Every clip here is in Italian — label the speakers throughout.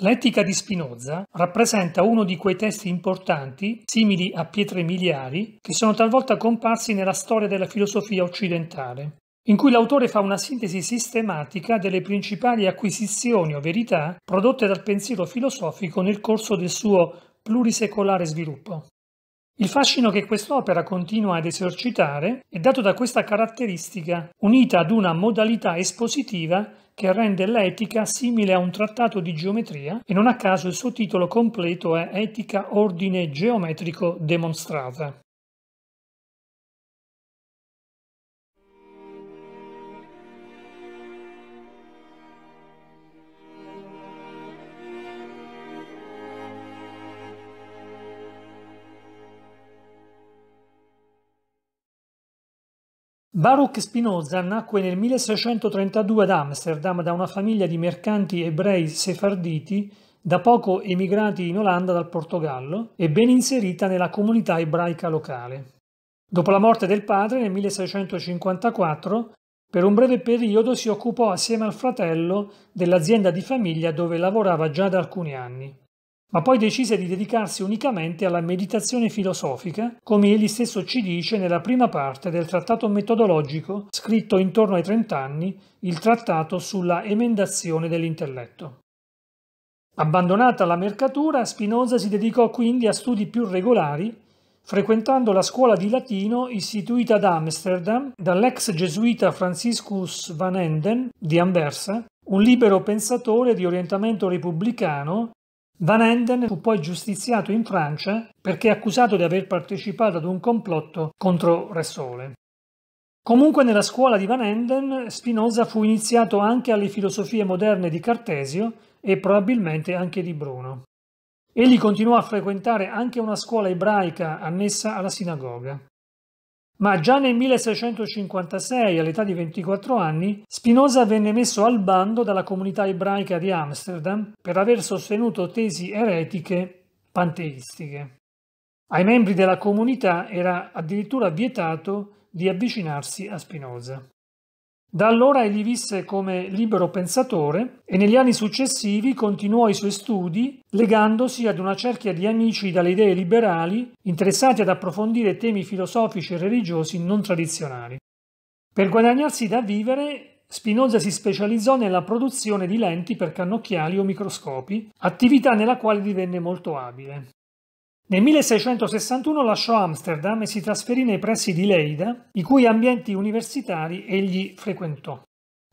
Speaker 1: L'Etica di Spinoza rappresenta uno di quei testi importanti, simili a pietre miliari, che sono talvolta comparsi nella storia della filosofia occidentale, in cui l'autore fa una sintesi sistematica delle principali acquisizioni o verità prodotte dal pensiero filosofico nel corso del suo plurisecolare sviluppo. Il fascino che quest'opera continua ad esercitare è dato da questa caratteristica, unita ad una modalità espositiva che rende l'etica simile a un trattato di geometria e non a caso il suo titolo completo è Etica ordine geometrico demonstrata. Baruch Spinoza nacque nel 1632 ad Amsterdam da una famiglia di mercanti ebrei sefarditi da poco emigrati in Olanda dal Portogallo e ben inserita nella comunità ebraica locale. Dopo la morte del padre nel 1654, per un breve periodo si occupò assieme al fratello dell'azienda di famiglia dove lavorava già da alcuni anni ma poi decise di dedicarsi unicamente alla meditazione filosofica, come egli stesso ci dice nella prima parte del trattato metodologico scritto intorno ai trent'anni, il trattato sulla emendazione dell'intelletto. Abbandonata la mercatura, Spinoza si dedicò quindi a studi più regolari, frequentando la scuola di latino istituita ad Amsterdam dall'ex gesuita Franciscus van Enden di Anversa, un libero pensatore di orientamento repubblicano Van Enden fu poi giustiziato in Francia perché accusato di aver partecipato ad un complotto contro Re Sole. Comunque nella scuola di Van Enden Spinoza fu iniziato anche alle filosofie moderne di Cartesio e probabilmente anche di Bruno. Egli continuò a frequentare anche una scuola ebraica annessa alla sinagoga. Ma già nel 1656, all'età di 24 anni, Spinoza venne messo al bando dalla comunità ebraica di Amsterdam per aver sostenuto tesi eretiche panteistiche. Ai membri della comunità era addirittura vietato di avvicinarsi a Spinoza. Da allora egli visse come libero pensatore e negli anni successivi continuò i suoi studi legandosi ad una cerchia di amici dalle idee liberali interessati ad approfondire temi filosofici e religiosi non tradizionali. Per guadagnarsi da vivere, Spinoza si specializzò nella produzione di lenti per cannocchiali o microscopi, attività nella quale divenne molto abile. Nel 1661 lasciò Amsterdam e si trasferì nei pressi di Leida, i cui ambienti universitari egli frequentò.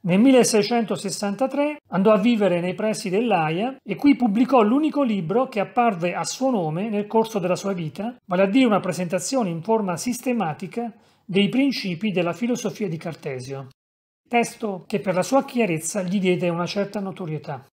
Speaker 1: Nel 1663 andò a vivere nei pressi dell'Aia e qui pubblicò l'unico libro che apparve a suo nome nel corso della sua vita, vale a dire una presentazione in forma sistematica dei principi della filosofia di Cartesio, testo che per la sua chiarezza gli diede una certa notorietà.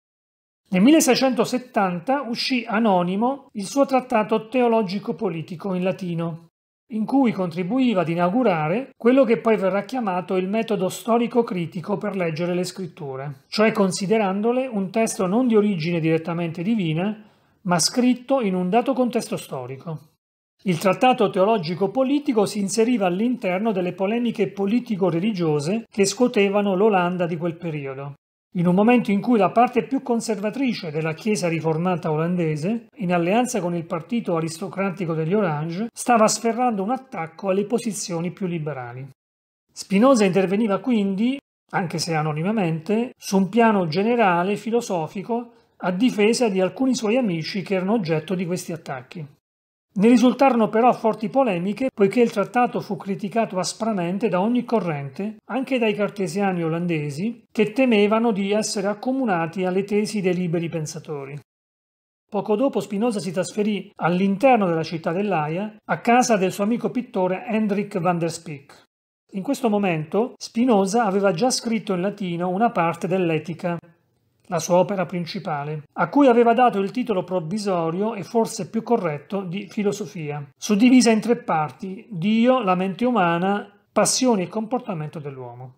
Speaker 1: Nel 1670 uscì anonimo il suo trattato teologico-politico in latino, in cui contribuiva ad inaugurare quello che poi verrà chiamato il metodo storico-critico per leggere le scritture, cioè considerandole un testo non di origine direttamente divina, ma scritto in un dato contesto storico. Il trattato teologico-politico si inseriva all'interno delle polemiche politico-religiose che scuotevano l'Olanda di quel periodo in un momento in cui la parte più conservatrice della Chiesa riformata olandese, in alleanza con il partito aristocratico degli Orange, stava sferrando un attacco alle posizioni più liberali. Spinoza interveniva quindi, anche se anonimamente, su un piano generale filosofico a difesa di alcuni suoi amici che erano oggetto di questi attacchi. Ne risultarono però forti polemiche poiché il trattato fu criticato aspramente da ogni corrente, anche dai cartesiani olandesi, che temevano di essere accomunati alle tesi dei liberi pensatori. Poco dopo Spinoza si trasferì all'interno della città dell'Aia, a casa del suo amico pittore Hendrik van der Spiek. In questo momento Spinoza aveva già scritto in latino una parte dell'Etica, la sua opera principale, a cui aveva dato il titolo provvisorio e forse più corretto di Filosofia, suddivisa in tre parti, Dio, la mente umana, passioni e comportamento dell'uomo.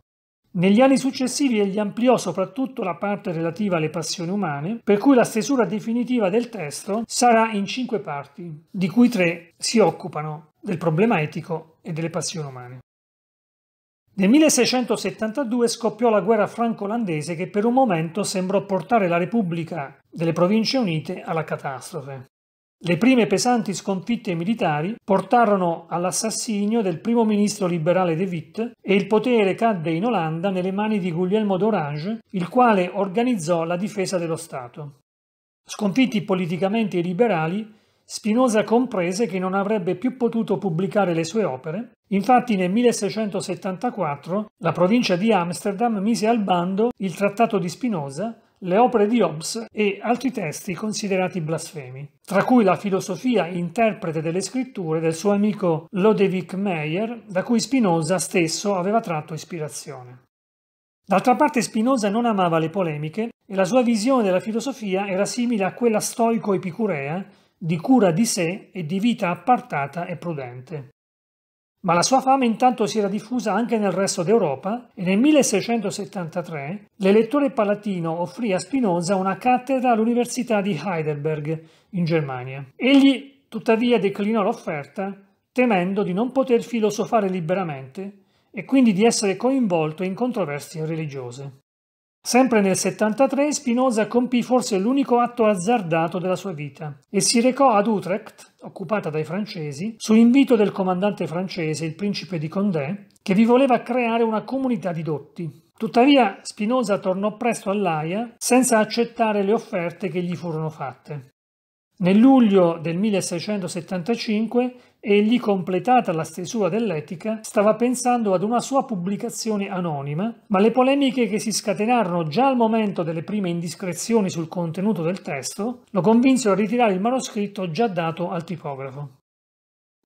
Speaker 1: Negli anni successivi egli ampliò soprattutto la parte relativa alle passioni umane, per cui la stesura definitiva del testo sarà in cinque parti, di cui tre si occupano del problema etico e delle passioni umane. Nel 1672 scoppiò la guerra franco-olandese che per un momento sembrò portare la Repubblica delle Province Unite alla catastrofe. Le prime pesanti sconfitte militari portarono all'assassinio del primo ministro liberale De Witt e il potere cadde in Olanda nelle mani di Guglielmo d'Orange, il quale organizzò la difesa dello Stato. Sconfitti politicamente i liberali, Spinoza comprese che non avrebbe più potuto pubblicare le sue opere, infatti nel 1674 la provincia di Amsterdam mise al bando il Trattato di Spinoza, le opere di Hobbes e altri testi considerati blasfemi, tra cui la filosofia interprete delle scritture del suo amico Lodewijk Meyer, da cui Spinoza stesso aveva tratto ispirazione. D'altra parte Spinoza non amava le polemiche e la sua visione della filosofia era simile a quella stoico-epicurea di cura di sé e di vita appartata e prudente. Ma la sua fama intanto si era diffusa anche nel resto d'Europa e nel 1673 l'elettore palatino offrì a Spinoza una cattedra all'Università di Heidelberg, in Germania. Egli tuttavia declinò l'offerta, temendo di non poter filosofare liberamente e quindi di essere coinvolto in controversie religiose. Sempre nel 73 Spinoza compì forse l'unico atto azzardato della sua vita e si recò ad Utrecht, occupata dai francesi, su invito del comandante francese, il principe di Condé, che vi voleva creare una comunità di dotti. Tuttavia Spinoza tornò presto all'Aia senza accettare le offerte che gli furono fatte. Nel luglio del 1675 Egli, completata la stesura dell'Etica, stava pensando ad una sua pubblicazione anonima, ma le polemiche che si scatenarono già al momento delle prime indiscrezioni sul contenuto del testo lo convinsero a ritirare il manoscritto già dato al tipografo.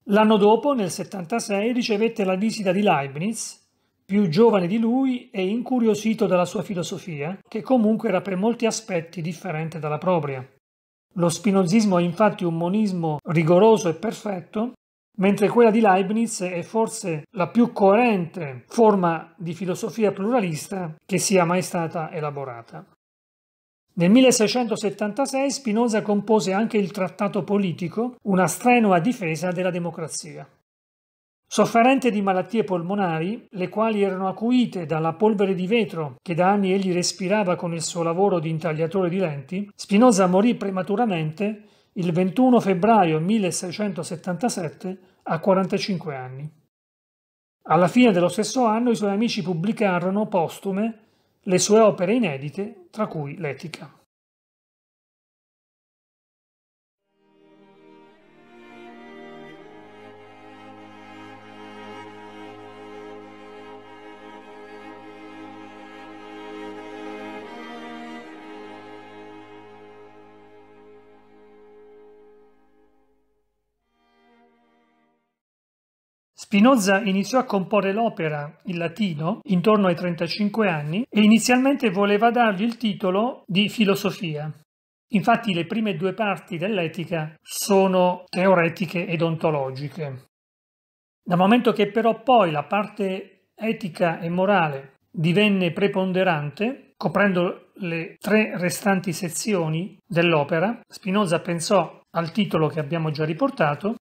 Speaker 1: L'anno dopo, nel 76, ricevette la visita di Leibniz, più giovane di lui e incuriosito dalla sua filosofia, che comunque era per molti aspetti differente dalla propria. Lo spinozismo è infatti un monismo rigoroso e perfetto mentre quella di Leibniz è forse la più coerente forma di filosofia pluralista che sia mai stata elaborata. Nel 1676 Spinoza compose anche il Trattato politico, una strenua difesa della democrazia. Sofferente di malattie polmonari, le quali erano acuite dalla polvere di vetro che da anni egli respirava con il suo lavoro di intagliatore di lenti, Spinoza morì prematuramente il 21 febbraio 1677 a 45 anni. Alla fine dello stesso anno i suoi amici pubblicarono postume le sue opere inedite, tra cui l'Etica. Spinoza iniziò a comporre l'opera in latino intorno ai 35 anni e inizialmente voleva dargli il titolo di filosofia. Infatti le prime due parti dell'etica sono teoretiche ed ontologiche. Dal momento che però poi la parte etica e morale divenne preponderante, coprendo le tre restanti sezioni dell'opera, Spinoza pensò al titolo che abbiamo già riportato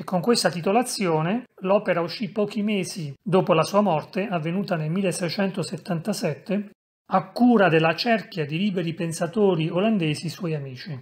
Speaker 1: e con questa titolazione l'opera uscì pochi mesi dopo la sua morte, avvenuta nel 1677, a cura della cerchia di liberi pensatori olandesi suoi amici.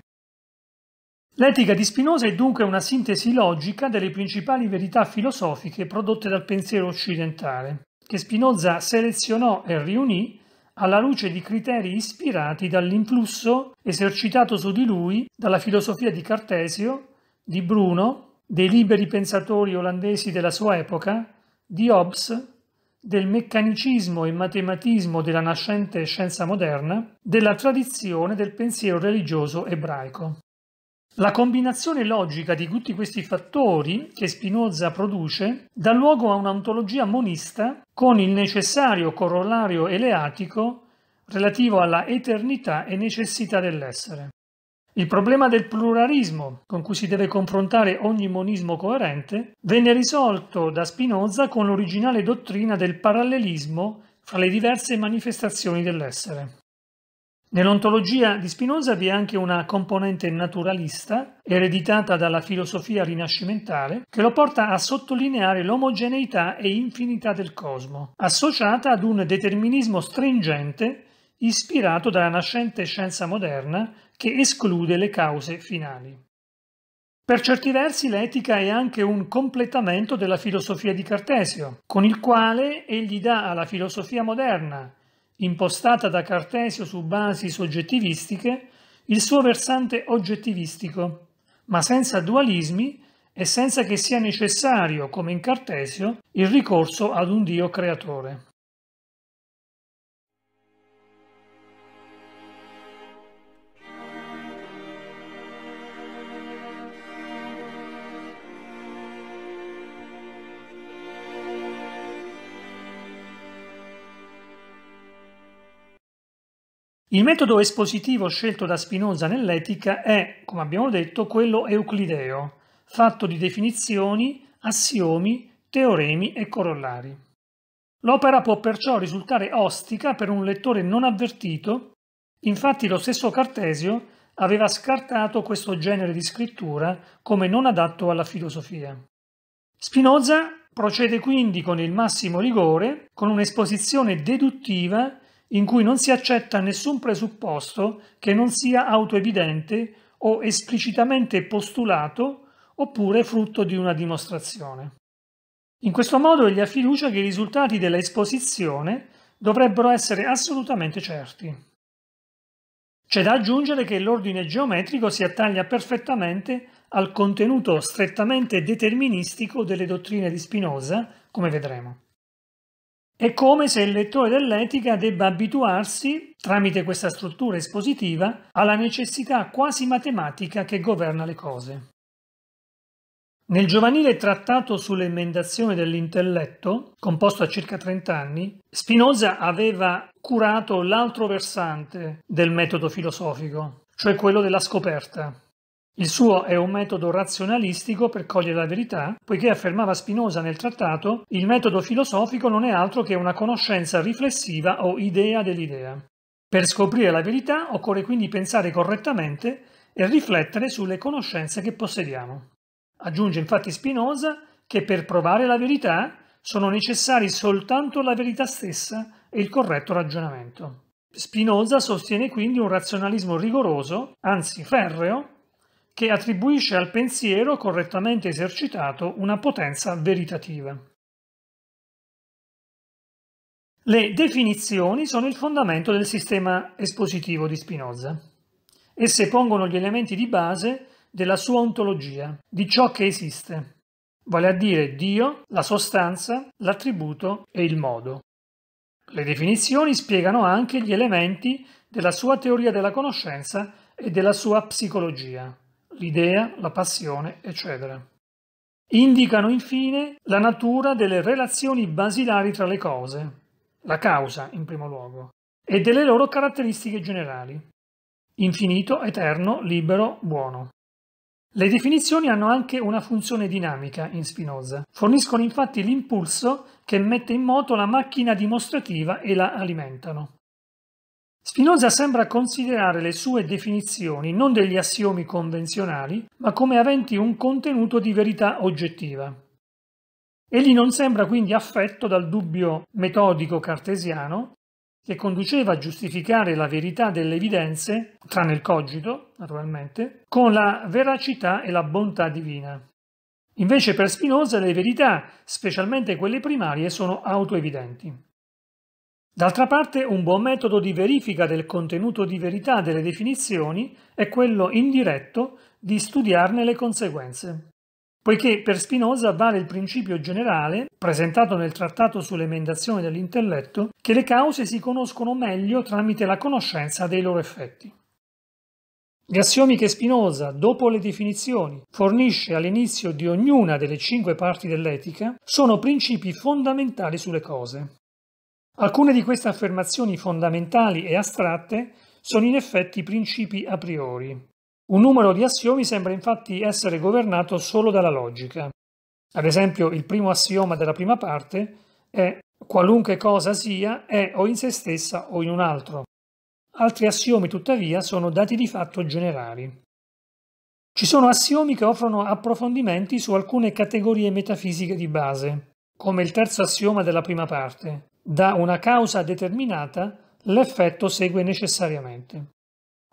Speaker 1: L'etica di Spinoza è dunque una sintesi logica delle principali verità filosofiche prodotte dal pensiero occidentale, che Spinoza selezionò e riunì alla luce di criteri ispirati dall'influsso esercitato su di lui dalla filosofia di Cartesio, di Bruno dei liberi pensatori olandesi della sua epoca, di Hobbes, del meccanicismo e matematismo della nascente scienza moderna, della tradizione del pensiero religioso ebraico. La combinazione logica di tutti questi fattori che Spinoza produce dà luogo a un'ontologia monista con il necessario corollario eleatico relativo alla eternità e necessità dell'essere. Il problema del pluralismo, con cui si deve confrontare ogni monismo coerente, venne risolto da Spinoza con l'originale dottrina del parallelismo fra le diverse manifestazioni dell'essere. Nell'ontologia di Spinoza vi è anche una componente naturalista, ereditata dalla filosofia rinascimentale, che lo porta a sottolineare l'omogeneità e infinità del cosmo, associata ad un determinismo stringente ispirato dalla nascente scienza moderna che esclude le cause finali. Per certi versi l'etica è anche un completamento della filosofia di Cartesio, con il quale egli dà alla filosofia moderna, impostata da Cartesio su basi soggettivistiche, il suo versante oggettivistico, ma senza dualismi e senza che sia necessario, come in Cartesio, il ricorso ad un Dio creatore. Il metodo espositivo scelto da Spinoza nell'etica è, come abbiamo detto, quello euclideo, fatto di definizioni, assiomi, teoremi e corollari. L'opera può perciò risultare ostica per un lettore non avvertito, infatti lo stesso Cartesio aveva scartato questo genere di scrittura come non adatto alla filosofia. Spinoza procede quindi con il massimo rigore, con un'esposizione deduttiva in cui non si accetta nessun presupposto che non sia autoevidente o esplicitamente postulato oppure frutto di una dimostrazione. In questo modo egli ha fiducia che i risultati dell'esposizione dovrebbero essere assolutamente certi. C'è da aggiungere che l'ordine geometrico si attaglia perfettamente al contenuto strettamente deterministico delle dottrine di Spinoza, come vedremo. È come se il lettore dell'etica debba abituarsi, tramite questa struttura espositiva, alla necessità quasi matematica che governa le cose. Nel giovanile trattato sull'emendazione dell'intelletto, composto a circa 30 anni, Spinoza aveva curato l'altro versante del metodo filosofico, cioè quello della scoperta. Il suo è un metodo razionalistico per cogliere la verità, poiché affermava Spinoza nel trattato, il metodo filosofico non è altro che una conoscenza riflessiva o idea dell'idea. Per scoprire la verità occorre quindi pensare correttamente e riflettere sulle conoscenze che possediamo. Aggiunge infatti Spinoza che per provare la verità sono necessari soltanto la verità stessa e il corretto ragionamento. Spinoza sostiene quindi un razionalismo rigoroso, anzi ferreo, che attribuisce al pensiero correttamente esercitato una potenza veritativa. Le definizioni sono il fondamento del sistema espositivo di Spinoza. Esse pongono gli elementi di base della sua ontologia, di ciò che esiste, vale a dire Dio, la sostanza, l'attributo e il modo. Le definizioni spiegano anche gli elementi della sua teoria della conoscenza e della sua psicologia l'idea, la passione, eccetera. Indicano infine la natura delle relazioni basilari tra le cose, la causa in primo luogo, e delle loro caratteristiche generali. Infinito, eterno, libero, buono. Le definizioni hanno anche una funzione dinamica in Spinoza, forniscono infatti l'impulso che mette in moto la macchina dimostrativa e la alimentano. Spinoza sembra considerare le sue definizioni non degli assiomi convenzionali, ma come aventi un contenuto di verità oggettiva. Egli non sembra quindi affetto dal dubbio metodico cartesiano che conduceva a giustificare la verità delle evidenze, tranne il cogito, naturalmente, con la veracità e la bontà divina. Invece per Spinoza le verità, specialmente quelle primarie, sono autoevidenti. D'altra parte, un buon metodo di verifica del contenuto di verità delle definizioni è quello indiretto di studiarne le conseguenze. Poiché per Spinoza vale il principio generale, presentato nel trattato sull'emendazione dell'intelletto, che le cause si conoscono meglio tramite la conoscenza dei loro effetti. Gli assiomi che Spinoza, dopo le definizioni, fornisce all'inizio di ognuna delle cinque parti dell'etica sono principi fondamentali sulle cose. Alcune di queste affermazioni fondamentali e astratte sono in effetti principi a priori. Un numero di assiomi sembra infatti essere governato solo dalla logica. Ad esempio, il primo assioma della prima parte è qualunque cosa sia è o in se stessa o in un altro. Altri assiomi, tuttavia, sono dati di fatto generali. Ci sono assiomi che offrono approfondimenti su alcune categorie metafisiche di base, come il terzo assioma della prima parte, da una causa determinata, l'effetto segue necessariamente.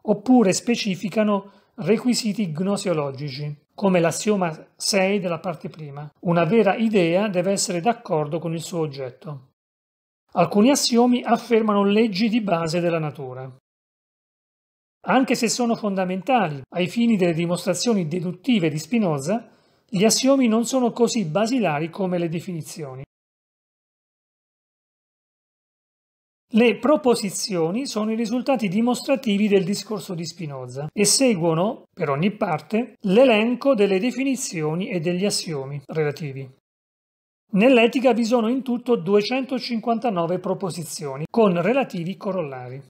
Speaker 1: Oppure specificano requisiti gnosiologici, come l'assioma 6 della parte prima. Una vera idea deve essere d'accordo con il suo oggetto. Alcuni assiomi affermano leggi di base della natura. Anche se sono fondamentali ai fini delle dimostrazioni deduttive di Spinoza, gli assiomi non sono così basilari come le definizioni. Le proposizioni sono i risultati dimostrativi del discorso di Spinoza e seguono, per ogni parte, l'elenco delle definizioni e degli assiomi relativi. Nell'etica vi sono in tutto 259 proposizioni, con relativi corollari.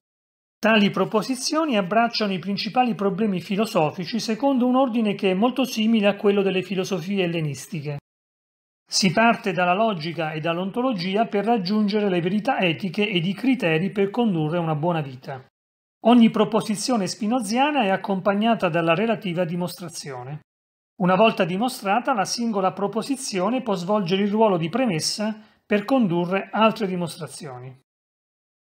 Speaker 1: Tali proposizioni abbracciano i principali problemi filosofici secondo un ordine che è molto simile a quello delle filosofie ellenistiche, si parte dalla logica e dall'ontologia per raggiungere le verità etiche ed i criteri per condurre una buona vita. Ogni proposizione spinoziana è accompagnata dalla relativa dimostrazione. Una volta dimostrata, la singola proposizione può svolgere il ruolo di premessa per condurre altre dimostrazioni.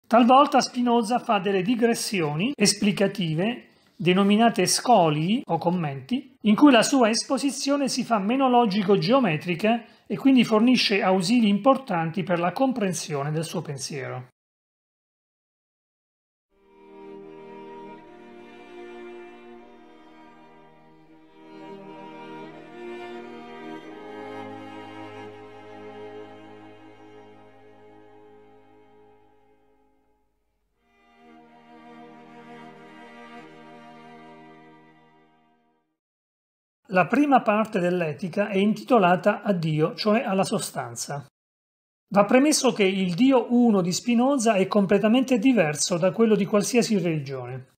Speaker 1: Talvolta Spinoza fa delle digressioni esplicative denominate scoli o commenti, in cui la sua esposizione si fa meno logico-geometrica e quindi fornisce ausili importanti per la comprensione del suo pensiero. La prima parte dell'etica è intitolata a Dio, cioè alla sostanza. Va premesso che il Dio uno di Spinoza è completamente diverso da quello di qualsiasi religione.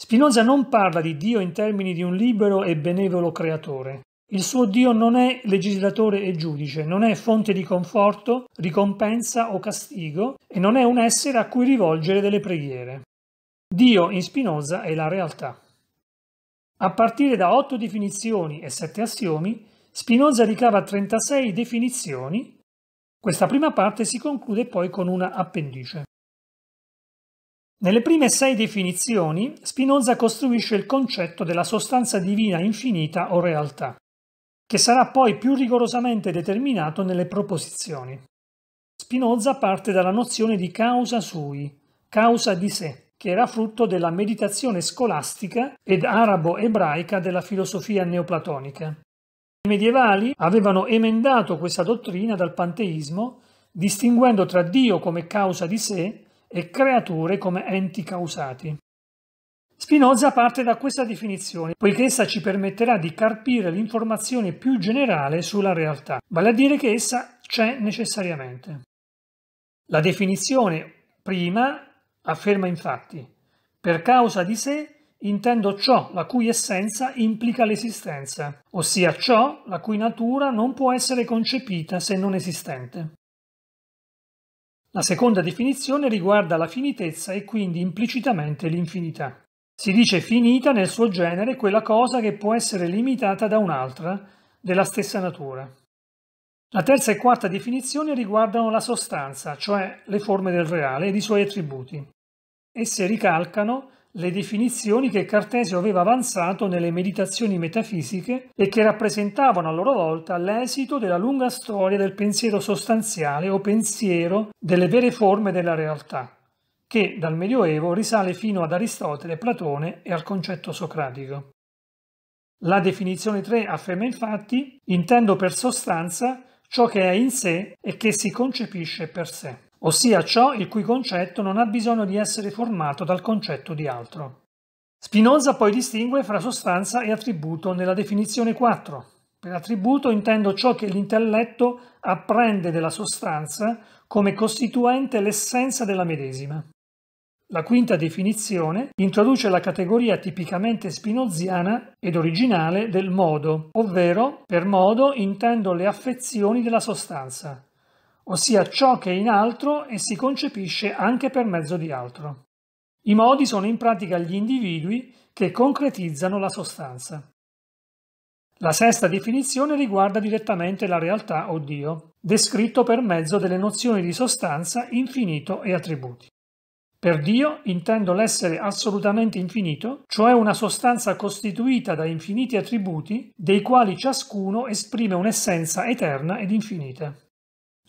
Speaker 1: Spinoza non parla di Dio in termini di un libero e benevolo creatore. Il suo Dio non è legislatore e giudice, non è fonte di conforto, ricompensa o castigo e non è un essere a cui rivolgere delle preghiere. Dio in Spinoza è la realtà. A partire da 8 definizioni e 7 assiomi, Spinoza ricava 36 definizioni. Questa prima parte si conclude poi con una appendice. Nelle prime sei definizioni, Spinoza costruisce il concetto della sostanza divina infinita o realtà, che sarà poi più rigorosamente determinato nelle proposizioni. Spinoza parte dalla nozione di causa sui, causa di sé, che era frutto della meditazione scolastica ed arabo-ebraica della filosofia neoplatonica. I medievali avevano emendato questa dottrina dal panteismo, distinguendo tra Dio come causa di sé e creature come enti causati. Spinoza parte da questa definizione, poiché essa ci permetterà di carpire l'informazione più generale sulla realtà, vale a dire che essa c'è necessariamente. La definizione prima afferma infatti, per causa di sé intendo ciò la cui essenza implica l'esistenza, ossia ciò la cui natura non può essere concepita se non esistente. La seconda definizione riguarda la finitezza e quindi implicitamente l'infinità. Si dice finita nel suo genere quella cosa che può essere limitata da un'altra della stessa natura. La terza e quarta definizione riguardano la sostanza, cioè le forme del reale e i suoi attributi. Esse ricalcano le definizioni che Cartesio aveva avanzato nelle meditazioni metafisiche e che rappresentavano a loro volta l'esito della lunga storia del pensiero sostanziale o pensiero delle vere forme della realtà, che dal Medioevo risale fino ad Aristotele, Platone e al concetto socratico. La definizione 3 afferma infatti intendo per sostanza ciò che è in sé e che si concepisce per sé ossia ciò il cui concetto non ha bisogno di essere formato dal concetto di altro. Spinoza poi distingue fra sostanza e attributo nella definizione 4. Per attributo intendo ciò che l'intelletto apprende della sostanza come costituente l'essenza della medesima. La quinta definizione introduce la categoria tipicamente spinoziana ed originale del modo, ovvero per modo intendo le affezioni della sostanza, ossia ciò che è in altro e si concepisce anche per mezzo di altro. I modi sono in pratica gli individui che concretizzano la sostanza. La sesta definizione riguarda direttamente la realtà o Dio, descritto per mezzo delle nozioni di sostanza, infinito e attributi. Per Dio intendo l'essere assolutamente infinito, cioè una sostanza costituita da infiniti attributi, dei quali ciascuno esprime un'essenza eterna ed infinita.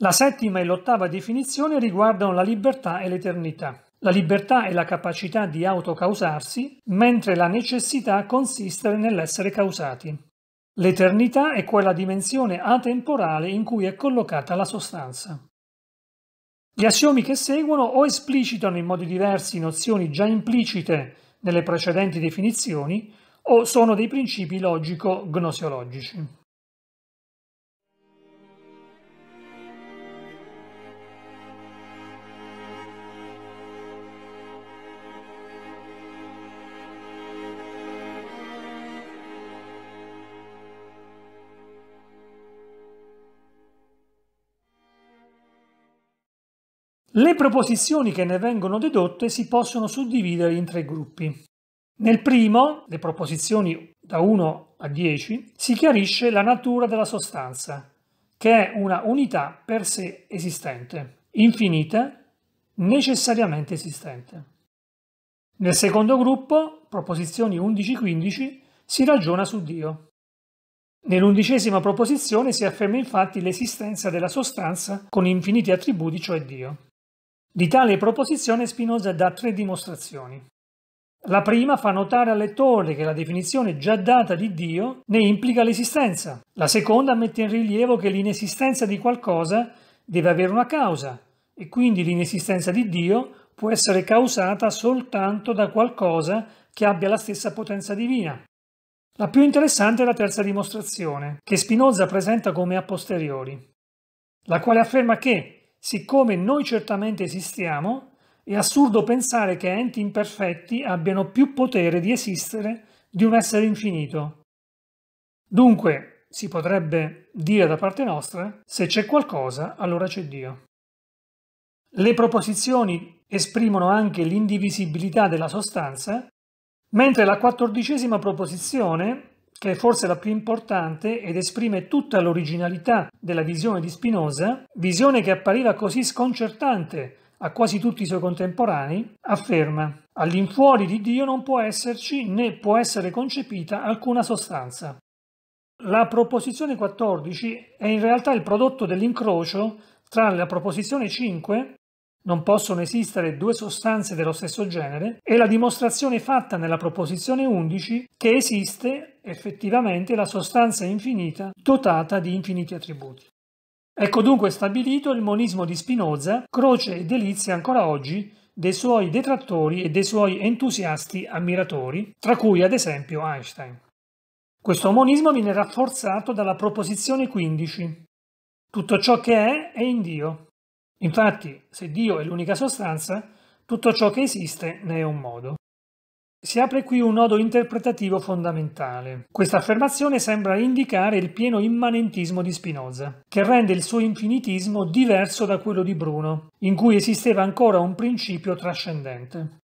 Speaker 1: La settima e l'ottava definizione riguardano la libertà e l'eternità. La libertà è la capacità di autocausarsi, mentre la necessità consiste nell'essere causati. L'eternità è quella dimensione atemporale in cui è collocata la sostanza. Gli assiomi che seguono o esplicitano in modi diversi nozioni già implicite nelle precedenti definizioni o sono dei principi logico-gnosiologici. Le proposizioni che ne vengono dedotte si possono suddividere in tre gruppi. Nel primo, le proposizioni da 1 a 10, si chiarisce la natura della sostanza, che è una unità per sé esistente, infinita, necessariamente esistente. Nel secondo gruppo, proposizioni 11-15, si ragiona su Dio. Nell'undicesima proposizione si afferma infatti l'esistenza della sostanza con infiniti attributi, cioè Dio. Di tale proposizione Spinoza dà tre dimostrazioni. La prima fa notare al lettore che la definizione già data di Dio ne implica l'esistenza. La seconda mette in rilievo che l'inesistenza di qualcosa deve avere una causa e quindi l'inesistenza di Dio può essere causata soltanto da qualcosa che abbia la stessa potenza divina. La più interessante è la terza dimostrazione, che Spinoza presenta come a posteriori, la quale afferma che Siccome noi certamente esistiamo, è assurdo pensare che enti imperfetti abbiano più potere di esistere di un essere infinito. Dunque, si potrebbe dire da parte nostra, se c'è qualcosa, allora c'è Dio. Le proposizioni esprimono anche l'indivisibilità della sostanza, mentre la quattordicesima proposizione che è forse la più importante ed esprime tutta l'originalità della visione di Spinoza, visione che appariva così sconcertante a quasi tutti i suoi contemporanei, afferma All'infuori di Dio non può esserci né può essere concepita alcuna sostanza. La proposizione 14 è in realtà il prodotto dell'incrocio tra la proposizione 5 non possono esistere due sostanze dello stesso genere e la dimostrazione fatta nella proposizione 11 che esiste effettivamente la sostanza infinita dotata di infiniti attributi. Ecco dunque stabilito il monismo di Spinoza, croce e delizia ancora oggi dei suoi detrattori e dei suoi entusiasti ammiratori, tra cui ad esempio Einstein. Questo monismo viene rafforzato dalla proposizione 15. Tutto ciò che è è in Dio. Infatti, se Dio è l'unica sostanza, tutto ciò che esiste ne è un modo. Si apre qui un nodo interpretativo fondamentale. Questa affermazione sembra indicare il pieno immanentismo di Spinoza, che rende il suo infinitismo diverso da quello di Bruno, in cui esisteva ancora un principio trascendente.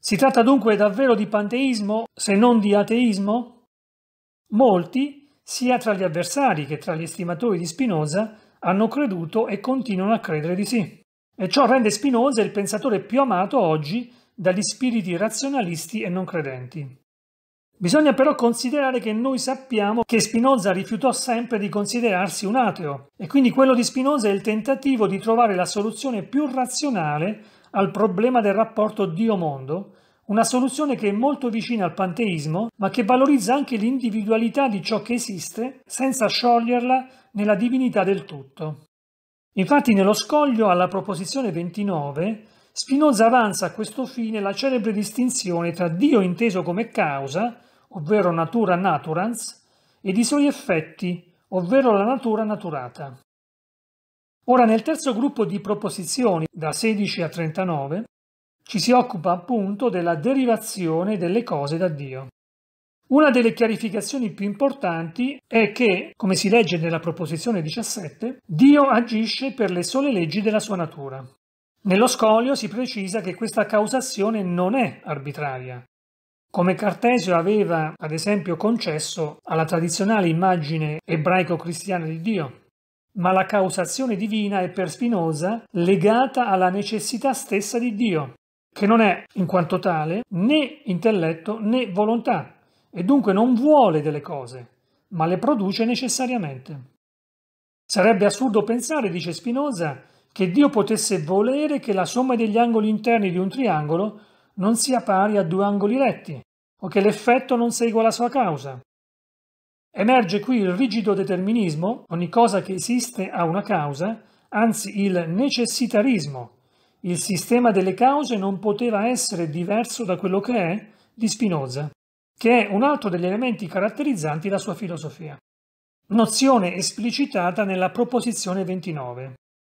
Speaker 1: Si tratta dunque davvero di panteismo, se non di ateismo? Molti, sia tra gli avversari che tra gli estimatori di Spinoza, hanno creduto e continuano a credere di sì. E ciò rende Spinoza il pensatore più amato oggi dagli spiriti razionalisti e non credenti. Bisogna però considerare che noi sappiamo che Spinoza rifiutò sempre di considerarsi un ateo e quindi quello di Spinoza è il tentativo di trovare la soluzione più razionale al problema del rapporto Dio-mondo, una soluzione che è molto vicina al panteismo ma che valorizza anche l'individualità di ciò che esiste senza scioglierla nella divinità del tutto. Infatti nello scoglio alla proposizione 29 Spinoza avanza a questo fine la celebre distinzione tra Dio inteso come causa, ovvero natura naturans, ed i suoi effetti, ovvero la natura naturata. Ora nel terzo gruppo di proposizioni, da 16 a 39, ci si occupa appunto della derivazione delle cose da Dio. Una delle chiarificazioni più importanti è che, come si legge nella proposizione 17, Dio agisce per le sole leggi della sua natura. Nello scolio si precisa che questa causazione non è arbitraria, come Cartesio aveva ad esempio concesso alla tradizionale immagine ebraico-cristiana di Dio, ma la causazione divina è per Spinoza legata alla necessità stessa di Dio, che non è in quanto tale né intelletto né volontà, e dunque non vuole delle cose, ma le produce necessariamente. Sarebbe assurdo pensare, dice Spinoza, che Dio potesse volere che la somma degli angoli interni di un triangolo non sia pari a due angoli retti, o che l'effetto non segua la sua causa. Emerge qui il rigido determinismo, ogni cosa che esiste ha una causa, anzi il necessitarismo. Il sistema delle cause non poteva essere diverso da quello che è di Spinoza, che è un altro degli elementi caratterizzanti la sua filosofia. Nozione esplicitata nella proposizione 29.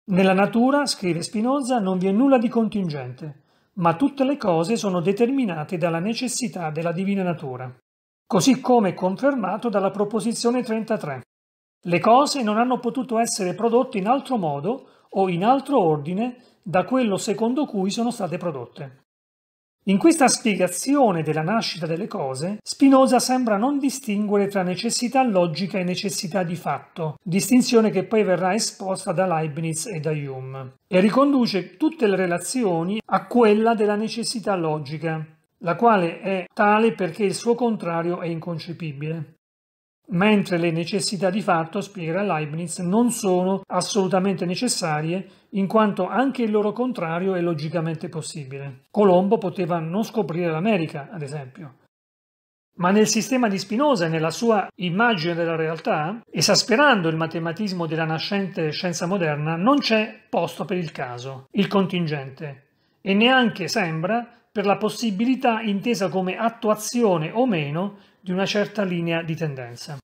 Speaker 1: Nella natura, scrive Spinoza, non vi è nulla di contingente, ma tutte le cose sono determinate dalla necessità della divina natura, così come confermato dalla proposizione 33. Le cose non hanno potuto essere prodotte in altro modo o in altro ordine da quello secondo cui sono state prodotte. In questa spiegazione della nascita delle cose, Spinoza sembra non distinguere tra necessità logica e necessità di fatto, distinzione che poi verrà esposta da Leibniz e da Hume, e riconduce tutte le relazioni a quella della necessità logica, la quale è tale perché il suo contrario è inconcepibile mentre le necessità di fatto, spiega Leibniz, non sono assolutamente necessarie in quanto anche il loro contrario è logicamente possibile. Colombo poteva non scoprire l'America, ad esempio. Ma nel sistema di Spinoza e nella sua immagine della realtà, esasperando il matematismo della nascente scienza moderna, non c'è posto per il caso, il contingente, e neanche sembra per la possibilità intesa come attuazione o meno di una certa linea di tendenza.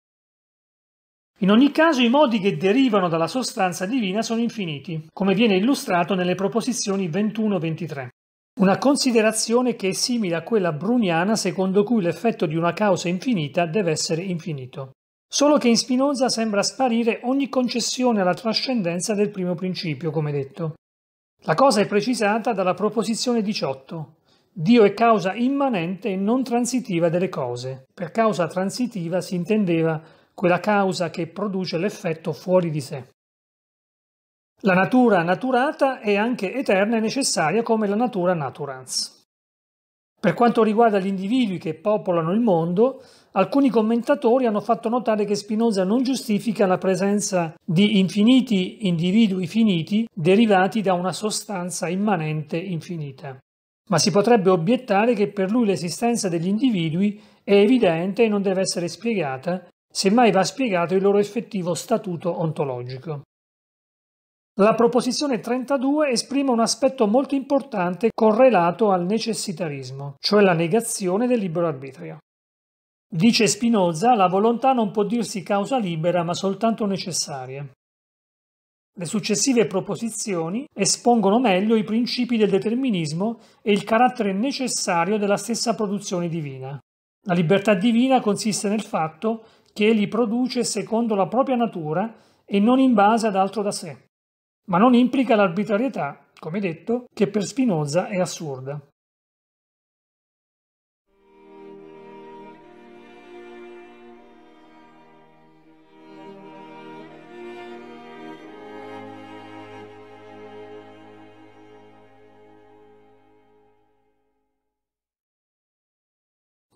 Speaker 1: In ogni caso i modi che derivano dalla sostanza divina sono infiniti, come viene illustrato nelle proposizioni 21-23. Una considerazione che è simile a quella bruniana secondo cui l'effetto di una causa infinita deve essere infinito. Solo che in Spinoza sembra sparire ogni concessione alla trascendenza del primo principio, come detto. La cosa è precisata dalla proposizione 18, Dio è causa immanente e non transitiva delle cose. Per causa transitiva si intendeva quella causa che produce l'effetto fuori di sé. La natura naturata è anche eterna e necessaria come la natura naturans. Per quanto riguarda gli individui che popolano il mondo, alcuni commentatori hanno fatto notare che Spinoza non giustifica la presenza di infiniti individui finiti derivati da una sostanza immanente infinita ma si potrebbe obiettare che per lui l'esistenza degli individui è evidente e non deve essere spiegata, semmai va spiegato il loro effettivo statuto ontologico. La proposizione 32 esprime un aspetto molto importante correlato al necessitarismo, cioè la negazione del libero arbitrio. Dice Spinoza, la volontà non può dirsi causa libera ma soltanto necessaria. Le successive proposizioni espongono meglio i principi del determinismo e il carattere necessario della stessa produzione divina. La libertà divina consiste nel fatto che egli produce secondo la propria natura e non in base ad altro da sé, ma non implica l'arbitrarietà, come detto, che per Spinoza è assurda.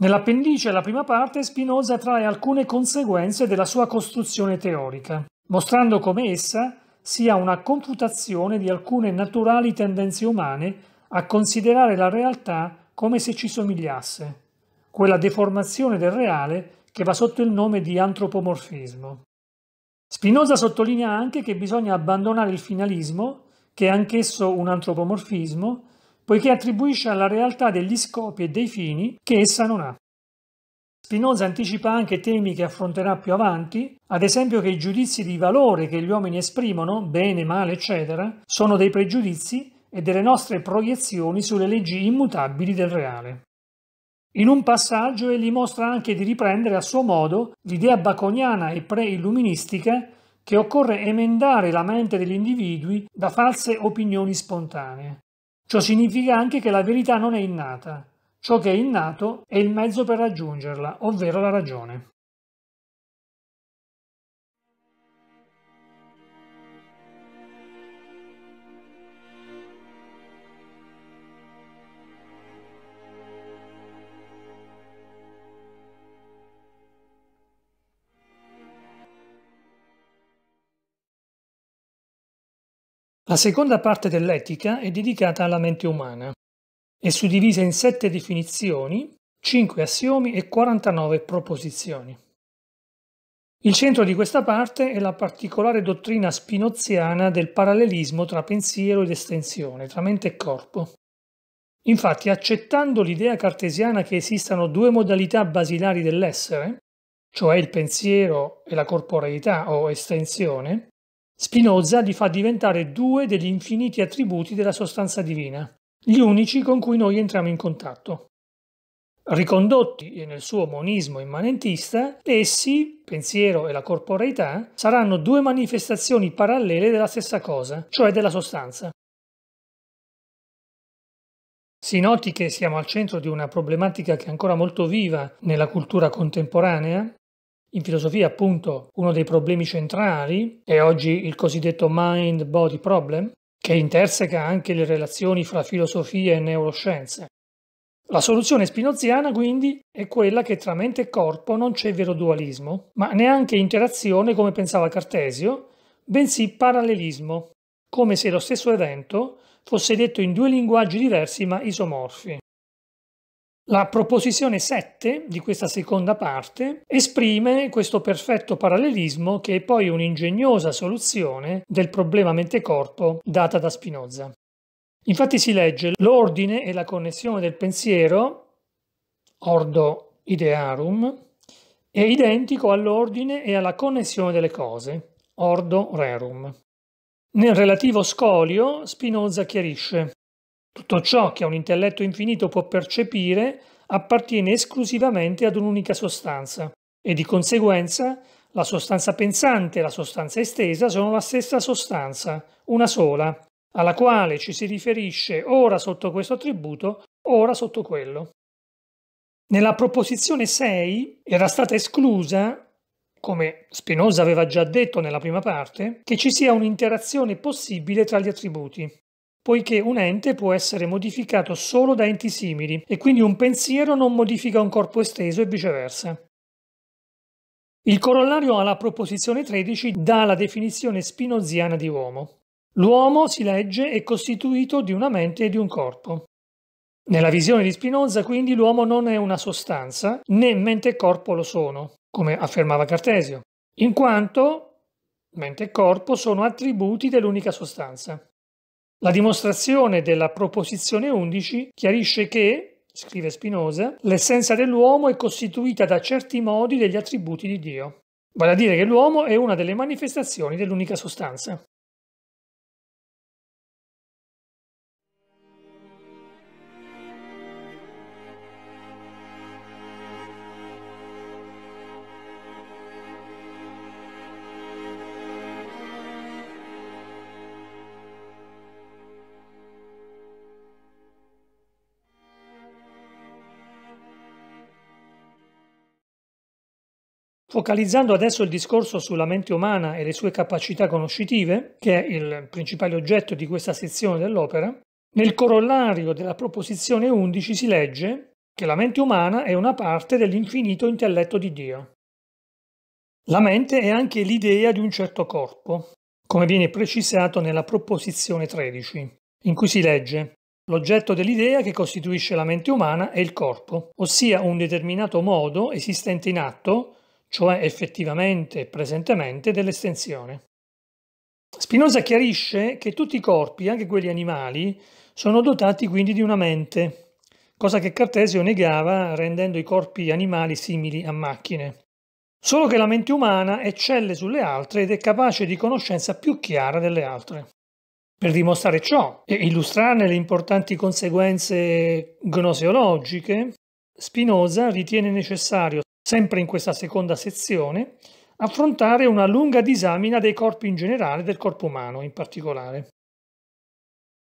Speaker 1: Nell'appendice alla prima parte Spinoza trae alcune conseguenze della sua costruzione teorica, mostrando come essa sia una confutazione di alcune naturali tendenze umane a considerare la realtà come se ci somigliasse, quella deformazione del reale che va sotto il nome di antropomorfismo. Spinoza sottolinea anche che bisogna abbandonare il finalismo, che è anch'esso un antropomorfismo, poiché attribuisce alla realtà degli scopi e dei fini che essa non ha. Spinoza anticipa anche temi che affronterà più avanti, ad esempio che i giudizi di valore che gli uomini esprimono, bene, male, eccetera, sono dei pregiudizi e delle nostre proiezioni sulle leggi immutabili del reale. In un passaggio egli mostra anche di riprendere a suo modo l'idea baconiana e pre-illuministica che occorre emendare la mente degli individui da false opinioni spontanee. Ciò significa anche che la verità non è innata. Ciò che è innato è il mezzo per raggiungerla, ovvero la ragione. La seconda parte dell'etica è dedicata alla mente umana. È suddivisa in sette definizioni, cinque assiomi e 49 proposizioni. Il centro di questa parte è la particolare dottrina spinoziana del parallelismo tra pensiero ed estensione, tra mente e corpo. Infatti, accettando l'idea cartesiana che esistano due modalità basilari dell'essere, cioè il pensiero e la corporeità o estensione, Spinoza li fa diventare due degli infiniti attributi della sostanza divina, gli unici con cui noi entriamo in contatto. Ricondotti nel suo monismo immanentista, essi, pensiero e la corporeità, saranno due manifestazioni parallele della stessa cosa, cioè della sostanza. Si noti che siamo al centro di una problematica che è ancora molto viva nella cultura contemporanea, in filosofia, appunto, uno dei problemi centrali è oggi il cosiddetto mind-body problem, che interseca anche le relazioni fra filosofia e neuroscienze. La soluzione spinoziana quindi è quella che tra mente e corpo non c'è vero dualismo, ma neanche interazione come pensava Cartesio, bensì parallelismo, come se lo stesso evento fosse detto in due linguaggi diversi ma isomorfi. La proposizione 7 di questa seconda parte esprime questo perfetto parallelismo che è poi un'ingegnosa soluzione del problema mente-corpo data da Spinoza. Infatti si legge l'ordine e la connessione del pensiero, ordo idearum, è identico all'ordine e alla connessione delle cose, ordo rerum. Nel relativo scolio Spinoza chiarisce tutto ciò che un intelletto infinito può percepire appartiene esclusivamente ad un'unica sostanza e di conseguenza la sostanza pensante e la sostanza estesa sono la stessa sostanza, una sola, alla quale ci si riferisce ora sotto questo attributo, ora sotto quello. Nella proposizione 6 era stata esclusa, come Spinoza aveva già detto nella prima parte, che ci sia un'interazione possibile tra gli attributi poiché un ente può essere modificato solo da enti simili e quindi un pensiero non modifica un corpo esteso e viceversa. Il corollario alla proposizione 13 dà la definizione spinoziana di uomo. L'uomo, si legge, è costituito di una mente e di un corpo. Nella visione di Spinoza, quindi, l'uomo non è una sostanza, né mente e corpo lo sono, come affermava Cartesio, in quanto mente e corpo sono attributi dell'unica sostanza. La dimostrazione della proposizione 11 chiarisce che, scrive Spinoza, l'essenza dell'uomo è costituita da certi modi degli attributi di Dio, vale a dire che l'uomo è una delle manifestazioni dell'unica sostanza. Focalizzando adesso il discorso sulla mente umana e le sue capacità conoscitive, che è il principale oggetto di questa sezione dell'opera, nel corollario della proposizione 11 si legge che la mente umana è una parte dell'infinito intelletto di Dio. La mente è anche l'idea di un certo corpo, come viene precisato nella proposizione 13, in cui si legge L'oggetto dell'idea che costituisce la mente umana è il corpo, ossia un determinato modo esistente in atto cioè effettivamente e presentemente, dell'estensione. Spinoza chiarisce che tutti i corpi, anche quelli animali, sono dotati quindi di una mente, cosa che Cartesio negava rendendo i corpi animali simili a macchine. Solo che la mente umana eccelle sulle altre ed è capace di conoscenza più chiara delle altre. Per dimostrare ciò e illustrarne le importanti conseguenze gnoseologiche, Spinoza ritiene necessario sempre in questa seconda sezione, affrontare una lunga disamina dei corpi in generale, del corpo umano in particolare.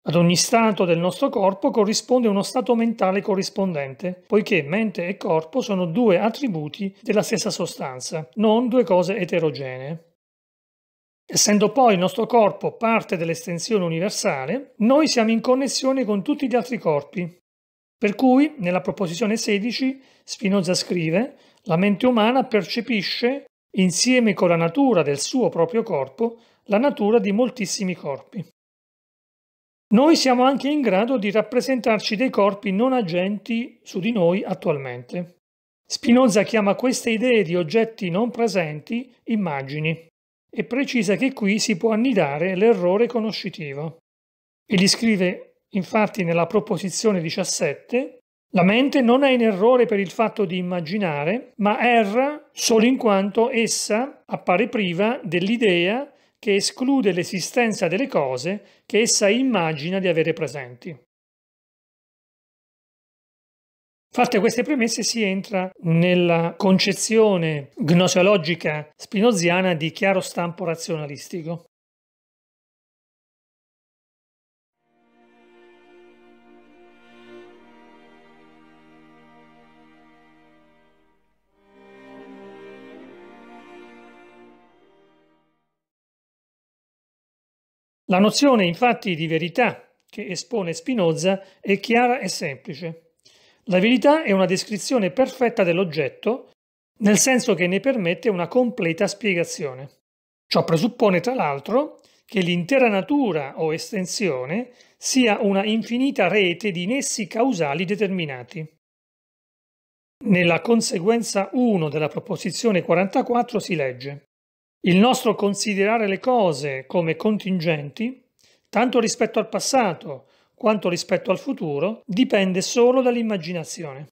Speaker 1: Ad ogni stato del nostro corpo corrisponde uno stato mentale corrispondente, poiché mente e corpo sono due attributi della stessa sostanza, non due cose eterogenee. Essendo poi il nostro corpo parte dell'estensione universale, noi siamo in connessione con tutti gli altri corpi. Per cui, nella proposizione 16, Spinoza scrive la mente umana percepisce, insieme con la natura del suo proprio corpo, la natura di moltissimi corpi. Noi siamo anche in grado di rappresentarci dei corpi non agenti su di noi attualmente. Spinoza chiama queste idee di oggetti non presenti immagini e precisa che qui si può annidare l'errore conoscitivo. Egli scrive infatti nella proposizione 17 la mente non è in errore per il fatto di immaginare, ma erra solo in quanto essa appare priva dell'idea che esclude l'esistenza delle cose che essa immagina di avere presenti. Fatte queste premesse si entra nella concezione gnoseologica spinoziana di chiaro stampo razionalistico. La nozione infatti di verità che espone Spinoza è chiara e semplice. La verità è una descrizione perfetta dell'oggetto, nel senso che ne permette una completa spiegazione. Ciò presuppone, tra l'altro, che l'intera natura o estensione sia una infinita rete di nessi causali determinati. Nella conseguenza 1 della proposizione 44 si legge il nostro considerare le cose come contingenti, tanto rispetto al passato quanto rispetto al futuro, dipende solo dall'immaginazione.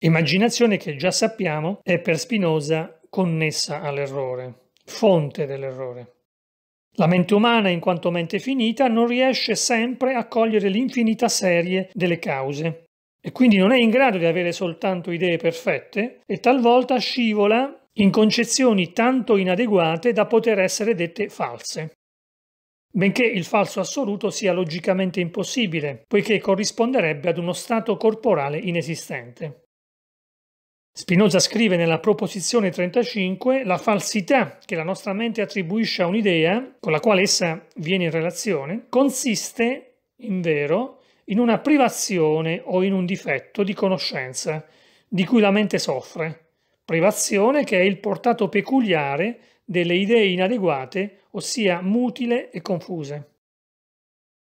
Speaker 1: Immaginazione che già sappiamo è per Spinoza connessa all'errore, fonte dell'errore. La mente umana, in quanto mente finita, non riesce sempre a cogliere l'infinita serie delle cause e quindi non è in grado di avere soltanto idee perfette e talvolta scivola in concezioni tanto inadeguate da poter essere dette false. Benché il falso assoluto sia logicamente impossibile, poiché corrisponderebbe ad uno stato corporale inesistente. Spinoza scrive nella proposizione 35 la falsità che la nostra mente attribuisce a un'idea con la quale essa viene in relazione consiste, in vero, in una privazione o in un difetto di conoscenza di cui la mente soffre, privazione che è il portato peculiare delle idee inadeguate, ossia mutile e confuse.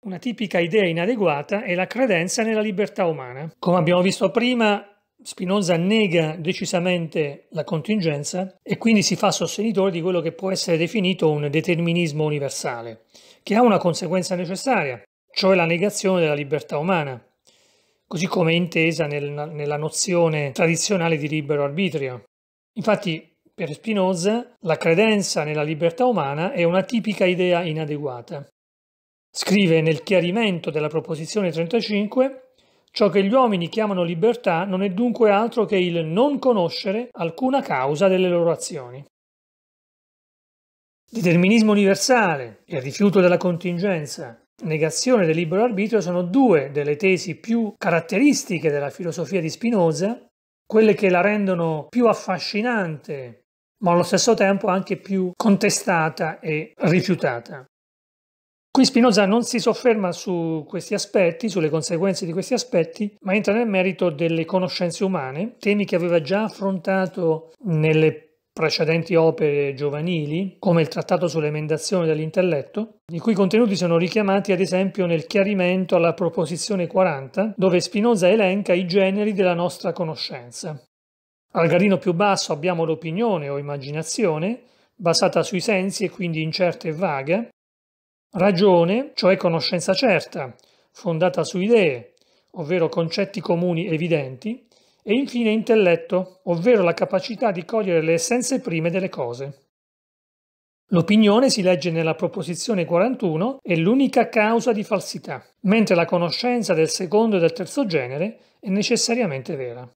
Speaker 1: Una tipica idea inadeguata è la credenza nella libertà umana. Come abbiamo visto prima, Spinoza nega decisamente la contingenza e quindi si fa sostenitore di quello che può essere definito un determinismo universale, che ha una conseguenza necessaria, cioè la negazione della libertà umana così come è intesa nel, nella nozione tradizionale di libero arbitrio. Infatti, per Spinoza, la credenza nella libertà umana è una tipica idea inadeguata. Scrive nel chiarimento della proposizione 35 Ciò che gli uomini chiamano libertà non è dunque altro che il non conoscere alcuna causa delle loro azioni. Determinismo universale e rifiuto della contingenza negazione del libero arbitrio sono due delle tesi più caratteristiche della filosofia di Spinoza, quelle che la rendono più affascinante, ma allo stesso tempo anche più contestata e rifiutata. Qui Spinoza non si sofferma su questi aspetti, sulle conseguenze di questi aspetti, ma entra nel merito delle conoscenze umane, temi che aveva già affrontato nelle precedenti opere giovanili, come il Trattato sull'emendazione dell'intelletto, i cui contenuti sono richiamati ad esempio nel chiarimento alla proposizione 40, dove Spinoza elenca i generi della nostra conoscenza. Al gradino più basso abbiamo l'opinione o immaginazione, basata sui sensi e quindi incerta e vaga, ragione, cioè conoscenza certa, fondata su idee, ovvero concetti comuni evidenti, e infine intelletto, ovvero la capacità di cogliere le essenze prime delle cose. L'opinione si legge nella proposizione 41 è l'unica causa di falsità, mentre la conoscenza del secondo e del terzo genere è necessariamente vera.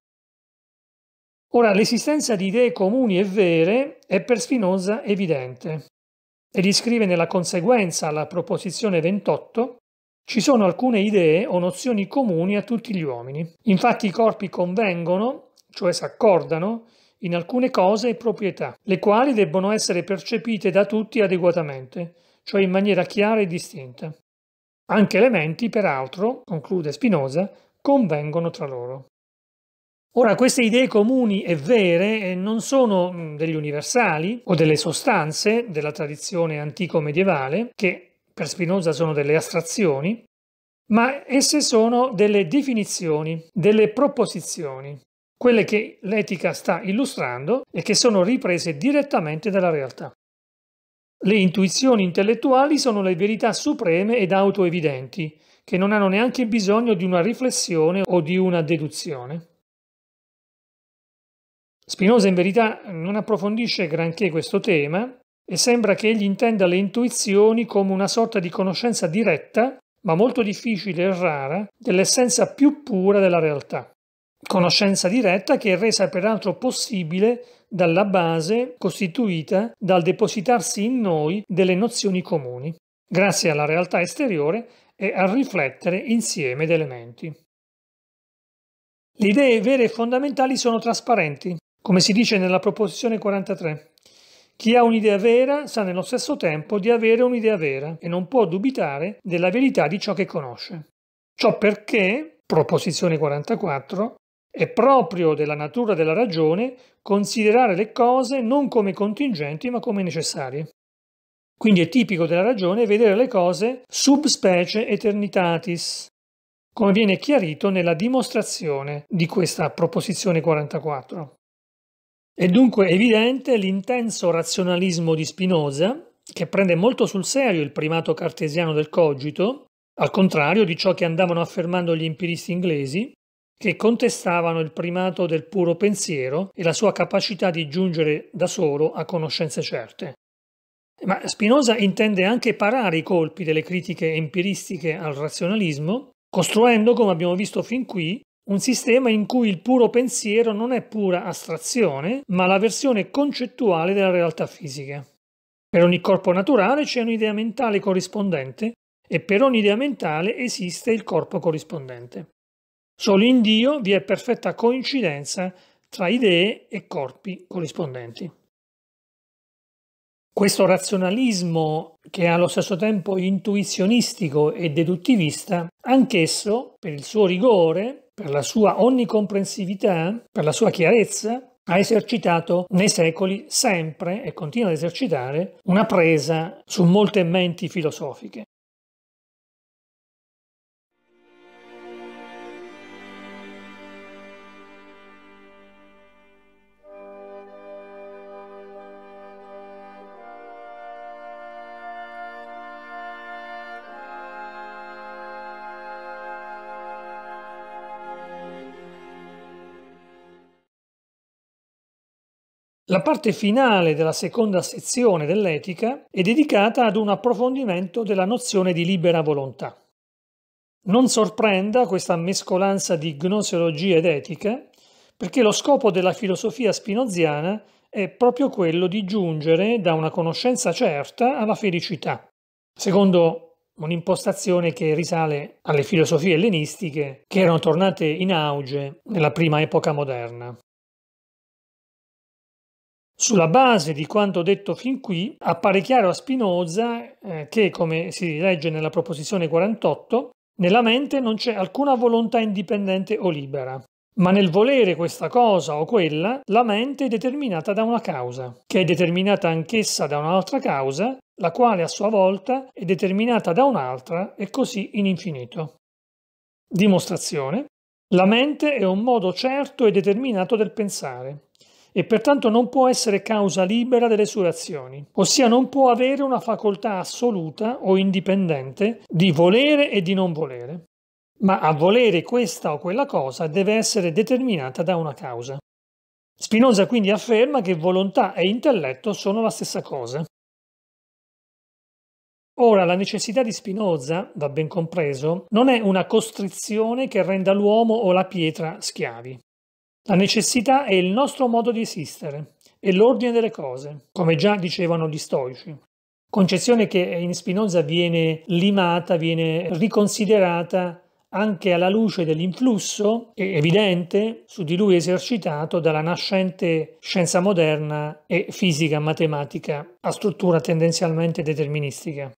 Speaker 1: Ora, l'esistenza di idee comuni e vere è per Spinoza evidente, e descrive nella conseguenza alla proposizione 28 ci sono alcune idee o nozioni comuni a tutti gli uomini. Infatti i corpi convengono, cioè s'accordano, in alcune cose e proprietà, le quali debbono essere percepite da tutti adeguatamente, cioè in maniera chiara e distinta. Anche elementi, peraltro, conclude Spinoza, convengono tra loro. Ora, queste idee comuni e vere eh, non sono mm, degli universali o delle sostanze della tradizione antico-medievale, che per Spinoza sono delle astrazioni, ma esse sono delle definizioni, delle proposizioni, quelle che l'etica sta illustrando e che sono riprese direttamente dalla realtà. Le intuizioni intellettuali sono le verità supreme ed autoevidenti, che non hanno neanche bisogno di una riflessione o di una deduzione. Spinoza in verità non approfondisce granché questo tema, e sembra che egli intenda le intuizioni come una sorta di conoscenza diretta, ma molto difficile e rara, dell'essenza più pura della realtà. Conoscenza diretta che è resa peraltro possibile dalla base costituita dal depositarsi in noi delle nozioni comuni, grazie alla realtà esteriore e al riflettere insieme di elementi. Le idee vere e fondamentali sono trasparenti, come si dice nella proposizione 43, chi ha un'idea vera sa nello stesso tempo di avere un'idea vera e non può dubitare della verità di ciò che conosce. Ciò perché, proposizione 44, è proprio della natura della ragione considerare le cose non come contingenti ma come necessarie. Quindi è tipico della ragione vedere le cose sub specie eternitatis, come viene chiarito nella dimostrazione di questa proposizione 44. È dunque evidente l'intenso razionalismo di Spinoza, che prende molto sul serio il primato cartesiano del cogito, al contrario di ciò che andavano affermando gli empiristi inglesi, che contestavano il primato del puro pensiero e la sua capacità di giungere da solo a conoscenze certe. Ma Spinoza intende anche parare i colpi delle critiche empiristiche al razionalismo, costruendo, come abbiamo visto fin qui, un sistema in cui il puro pensiero non è pura astrazione, ma la versione concettuale della realtà fisica. Per ogni corpo naturale c'è un'idea mentale corrispondente e per ogni idea mentale esiste il corpo corrispondente. Solo in Dio vi è perfetta coincidenza tra idee e corpi corrispondenti. Questo razionalismo, che è allo stesso tempo intuizionistico e deduttivista, anch'esso, per il suo rigore, per la sua onnicomprensività, per la sua chiarezza, ha esercitato nei secoli sempre e continua ad esercitare una presa su molte menti filosofiche. La parte finale della seconda sezione dell'etica è dedicata ad un approfondimento della nozione di libera volontà. Non sorprenda questa mescolanza di gnoseologia ed etica, perché lo scopo della filosofia spinoziana è proprio quello di giungere da una conoscenza certa alla felicità, secondo un'impostazione che risale alle filosofie ellenistiche che erano tornate in auge nella prima epoca moderna. Sulla base di quanto detto fin qui, appare chiaro a Spinoza eh, che, come si legge nella proposizione 48, nella mente non c'è alcuna volontà indipendente o libera, ma nel volere questa cosa o quella, la mente è determinata da una causa, che è determinata anch'essa da un'altra causa, la quale a sua volta è determinata da un'altra e così in infinito. Dimostrazione. La mente è un modo certo e determinato del pensare, e pertanto non può essere causa libera delle sue azioni, ossia non può avere una facoltà assoluta o indipendente di volere e di non volere, ma a volere questa o quella cosa deve essere determinata da una causa. Spinoza quindi afferma che volontà e intelletto sono la stessa cosa. Ora, la necessità di Spinoza, va ben compreso, non è una costrizione che renda l'uomo o la pietra schiavi. La necessità è il nostro modo di esistere, è l'ordine delle cose, come già dicevano gli stoici. Concezione che in Spinoza viene limata, viene riconsiderata anche alla luce dell'influsso evidente su di lui esercitato dalla nascente scienza moderna e fisica matematica a struttura tendenzialmente deterministica.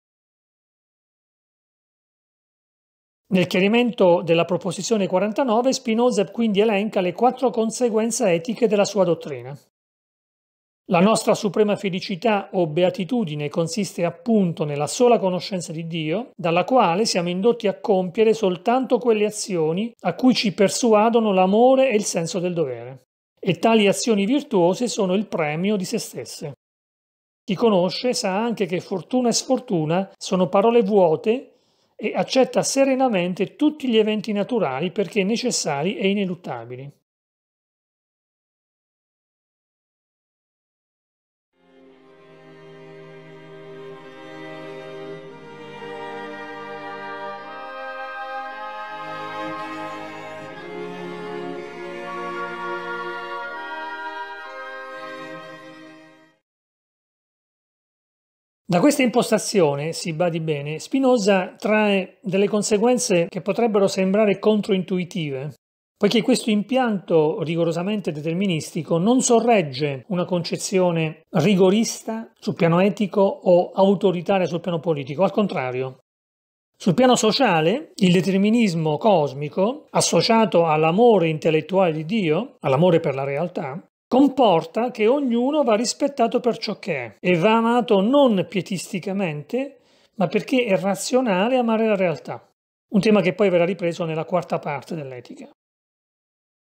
Speaker 1: Nel chiarimento della proposizione 49 Spinoza quindi elenca le quattro conseguenze etiche della sua dottrina. La nostra suprema felicità o beatitudine consiste appunto nella sola conoscenza di Dio, dalla quale siamo indotti a compiere soltanto quelle azioni a cui ci persuadono l'amore e il senso del dovere. E tali azioni virtuose sono il premio di se stesse. Chi conosce sa anche che fortuna e sfortuna sono parole vuote e accetta serenamente tutti gli eventi naturali perché necessari e ineluttabili. Da questa impostazione, si badi bene, Spinoza trae delle conseguenze che potrebbero sembrare controintuitive, poiché questo impianto rigorosamente deterministico non sorregge una concezione rigorista sul piano etico o autoritaria sul piano politico, al contrario. Sul piano sociale, il determinismo cosmico, associato all'amore intellettuale di Dio, all'amore per la realtà, comporta che ognuno va rispettato per ciò che è e va amato non pietisticamente, ma perché è razionale amare la realtà, un tema che poi verrà ripreso nella quarta parte dell'etica.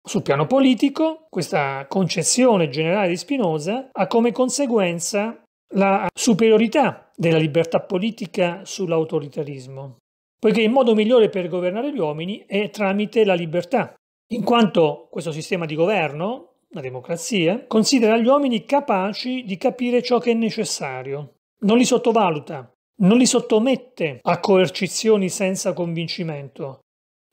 Speaker 1: Sul piano politico, questa concezione generale di Spinoza ha come conseguenza la superiorità della libertà politica sull'autoritarismo, poiché il modo migliore per governare gli uomini è tramite la libertà, in quanto questo sistema di governo, la democrazia, considera gli uomini capaci di capire ciò che è necessario, non li sottovaluta, non li sottomette a coercizioni senza convincimento.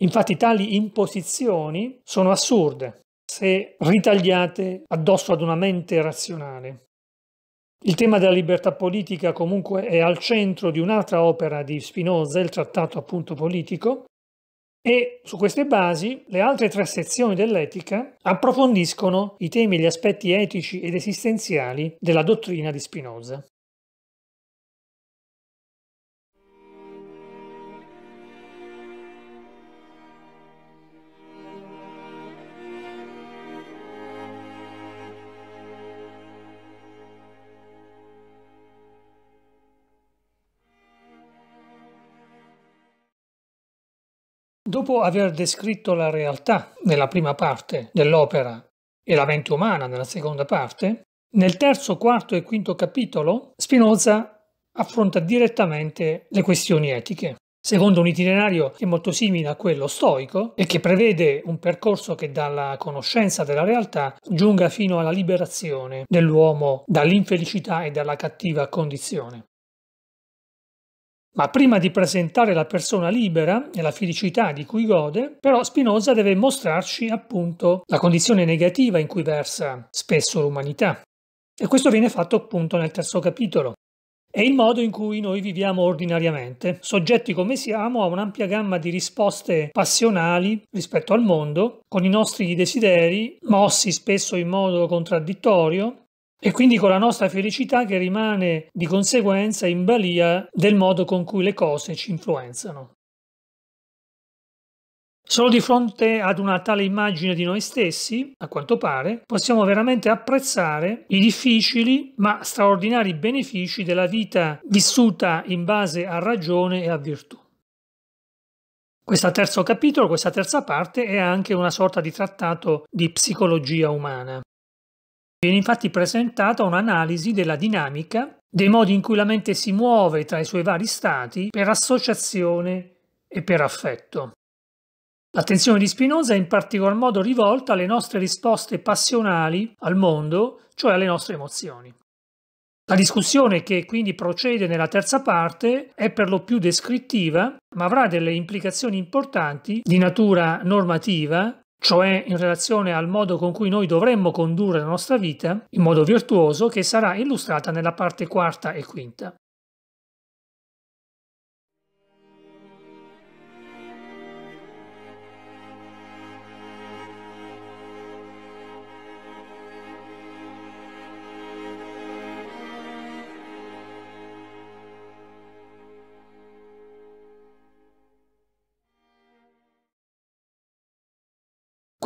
Speaker 1: Infatti tali imposizioni sono assurde se ritagliate addosso ad una mente razionale. Il tema della libertà politica comunque è al centro di un'altra opera di Spinoza, il trattato appunto politico, e su queste basi le altre tre sezioni dell'etica approfondiscono i temi e gli aspetti etici ed esistenziali della dottrina di Spinoza. Dopo aver descritto la realtà nella prima parte dell'opera e la mente umana nella seconda parte, nel terzo, quarto e quinto capitolo Spinoza affronta direttamente le questioni etiche, secondo un itinerario che è molto simile a quello stoico e che prevede un percorso che dalla conoscenza della realtà giunga fino alla liberazione dell'uomo dall'infelicità e dalla cattiva condizione. Ma prima di presentare la persona libera e la felicità di cui gode, però Spinoza deve mostrarci appunto la condizione negativa in cui versa spesso l'umanità. E questo viene fatto appunto nel terzo capitolo. È il modo in cui noi viviamo ordinariamente, soggetti come siamo a un'ampia gamma di risposte passionali rispetto al mondo, con i nostri desideri mossi spesso in modo contraddittorio, e quindi con la nostra felicità che rimane di conseguenza in balia del modo con cui le cose ci influenzano. Solo di fronte ad una tale immagine di noi stessi, a quanto pare, possiamo veramente apprezzare i difficili ma straordinari benefici della vita vissuta in base a ragione e a virtù. Questo terzo capitolo, questa terza parte, è anche una sorta di trattato di psicologia umana. Viene infatti presentata un'analisi della dinamica, dei modi in cui la mente si muove tra i suoi vari stati per associazione e per affetto. L'attenzione di Spinoza è in particolar modo rivolta alle nostre risposte passionali al mondo, cioè alle nostre emozioni. La discussione che quindi procede nella terza parte è per lo più descrittiva, ma avrà delle implicazioni importanti di natura normativa cioè in relazione al modo con cui noi dovremmo condurre la nostra vita in modo virtuoso che sarà illustrata nella parte quarta e quinta.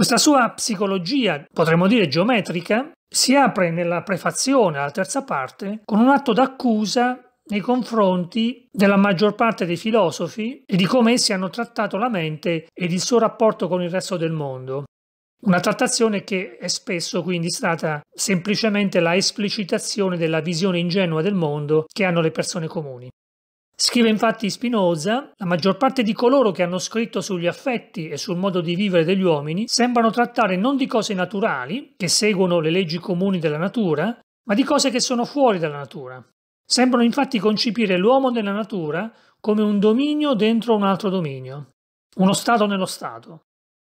Speaker 1: Questa sua psicologia, potremmo dire geometrica, si apre nella prefazione alla terza parte con un atto d'accusa nei confronti della maggior parte dei filosofi e di come essi hanno trattato la mente ed il suo rapporto con il resto del mondo. Una trattazione che è spesso quindi stata semplicemente la esplicitazione della visione ingenua del mondo che hanno le persone comuni. Scrive infatti Spinoza, la maggior parte di coloro che hanno scritto sugli affetti e sul modo di vivere degli uomini sembrano trattare non di cose naturali, che seguono le leggi comuni della natura, ma di cose che sono fuori dalla natura. Sembrano infatti concepire l'uomo nella natura come un dominio dentro un altro dominio, uno Stato nello Stato,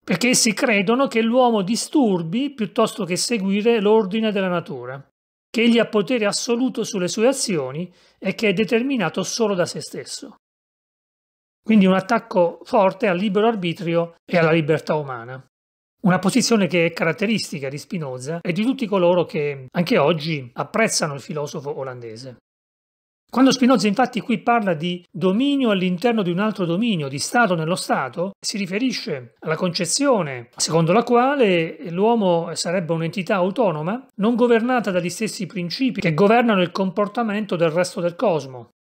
Speaker 1: perché essi credono che l'uomo disturbi piuttosto che seguire l'ordine della natura che egli ha potere assoluto sulle sue azioni e che è determinato solo da se stesso. Quindi un attacco forte al libero arbitrio e alla libertà umana. Una posizione che è caratteristica di Spinoza e di tutti coloro che anche oggi apprezzano il filosofo olandese. Quando Spinoza infatti qui parla di dominio all'interno di un altro dominio, di Stato nello Stato, si riferisce alla concezione secondo la quale l'uomo sarebbe un'entità autonoma, non governata dagli stessi principi che governano il comportamento del resto del cosmo.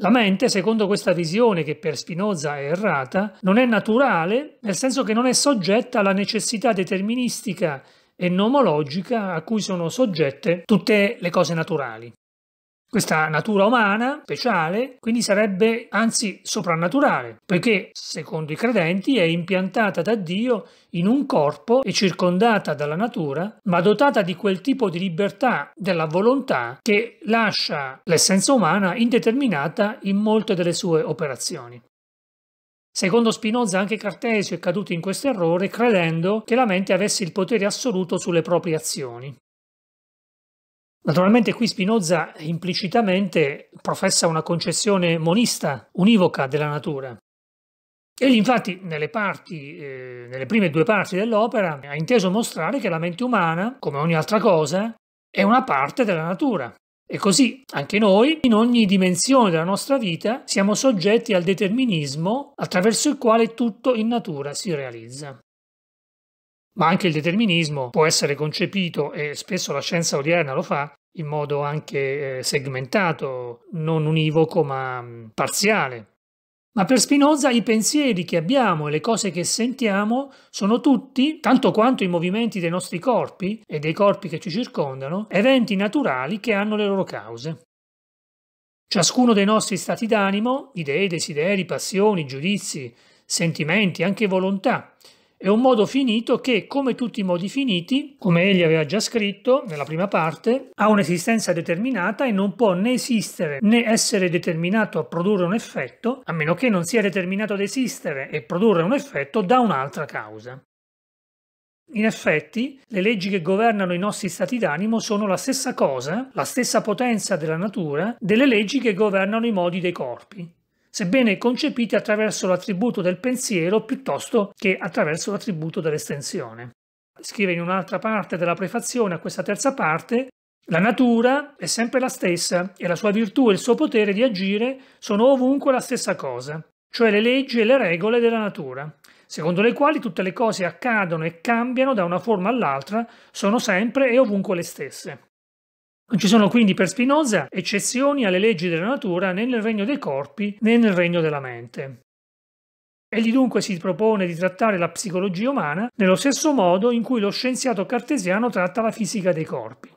Speaker 1: La mente, secondo questa visione che per Spinoza è errata, non è naturale, nel senso che non è soggetta alla necessità deterministica e nomologica a cui sono soggette tutte le cose naturali questa natura umana speciale, quindi sarebbe anzi soprannaturale, poiché secondo i credenti è impiantata da Dio in un corpo e circondata dalla natura, ma dotata di quel tipo di libertà della volontà che lascia l'essenza umana indeterminata in molte delle sue operazioni. Secondo Spinoza anche Cartesio è caduto in questo errore credendo che la mente avesse il potere assoluto sulle proprie azioni. Naturalmente qui Spinoza implicitamente professa una concezione monista, univoca della natura. Egli infatti nelle, parti, eh, nelle prime due parti dell'opera ha inteso mostrare che la mente umana, come ogni altra cosa, è una parte della natura. E così anche noi, in ogni dimensione della nostra vita, siamo soggetti al determinismo attraverso il quale tutto in natura si realizza. Ma anche il determinismo può essere concepito, e spesso la scienza odierna lo fa, in modo anche eh, segmentato, non univoco ma mm, parziale. Ma per Spinoza i pensieri che abbiamo e le cose che sentiamo sono tutti, tanto quanto i movimenti dei nostri corpi e dei corpi che ci circondano, eventi naturali che hanno le loro cause. Ciascuno dei nostri stati d'animo, idee, desideri, passioni, giudizi, sentimenti, anche volontà, è un modo finito che, come tutti i modi finiti, come egli aveva già scritto nella prima parte, ha un'esistenza determinata e non può né esistere né essere determinato a produrre un effetto, a meno che non sia determinato ad esistere e produrre un effetto da un'altra causa. In effetti, le leggi che governano i nostri stati d'animo sono la stessa cosa, la stessa potenza della natura, delle leggi che governano i modi dei corpi sebbene concepiti attraverso l'attributo del pensiero piuttosto che attraverso l'attributo dell'estensione. Scrive in un'altra parte della prefazione a questa terza parte la natura è sempre la stessa e la sua virtù e il suo potere di agire sono ovunque la stessa cosa, cioè le leggi e le regole della natura, secondo le quali tutte le cose accadono e cambiano da una forma all'altra, sono sempre e ovunque le stesse. Ci sono quindi per Spinoza eccezioni alle leggi della natura né nel regno dei corpi né nel regno della mente. Egli dunque si propone di trattare la psicologia umana nello stesso modo in cui lo scienziato cartesiano tratta la fisica dei corpi.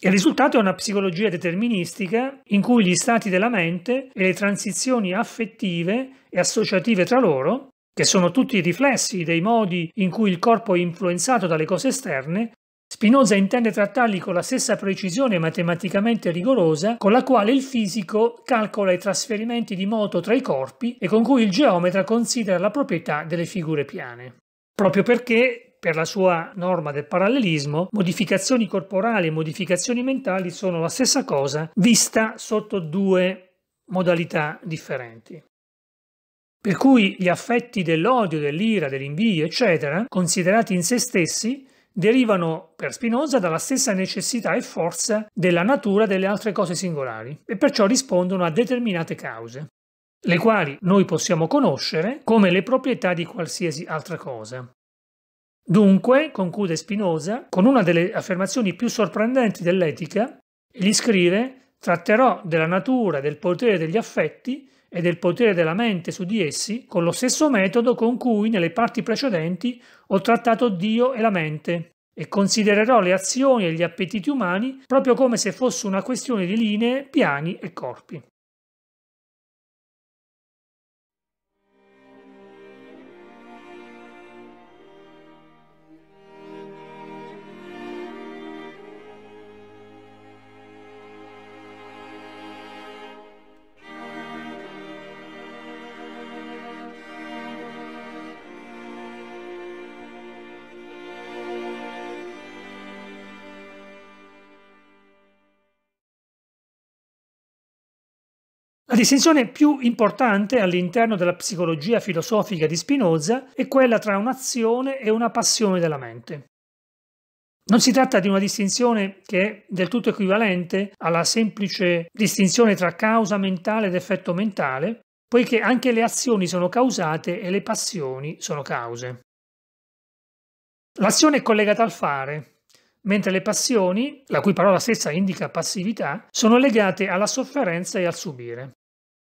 Speaker 1: Il risultato è una psicologia deterministica in cui gli stati della mente e le transizioni affettive e associative tra loro, che sono tutti i riflessi dei modi in cui il corpo è influenzato dalle cose esterne, Spinoza intende trattarli con la stessa precisione matematicamente rigorosa con la quale il fisico calcola i trasferimenti di moto tra i corpi e con cui il geometra considera la proprietà delle figure piane. Proprio perché per la sua norma del parallelismo, modificazioni corporali e modificazioni mentali sono la stessa cosa vista sotto due modalità differenti. Per cui gli affetti dell'odio, dell'ira, dell'invidia, eccetera, considerati in se stessi, derivano per Spinoza dalla stessa necessità e forza della natura delle altre cose singolari e perciò rispondono a determinate cause, le quali noi possiamo conoscere come le proprietà di qualsiasi altra cosa. Dunque, conclude Spinoza, con una delle affermazioni più sorprendenti dell'etica, gli scrive tratterò della natura, del potere degli affetti e del potere della mente su di essi con lo stesso metodo con cui nelle parti precedenti ho trattato Dio e la mente e considererò le azioni e gli appetiti umani proprio come se fosse una questione di linee, piani e corpi. La distinzione più importante all'interno della psicologia filosofica di Spinoza è quella tra un'azione e una passione della mente. Non si tratta di una distinzione che è del tutto equivalente alla semplice distinzione tra causa mentale ed effetto mentale, poiché anche le azioni sono causate e le passioni sono cause. L'azione è collegata al fare, mentre le passioni, la cui parola stessa indica passività, sono legate alla sofferenza e al subire.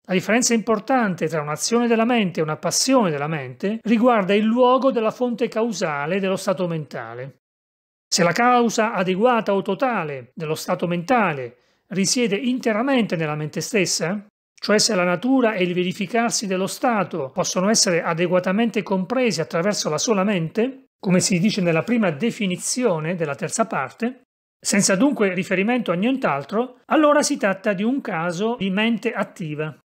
Speaker 1: La differenza importante tra un'azione della mente e una passione della mente riguarda il luogo della fonte causale dello stato mentale. Se la causa adeguata o totale dello stato mentale risiede interamente nella mente stessa, cioè se la natura e il verificarsi dello stato possono essere adeguatamente compresi attraverso la sola mente, come si dice nella prima definizione della terza parte, senza dunque riferimento a nient'altro, allora si tratta di un caso di mente attiva.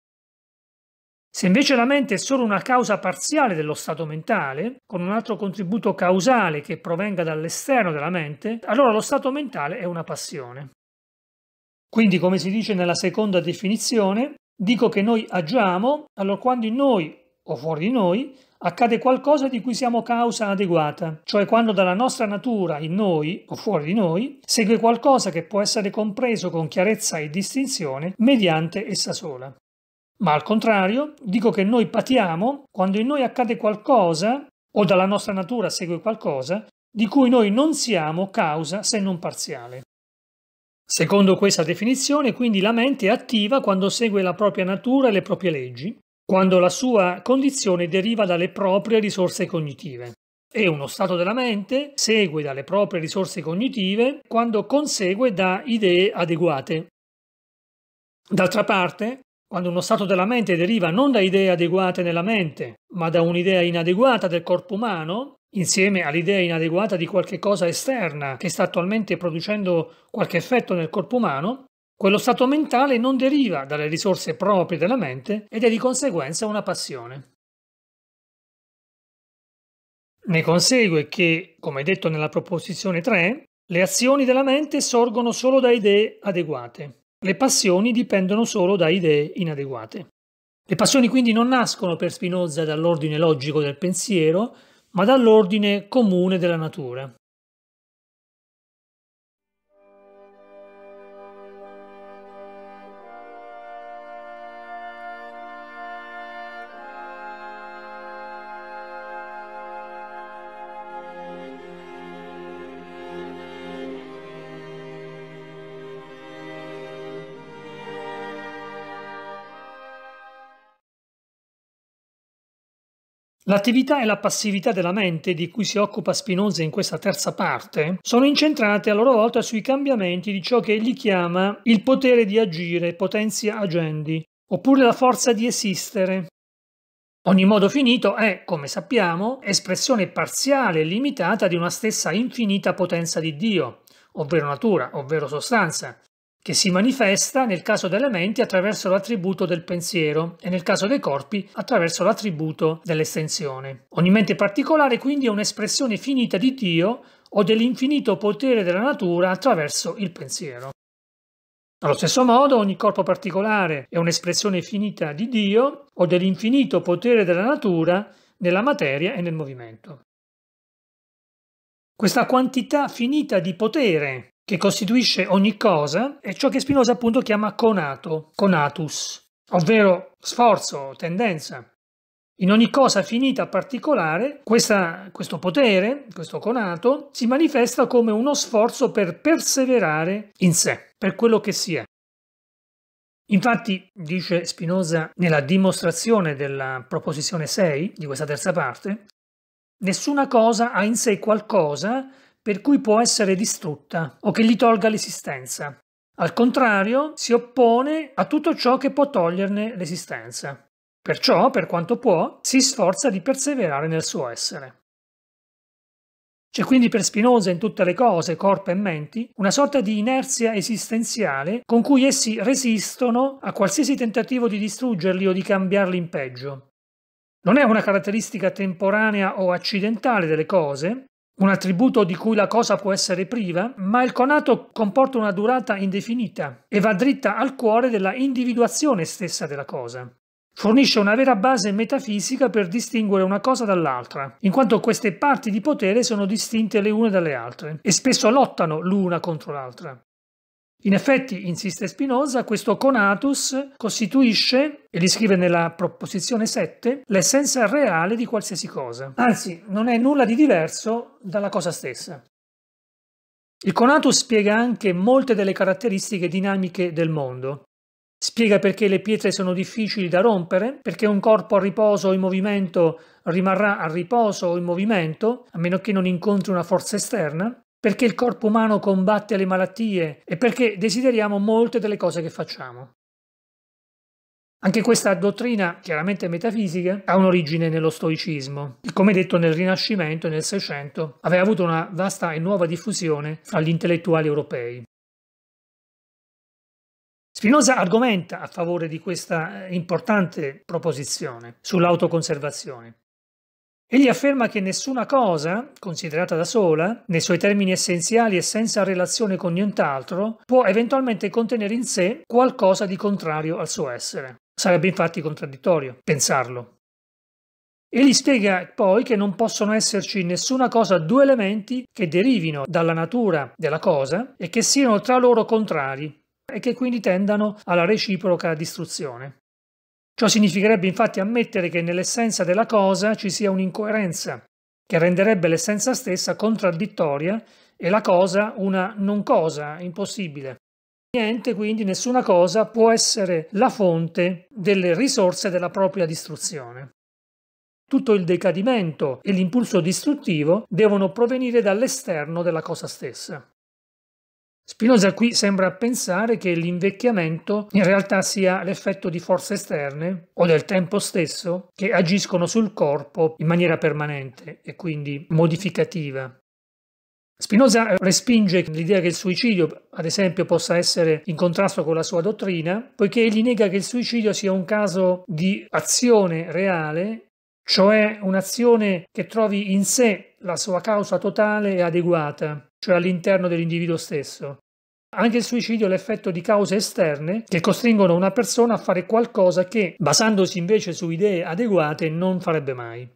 Speaker 1: Se invece la mente è solo una causa parziale dello stato mentale, con un altro contributo causale che provenga dall'esterno della mente, allora lo stato mentale è una passione. Quindi, come si dice nella seconda definizione, dico che noi agiamo allora quando in noi o fuori di noi accade qualcosa di cui siamo causa adeguata, cioè quando dalla nostra natura in noi o fuori di noi segue qualcosa che può essere compreso con chiarezza e distinzione mediante essa sola. Ma al contrario, dico che noi patiamo quando in noi accade qualcosa o dalla nostra natura segue qualcosa di cui noi non siamo causa se non parziale. Secondo questa definizione, quindi la mente è attiva quando segue la propria natura e le proprie leggi, quando la sua condizione deriva dalle proprie risorse cognitive. E uno stato della mente segue dalle proprie risorse cognitive quando consegue da idee adeguate. D'altra parte, quando uno stato della mente deriva non da idee adeguate nella mente, ma da un'idea inadeguata del corpo umano, insieme all'idea inadeguata di qualche cosa esterna che sta attualmente producendo qualche effetto nel corpo umano, quello stato mentale non deriva dalle risorse proprie della mente ed è di conseguenza una passione. Ne consegue che, come detto nella proposizione 3, le azioni della mente sorgono solo da idee adeguate. Le passioni dipendono solo da idee inadeguate. Le passioni quindi non nascono per Spinoza dall'ordine logico del pensiero, ma dall'ordine comune della natura. L'attività e la passività della mente di cui si occupa Spinoza in questa terza parte sono incentrate a loro volta sui cambiamenti di ciò che egli chiama il potere di agire, potenzia agendi, oppure la forza di esistere. Ogni modo finito è, come sappiamo, espressione parziale e limitata di una stessa infinita potenza di Dio, ovvero natura, ovvero sostanza, che si manifesta nel caso delle menti attraverso l'attributo del pensiero e nel caso dei corpi attraverso l'attributo dell'estensione. Ogni mente particolare quindi è un'espressione finita di Dio o dell'infinito potere della natura attraverso il pensiero. Allo stesso modo, ogni corpo particolare è un'espressione finita di Dio o dell'infinito potere della natura nella materia e nel movimento. Questa quantità finita di potere che costituisce ogni cosa, è ciò che Spinoza appunto chiama conato, conatus, ovvero sforzo, tendenza. In ogni cosa finita particolare, questa, questo potere, questo conato, si manifesta come uno sforzo per perseverare in sé, per quello che si è. Infatti, dice Spinoza nella dimostrazione della proposizione 6 di questa terza parte, nessuna cosa ha in sé qualcosa per cui può essere distrutta o che gli tolga l'esistenza. Al contrario, si oppone a tutto ciò che può toglierne l'esistenza. Perciò, per quanto può, si sforza di perseverare nel suo essere. C'è quindi per Spinoza in tutte le cose, corpo e menti, una sorta di inerzia esistenziale con cui essi resistono a qualsiasi tentativo di distruggerli o di cambiarli in peggio. Non è una caratteristica temporanea o accidentale delle cose, un attributo di cui la cosa può essere priva, ma il conato comporta una durata indefinita e va dritta al cuore della individuazione stessa della cosa. Fornisce una vera base metafisica per distinguere una cosa dall'altra, in quanto queste parti di potere sono distinte le une dalle altre e spesso lottano l'una contro l'altra. In effetti, insiste Spinoza, questo conatus costituisce, e li scrive nella proposizione 7, l'essenza reale di qualsiasi cosa. Anzi, non è nulla di diverso dalla cosa stessa. Il conatus spiega anche molte delle caratteristiche dinamiche del mondo. Spiega perché le pietre sono difficili da rompere, perché un corpo a riposo o in movimento rimarrà a riposo o in movimento, a meno che non incontri una forza esterna, perché il corpo umano combatte le malattie e perché desideriamo molte delle cose che facciamo. Anche questa dottrina, chiaramente metafisica, ha un'origine nello stoicismo, che come detto nel Rinascimento e nel Seicento aveva avuto una vasta e nuova diffusione fra gli intellettuali europei. Spinoza argomenta a favore di questa eh, importante proposizione sull'autoconservazione. Egli afferma che nessuna cosa, considerata da sola, nei suoi termini essenziali e senza relazione con nient'altro, può eventualmente contenere in sé qualcosa di contrario al suo essere. Sarebbe infatti contraddittorio pensarlo. Egli spiega poi che non possono esserci in nessuna cosa due elementi che derivino dalla natura della cosa e che siano tra loro contrari e che quindi tendano alla reciproca distruzione. Ciò significherebbe infatti ammettere che nell'essenza della cosa ci sia un'incoerenza, che renderebbe l'essenza stessa contraddittoria e la cosa una non cosa, impossibile. Niente, quindi nessuna cosa può essere la fonte delle risorse della propria distruzione. Tutto il decadimento e l'impulso distruttivo devono provenire dall'esterno della cosa stessa. Spinoza qui sembra pensare che l'invecchiamento in realtà sia l'effetto di forze esterne o del tempo stesso che agiscono sul corpo in maniera permanente e quindi modificativa. Spinoza respinge l'idea che il suicidio, ad esempio, possa essere in contrasto con la sua dottrina, poiché egli nega che il suicidio sia un caso di azione reale, cioè un'azione che trovi in sé la sua causa totale e adeguata, cioè all'interno dell'individuo stesso. Anche il suicidio è l'effetto di cause esterne che costringono una persona a fare qualcosa che, basandosi invece su idee adeguate, non farebbe mai.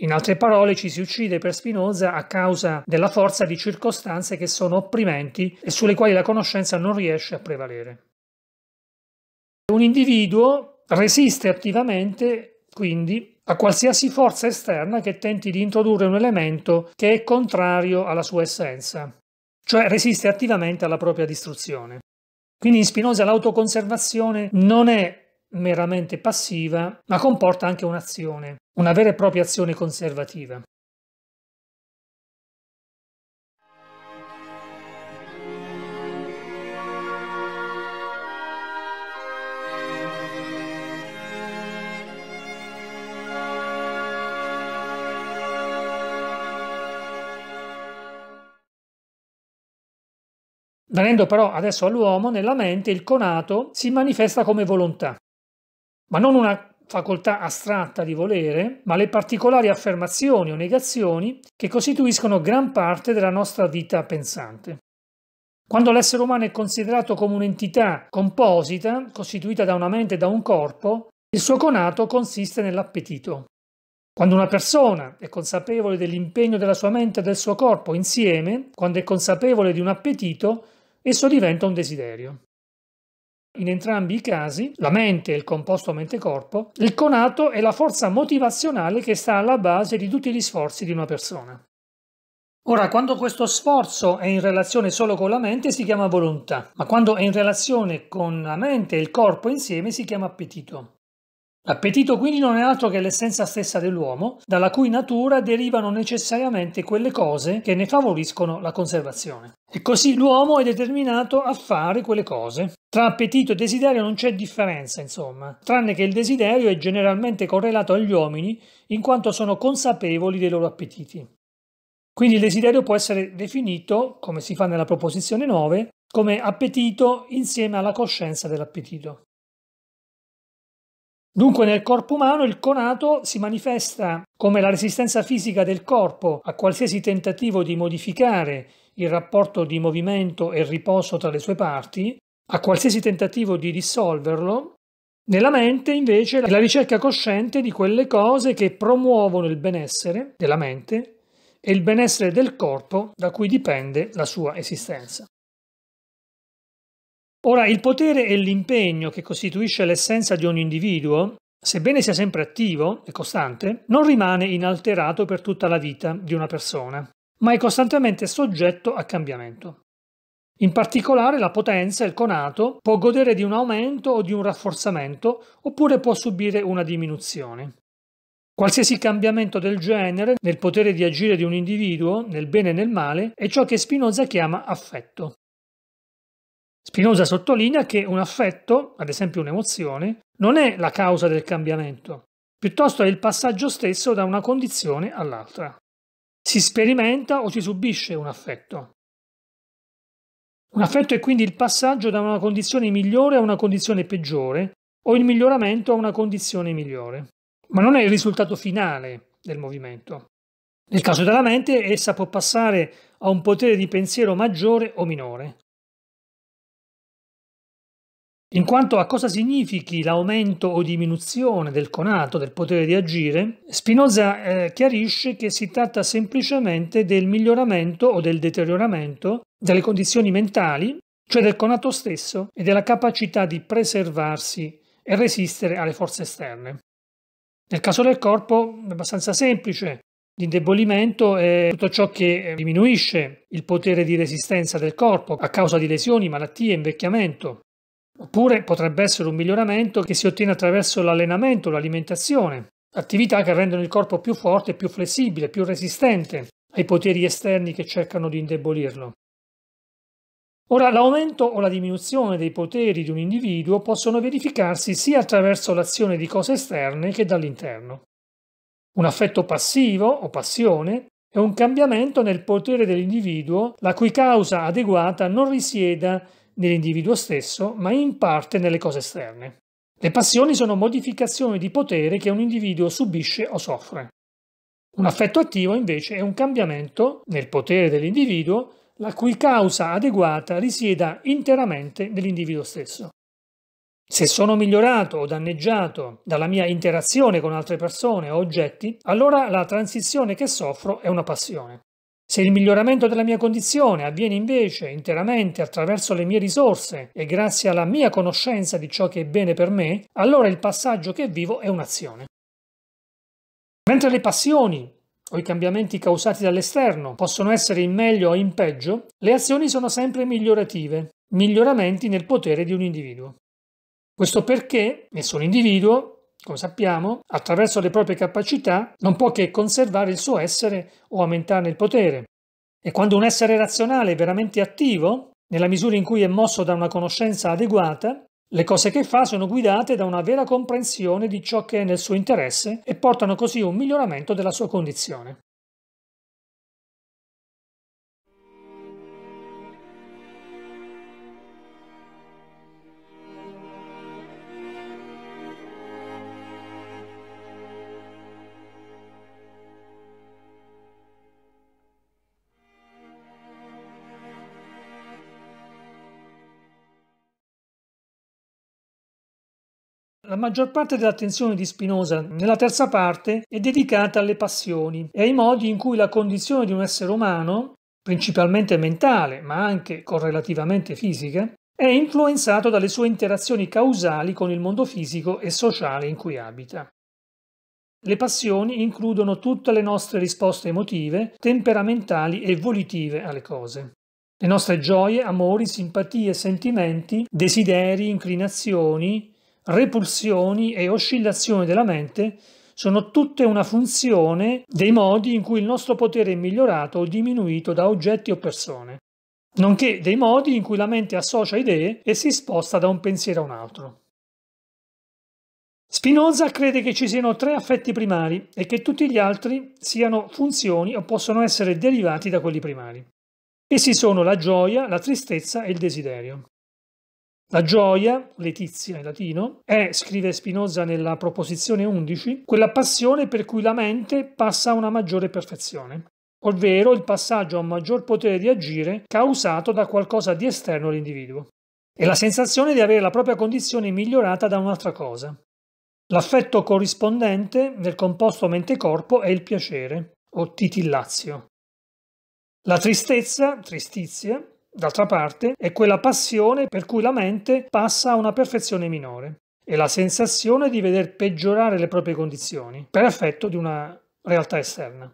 Speaker 1: In altre parole, ci si uccide per Spinoza a causa della forza di circostanze che sono opprimenti e sulle quali la conoscenza non riesce a prevalere. Un individuo resiste attivamente, quindi, a qualsiasi forza esterna che tenti di introdurre un elemento che è contrario alla sua essenza, cioè resiste attivamente alla propria distruzione. Quindi in Spinoza l'autoconservazione non è meramente passiva, ma comporta anche un'azione, una vera e propria azione conservativa. Venendo però adesso all'uomo, nella mente il conato si manifesta come volontà, ma non una facoltà astratta di volere, ma le particolari affermazioni o negazioni che costituiscono gran parte della nostra vita pensante. Quando l'essere umano è considerato come un'entità composita, costituita da una mente e da un corpo, il suo conato consiste nell'appetito. Quando una persona è consapevole dell'impegno della sua mente e del suo corpo insieme, quando è consapevole di un appetito, esso diventa un desiderio. In entrambi i casi, la mente e il composto mente-corpo, il conato è la forza motivazionale che sta alla base di tutti gli sforzi di una persona. Ora, quando questo sforzo è in relazione solo con la mente si chiama volontà, ma quando è in relazione con la mente e il corpo insieme si chiama appetito. L'appetito quindi non è altro che l'essenza stessa dell'uomo, dalla cui natura derivano necessariamente quelle cose che ne favoriscono la conservazione. E così l'uomo è determinato a fare quelle cose. Tra appetito e desiderio non c'è differenza, insomma, tranne che il desiderio è generalmente correlato agli uomini in quanto sono consapevoli dei loro appetiti. Quindi il desiderio può essere definito, come si fa nella proposizione 9, come appetito insieme alla coscienza dell'appetito. Dunque nel corpo umano il conato si manifesta come la resistenza fisica del corpo a qualsiasi tentativo di modificare il rapporto di movimento e riposo tra le sue parti, a qualsiasi tentativo di dissolverlo. Nella mente invece è la ricerca cosciente di quelle cose che promuovono il benessere della mente e il benessere del corpo da cui dipende la sua esistenza. Ora, il potere e l'impegno che costituisce l'essenza di ogni individuo, sebbene sia sempre attivo e costante, non rimane inalterato per tutta la vita di una persona, ma è costantemente soggetto a cambiamento. In particolare la potenza, il conato, può godere di un aumento o di un rafforzamento, oppure può subire una diminuzione. Qualsiasi cambiamento del genere nel potere di agire di un individuo, nel bene e nel male, è ciò che Spinoza chiama affetto. Spinoza sottolinea che un affetto, ad esempio un'emozione, non è la causa del cambiamento, piuttosto è il passaggio stesso da una condizione all'altra. Si sperimenta o si subisce un affetto. Un affetto è quindi il passaggio da una condizione migliore a una condizione peggiore o il miglioramento a una condizione migliore, ma non è il risultato finale del movimento. Nel caso della mente, essa può passare a un potere di pensiero maggiore o minore, in quanto a cosa significhi l'aumento o diminuzione del conato, del potere di agire, Spinoza eh, chiarisce che si tratta semplicemente del miglioramento o del deterioramento delle condizioni mentali, cioè del conato stesso e della capacità di preservarsi e resistere alle forze esterne. Nel caso del corpo è abbastanza semplice. L'indebolimento è tutto ciò che eh, diminuisce il potere di resistenza del corpo a causa di lesioni, malattie, invecchiamento, Oppure potrebbe essere un miglioramento che si ottiene attraverso l'allenamento, l'alimentazione, attività che rendono il corpo più forte, più flessibile, più resistente ai poteri esterni che cercano di indebolirlo. Ora, l'aumento o la diminuzione dei poteri di un individuo possono verificarsi sia attraverso l'azione di cose esterne che dall'interno. Un affetto passivo o passione è un cambiamento nel potere dell'individuo la cui causa adeguata non risieda nell'individuo stesso, ma in parte nelle cose esterne. Le passioni sono modificazioni di potere che un individuo subisce o soffre. Un affetto attivo invece è un cambiamento nel potere dell'individuo la cui causa adeguata risieda interamente nell'individuo stesso. Se sono migliorato o danneggiato dalla mia interazione con altre persone o oggetti, allora la transizione che soffro è una passione. Se il miglioramento della mia condizione avviene invece interamente attraverso le mie risorse e grazie alla mia conoscenza di ciò che è bene per me, allora il passaggio che vivo è un'azione. Mentre le passioni o i cambiamenti causati dall'esterno possono essere in meglio o in peggio, le azioni sono sempre migliorative, miglioramenti nel potere di un individuo. Questo perché nessun individuo come sappiamo, attraverso le proprie capacità, non può che conservare il suo essere o aumentarne il potere. E quando un essere razionale è veramente attivo, nella misura in cui è mosso da una conoscenza adeguata, le cose che fa sono guidate da una vera comprensione di ciò che è nel suo interesse e portano così un miglioramento della sua condizione. La maggior parte dell'attenzione di Spinoza nella terza parte è dedicata alle passioni e ai modi in cui la condizione di un essere umano, principalmente mentale ma anche correlativamente fisica, è influenzato dalle sue interazioni causali con il mondo fisico e sociale in cui abita. Le passioni includono tutte le nostre risposte emotive, temperamentali e volitive alle cose. Le nostre gioie, amori, simpatie, sentimenti, desideri, inclinazioni, repulsioni e oscillazioni della mente sono tutte una funzione dei modi in cui il nostro potere è migliorato o diminuito da oggetti o persone, nonché dei modi in cui la mente associa idee e si sposta da un pensiero a un altro. Spinoza crede che ci siano tre affetti primari e che tutti gli altri siano funzioni o possono essere derivati da quelli primari. Essi sono la gioia, la tristezza e il desiderio. La gioia, letizia in latino, è, scrive Spinoza nella proposizione 11, quella passione per cui la mente passa a una maggiore perfezione, ovvero il passaggio a un maggior potere di agire causato da qualcosa di esterno all'individuo. È la sensazione di avere la propria condizione migliorata da un'altra cosa. L'affetto corrispondente nel composto mente-corpo è il piacere, o titillazio. La tristezza, tristizia, D'altra parte, è quella passione per cui la mente passa a una perfezione minore È la sensazione di veder peggiorare le proprie condizioni per effetto di una realtà esterna.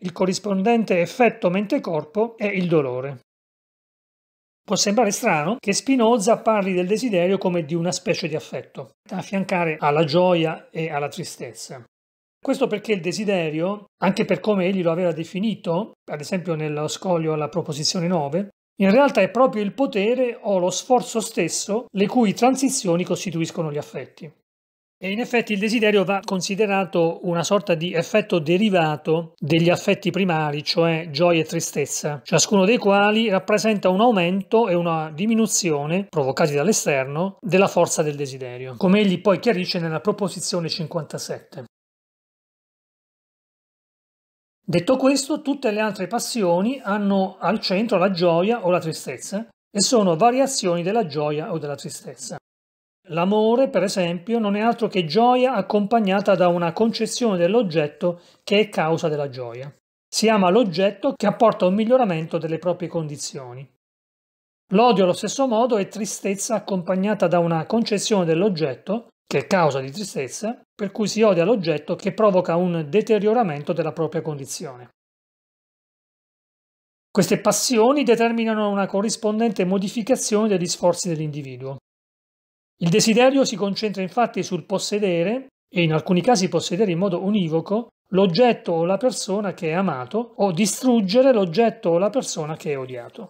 Speaker 1: Il corrispondente effetto mente-corpo è il dolore. Può sembrare strano che Spinoza parli del desiderio come di una specie di affetto, da affiancare alla gioia e alla tristezza. Questo perché il desiderio, anche per come egli lo aveva definito, ad esempio nello scoglio alla proposizione 9, in realtà è proprio il potere o lo sforzo stesso le cui transizioni costituiscono gli affetti. E in effetti il desiderio va considerato una sorta di effetto derivato degli affetti primari, cioè gioia e tristezza, ciascuno dei quali rappresenta un aumento e una diminuzione, provocati dall'esterno, della forza del desiderio, come egli poi chiarisce nella proposizione 57. Detto questo, tutte le altre passioni hanno al centro la gioia o la tristezza e sono variazioni della gioia o della tristezza. L'amore, per esempio, non è altro che gioia accompagnata da una concezione dell'oggetto che è causa della gioia. Si ama l'oggetto che apporta un miglioramento delle proprie condizioni. L'odio allo stesso modo è tristezza accompagnata da una concezione dell'oggetto che è causa di tristezza, per cui si odia l'oggetto che provoca un deterioramento della propria condizione. Queste passioni determinano una corrispondente modificazione degli sforzi dell'individuo. Il desiderio si concentra infatti sul possedere, e in alcuni casi possedere in modo univoco, l'oggetto o la persona che è amato o distruggere l'oggetto o la persona che è odiato.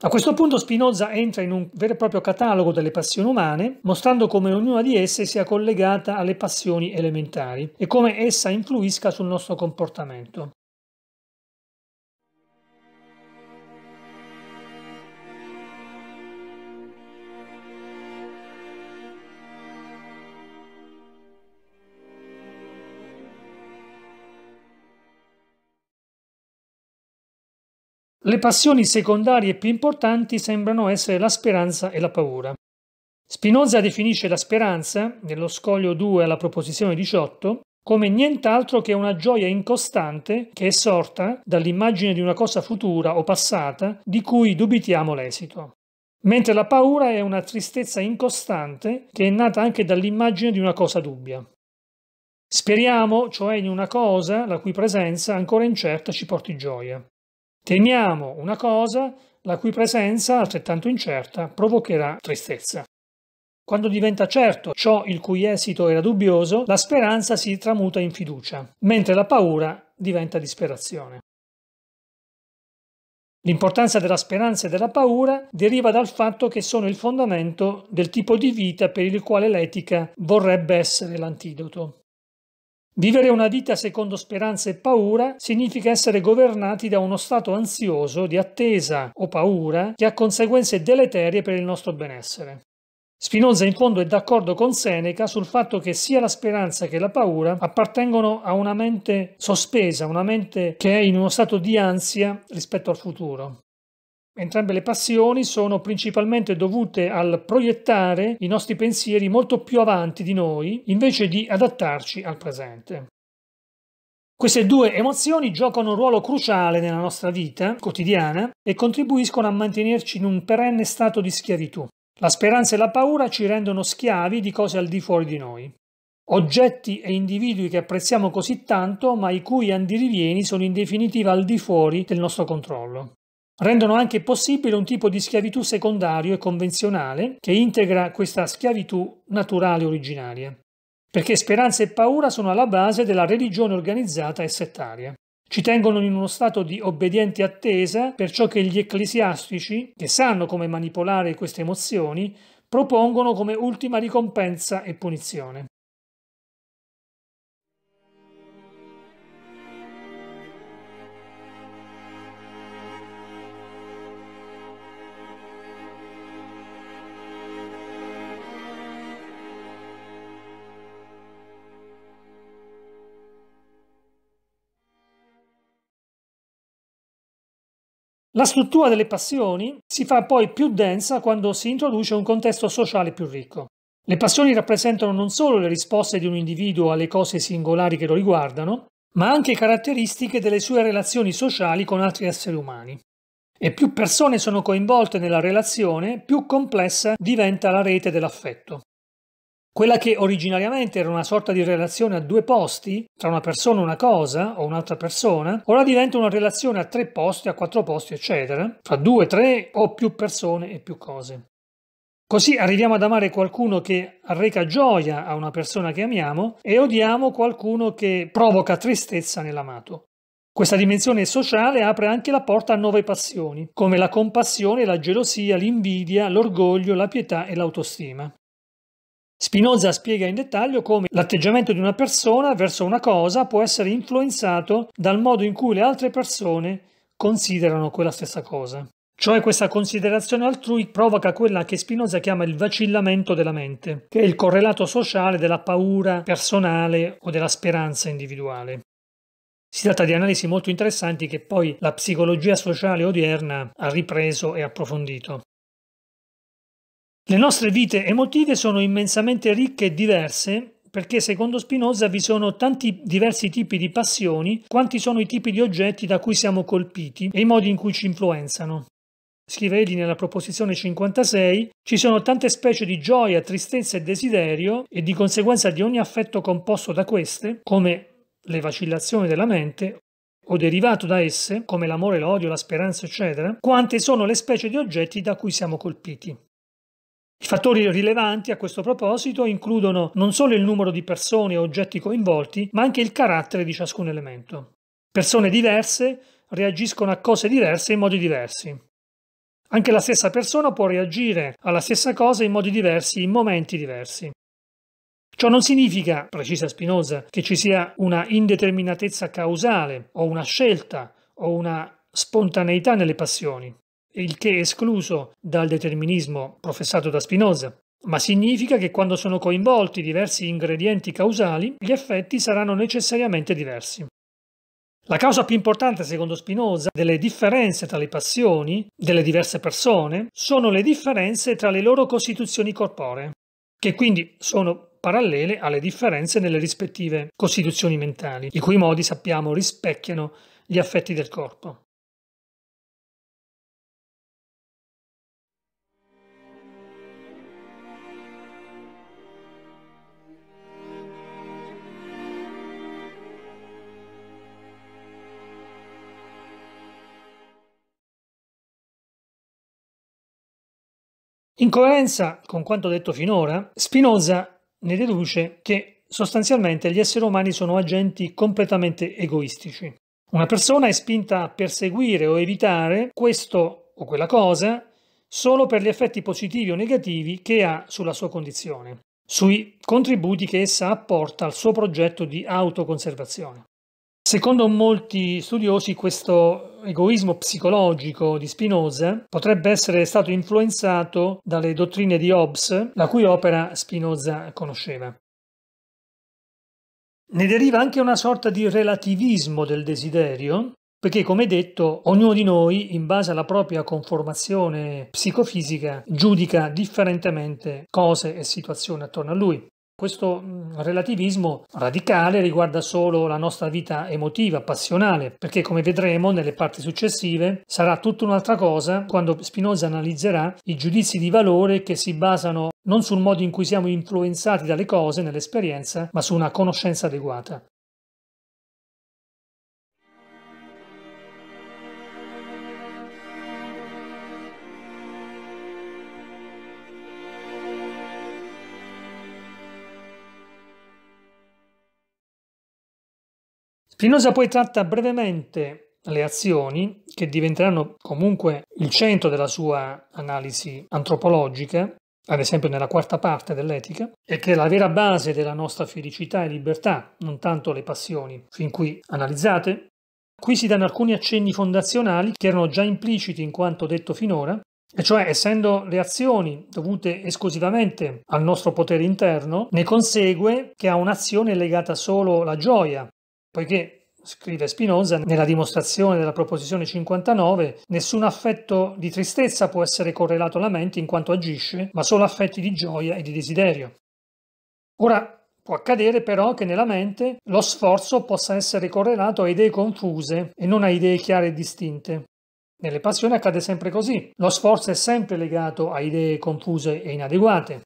Speaker 1: A questo punto Spinoza entra in un vero e proprio catalogo delle passioni umane, mostrando come ognuna di esse sia collegata alle passioni elementari e come essa influisca sul nostro comportamento. le passioni secondarie più importanti sembrano essere la speranza e la paura. Spinoza definisce la speranza, nello scoglio 2 alla proposizione 18, come nient'altro che una gioia incostante che è sorta dall'immagine di una cosa futura o passata di cui dubitiamo l'esito. Mentre la paura è una tristezza incostante che è nata anche dall'immagine di una cosa dubbia. Speriamo, cioè, in una cosa la cui presenza ancora incerta ci porti gioia. Temiamo una cosa la cui presenza, altrettanto incerta, provocherà tristezza. Quando diventa certo ciò il cui esito era dubbioso, la speranza si tramuta in fiducia, mentre la paura diventa disperazione. L'importanza della speranza e della paura deriva dal fatto che sono il fondamento del tipo di vita per il quale l'etica vorrebbe essere l'antidoto. Vivere una vita secondo speranza e paura significa essere governati da uno stato ansioso, di attesa o paura che ha conseguenze deleterie per il nostro benessere. Spinoza in fondo è d'accordo con Seneca sul fatto che sia la speranza che la paura appartengono a una mente sospesa, una mente che è in uno stato di ansia rispetto al futuro. Entrambe le passioni sono principalmente dovute al proiettare i nostri pensieri molto più avanti di noi, invece di adattarci al presente. Queste due emozioni giocano un ruolo cruciale nella nostra vita quotidiana e contribuiscono a mantenerci in un perenne stato di schiavitù. La speranza e la paura ci rendono schiavi di cose al di fuori di noi. Oggetti e individui che apprezziamo così tanto, ma i cui andirivieni sono in definitiva al di fuori del nostro controllo rendono anche possibile un tipo di schiavitù secondario e convenzionale che integra questa schiavitù naturale originaria, perché speranza e paura sono alla base della religione organizzata e settaria. Ci tengono in uno stato di obbediente attesa per ciò che gli ecclesiastici, che sanno come manipolare queste emozioni, propongono come ultima ricompensa e punizione. La struttura delle passioni si fa poi più densa quando si introduce un contesto sociale più ricco. Le passioni rappresentano non solo le risposte di un individuo alle cose singolari che lo riguardano, ma anche caratteristiche delle sue relazioni sociali con altri esseri umani. E più persone sono coinvolte nella relazione, più complessa diventa la rete dell'affetto. Quella che originariamente era una sorta di relazione a due posti, tra una persona e una cosa o un'altra persona, ora diventa una relazione a tre posti, a quattro posti, eccetera, tra due, tre o più persone e più cose. Così arriviamo ad amare qualcuno che arreca gioia a una persona che amiamo e odiamo qualcuno che provoca tristezza nell'amato. Questa dimensione sociale apre anche la porta a nuove passioni, come la compassione, la gelosia, l'invidia, l'orgoglio, la pietà e l'autostima. Spinoza spiega in dettaglio come l'atteggiamento di una persona verso una cosa può essere influenzato dal modo in cui le altre persone considerano quella stessa cosa. Cioè questa considerazione altrui provoca quella che Spinoza chiama il vacillamento della mente, che è il correlato sociale della paura personale o della speranza individuale. Si tratta di analisi molto interessanti che poi la psicologia sociale odierna ha ripreso e approfondito. Le nostre vite emotive sono immensamente ricche e diverse perché secondo Spinoza vi sono tanti diversi tipi di passioni quanti sono i tipi di oggetti da cui siamo colpiti e i modi in cui ci influenzano. Scrive Edi nella proposizione 56, ci sono tante specie di gioia, tristezza e desiderio e di conseguenza di ogni affetto composto da queste, come le vacillazioni della mente o derivato da esse, come l'amore, l'odio, la speranza, eccetera, quante sono le specie di oggetti da cui siamo colpiti. I fattori rilevanti a questo proposito includono non solo il numero di persone e oggetti coinvolti, ma anche il carattere di ciascun elemento. Persone diverse reagiscono a cose diverse in modi diversi. Anche la stessa persona può reagire alla stessa cosa in modi diversi, in momenti diversi. Ciò non significa, precisa Spinoza, che ci sia una indeterminatezza causale o una scelta o una spontaneità nelle passioni il che è escluso dal determinismo professato da Spinoza, ma significa che quando sono coinvolti diversi ingredienti causali, gli effetti saranno necessariamente diversi. La causa più importante, secondo Spinoza, delle differenze tra le passioni delle diverse persone sono le differenze tra le loro costituzioni corporee, che quindi sono parallele alle differenze nelle rispettive costituzioni mentali, i cui modi sappiamo rispecchiano gli affetti del corpo. In coerenza con quanto detto finora, Spinoza ne deduce che sostanzialmente gli esseri umani sono agenti completamente egoistici. Una persona è spinta a perseguire o evitare questo o quella cosa solo per gli effetti positivi o negativi che ha sulla sua condizione, sui contributi che essa apporta al suo progetto di autoconservazione. Secondo molti studiosi questo egoismo psicologico di Spinoza potrebbe essere stato influenzato dalle dottrine di Hobbes, la cui opera Spinoza conosceva. Ne deriva anche una sorta di relativismo del desiderio, perché come detto ognuno di noi, in base alla propria conformazione psicofisica, giudica differentemente cose e situazioni attorno a lui. Questo mm, relativismo radicale riguarda solo la nostra vita emotiva, passionale, perché come vedremo nelle parti successive sarà tutta un'altra cosa quando Spinoza analizzerà i giudizi di valore che si basano non sul modo in cui siamo influenzati dalle cose nell'esperienza, ma su una conoscenza adeguata. Spinoza poi tratta brevemente le azioni, che diventeranno comunque il centro della sua analisi antropologica, ad esempio nella quarta parte dell'etica, e che è la vera base della nostra felicità e libertà, non tanto le passioni fin qui analizzate. Qui si danno alcuni accenni fondazionali che erano già impliciti in quanto detto finora, e cioè essendo le azioni dovute esclusivamente al nostro potere interno, ne consegue che a un'azione è legata solo la gioia, poiché, scrive Spinoza, nella dimostrazione della proposizione 59, nessun affetto di tristezza può essere correlato alla mente in quanto agisce, ma solo affetti di gioia e di desiderio. Ora, Può accadere però che nella mente lo sforzo possa essere correlato a idee confuse e non a idee chiare e distinte. Nelle passioni accade sempre così, lo sforzo è sempre legato a idee confuse e inadeguate.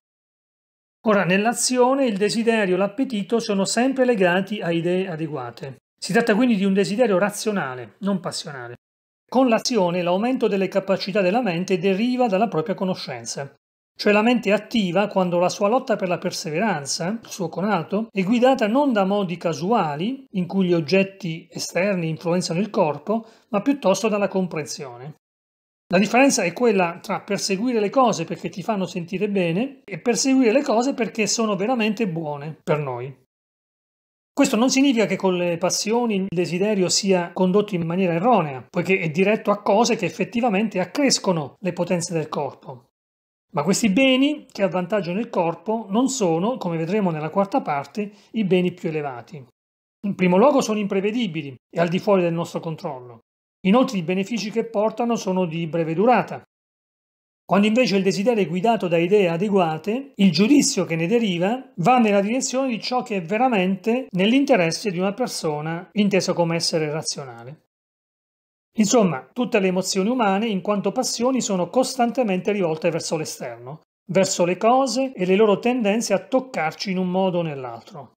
Speaker 1: Ora, nell'azione il desiderio e l'appetito sono sempre legati a idee adeguate. Si tratta quindi di un desiderio razionale, non passionale. Con l'azione l'aumento delle capacità della mente deriva dalla propria conoscenza. Cioè la mente è attiva quando la sua lotta per la perseveranza, il suo conato, è guidata non da modi casuali, in cui gli oggetti esterni influenzano il corpo, ma piuttosto dalla comprensione. La differenza è quella tra perseguire le cose perché ti fanno sentire bene e perseguire le cose perché sono veramente buone per noi. Questo non significa che con le passioni il desiderio sia condotto in maniera erronea, poiché è diretto a cose che effettivamente accrescono le potenze del corpo. Ma questi beni che avvantaggiano il corpo non sono, come vedremo nella quarta parte, i beni più elevati. In primo luogo sono imprevedibili e al di fuori del nostro controllo. Inoltre i benefici che portano sono di breve durata. Quando invece il desiderio è guidato da idee adeguate, il giudizio che ne deriva va nella direzione di ciò che è veramente nell'interesse di una persona, intesa come essere razionale. Insomma, tutte le emozioni umane, in quanto passioni, sono costantemente rivolte verso l'esterno, verso le cose e le loro tendenze a toccarci in un modo o nell'altro.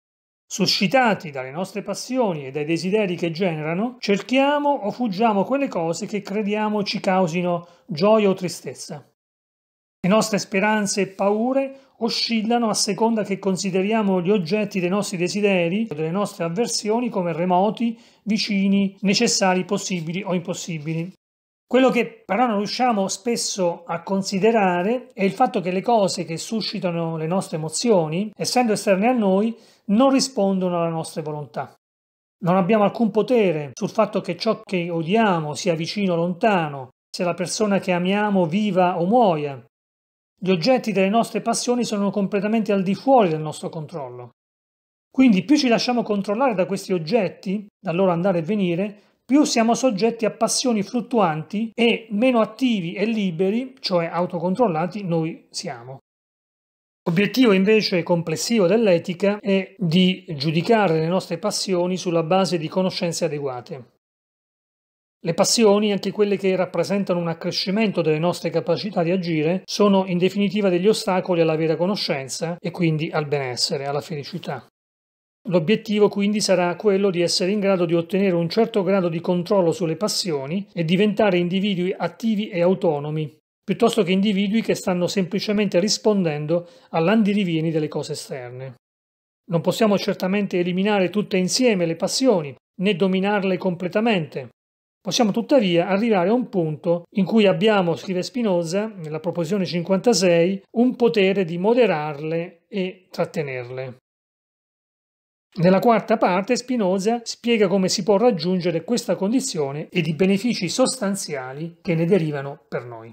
Speaker 1: Suscitati dalle nostre passioni e dai desideri che generano, cerchiamo o fuggiamo quelle cose che crediamo ci causino gioia o tristezza. Le nostre speranze e paure oscillano a seconda che consideriamo gli oggetti dei nostri desideri o delle nostre avversioni come remoti, vicini, necessari, possibili o impossibili. Quello che però non riusciamo spesso a considerare è il fatto che le cose che suscitano le nostre emozioni, essendo esterne a noi, non rispondono alle nostre volontà. Non abbiamo alcun potere sul fatto che ciò che odiamo sia vicino o lontano, se la persona che amiamo viva o muoia. Gli oggetti delle nostre passioni sono completamente al di fuori del nostro controllo. Quindi più ci lasciamo controllare da questi oggetti, dal loro andare e venire, più siamo soggetti a passioni fluttuanti e meno attivi e liberi, cioè autocontrollati, noi siamo. Obiettivo invece complessivo dell'etica è di giudicare le nostre passioni sulla base di conoscenze adeguate. Le passioni, anche quelle che rappresentano un accrescimento delle nostre capacità di agire, sono in definitiva degli ostacoli alla vera conoscenza e quindi al benessere, alla felicità. L'obiettivo quindi sarà quello di essere in grado di ottenere un certo grado di controllo sulle passioni e diventare individui attivi e autonomi, piuttosto che individui che stanno semplicemente rispondendo all'andirivieni delle cose esterne. Non possiamo certamente eliminare tutte insieme le passioni, né dominarle completamente. Possiamo tuttavia arrivare a un punto in cui abbiamo, scrive Spinoza, nella proposizione 56, un potere di moderarle e trattenerle. Nella quarta parte Spinoza spiega come si può raggiungere questa condizione ed i benefici sostanziali che ne derivano per noi.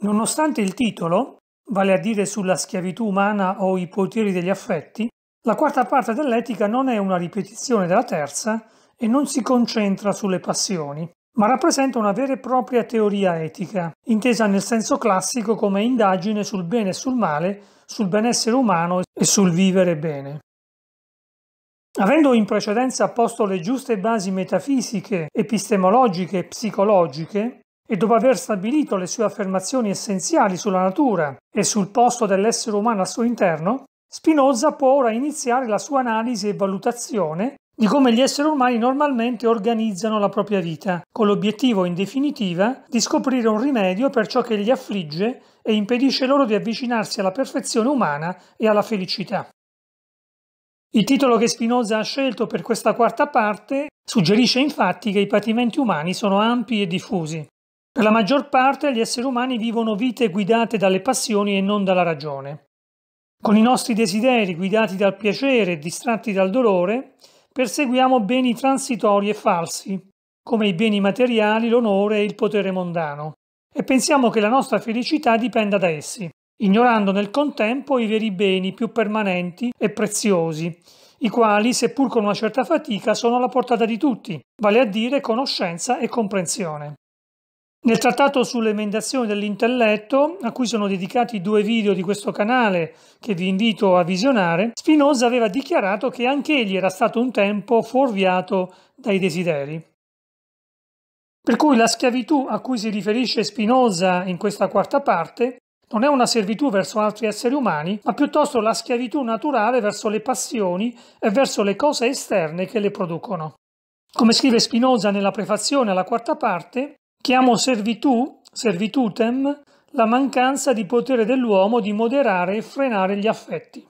Speaker 1: Nonostante il titolo, vale a dire sulla schiavitù umana o i poteri degli affetti, la quarta parte dell'etica non è una ripetizione della terza e non si concentra sulle passioni, ma rappresenta una vera e propria teoria etica, intesa nel senso classico come indagine sul bene e sul male, sul benessere umano e sul vivere bene. Avendo in precedenza posto le giuste basi metafisiche, epistemologiche e psicologiche, e dopo aver stabilito le sue affermazioni essenziali sulla natura e sul posto dell'essere umano al suo interno, Spinoza può ora iniziare la sua analisi e valutazione di come gli esseri umani normalmente organizzano la propria vita, con l'obiettivo in definitiva di scoprire un rimedio per ciò che li affligge e impedisce loro di avvicinarsi alla perfezione umana e alla felicità. Il titolo che Spinoza ha scelto per questa quarta parte suggerisce infatti che i patimenti umani sono ampi e diffusi per la maggior parte gli esseri umani vivono vite guidate dalle passioni e non dalla ragione. Con i nostri desideri guidati dal piacere e distratti dal dolore, perseguiamo beni transitori e falsi, come i beni materiali, l'onore e il potere mondano, e pensiamo che la nostra felicità dipenda da essi, ignorando nel contempo i veri beni più permanenti e preziosi, i quali, seppur con una certa fatica, sono alla portata di tutti, vale a dire conoscenza e comprensione. Nel trattato sull'emendazione dell'intelletto, a cui sono dedicati due video di questo canale che vi invito a visionare, Spinoza aveva dichiarato che anch'egli era stato un tempo fuorviato dai desideri. Per cui la schiavitù a cui si riferisce Spinoza in questa quarta parte non è una servitù verso altri esseri umani, ma piuttosto la schiavitù naturale verso le passioni e verso le cose esterne che le producono. Come scrive Spinoza nella prefazione alla quarta parte, Chiamo servitù, servitutem, la mancanza di potere dell'uomo di moderare e frenare gli affetti,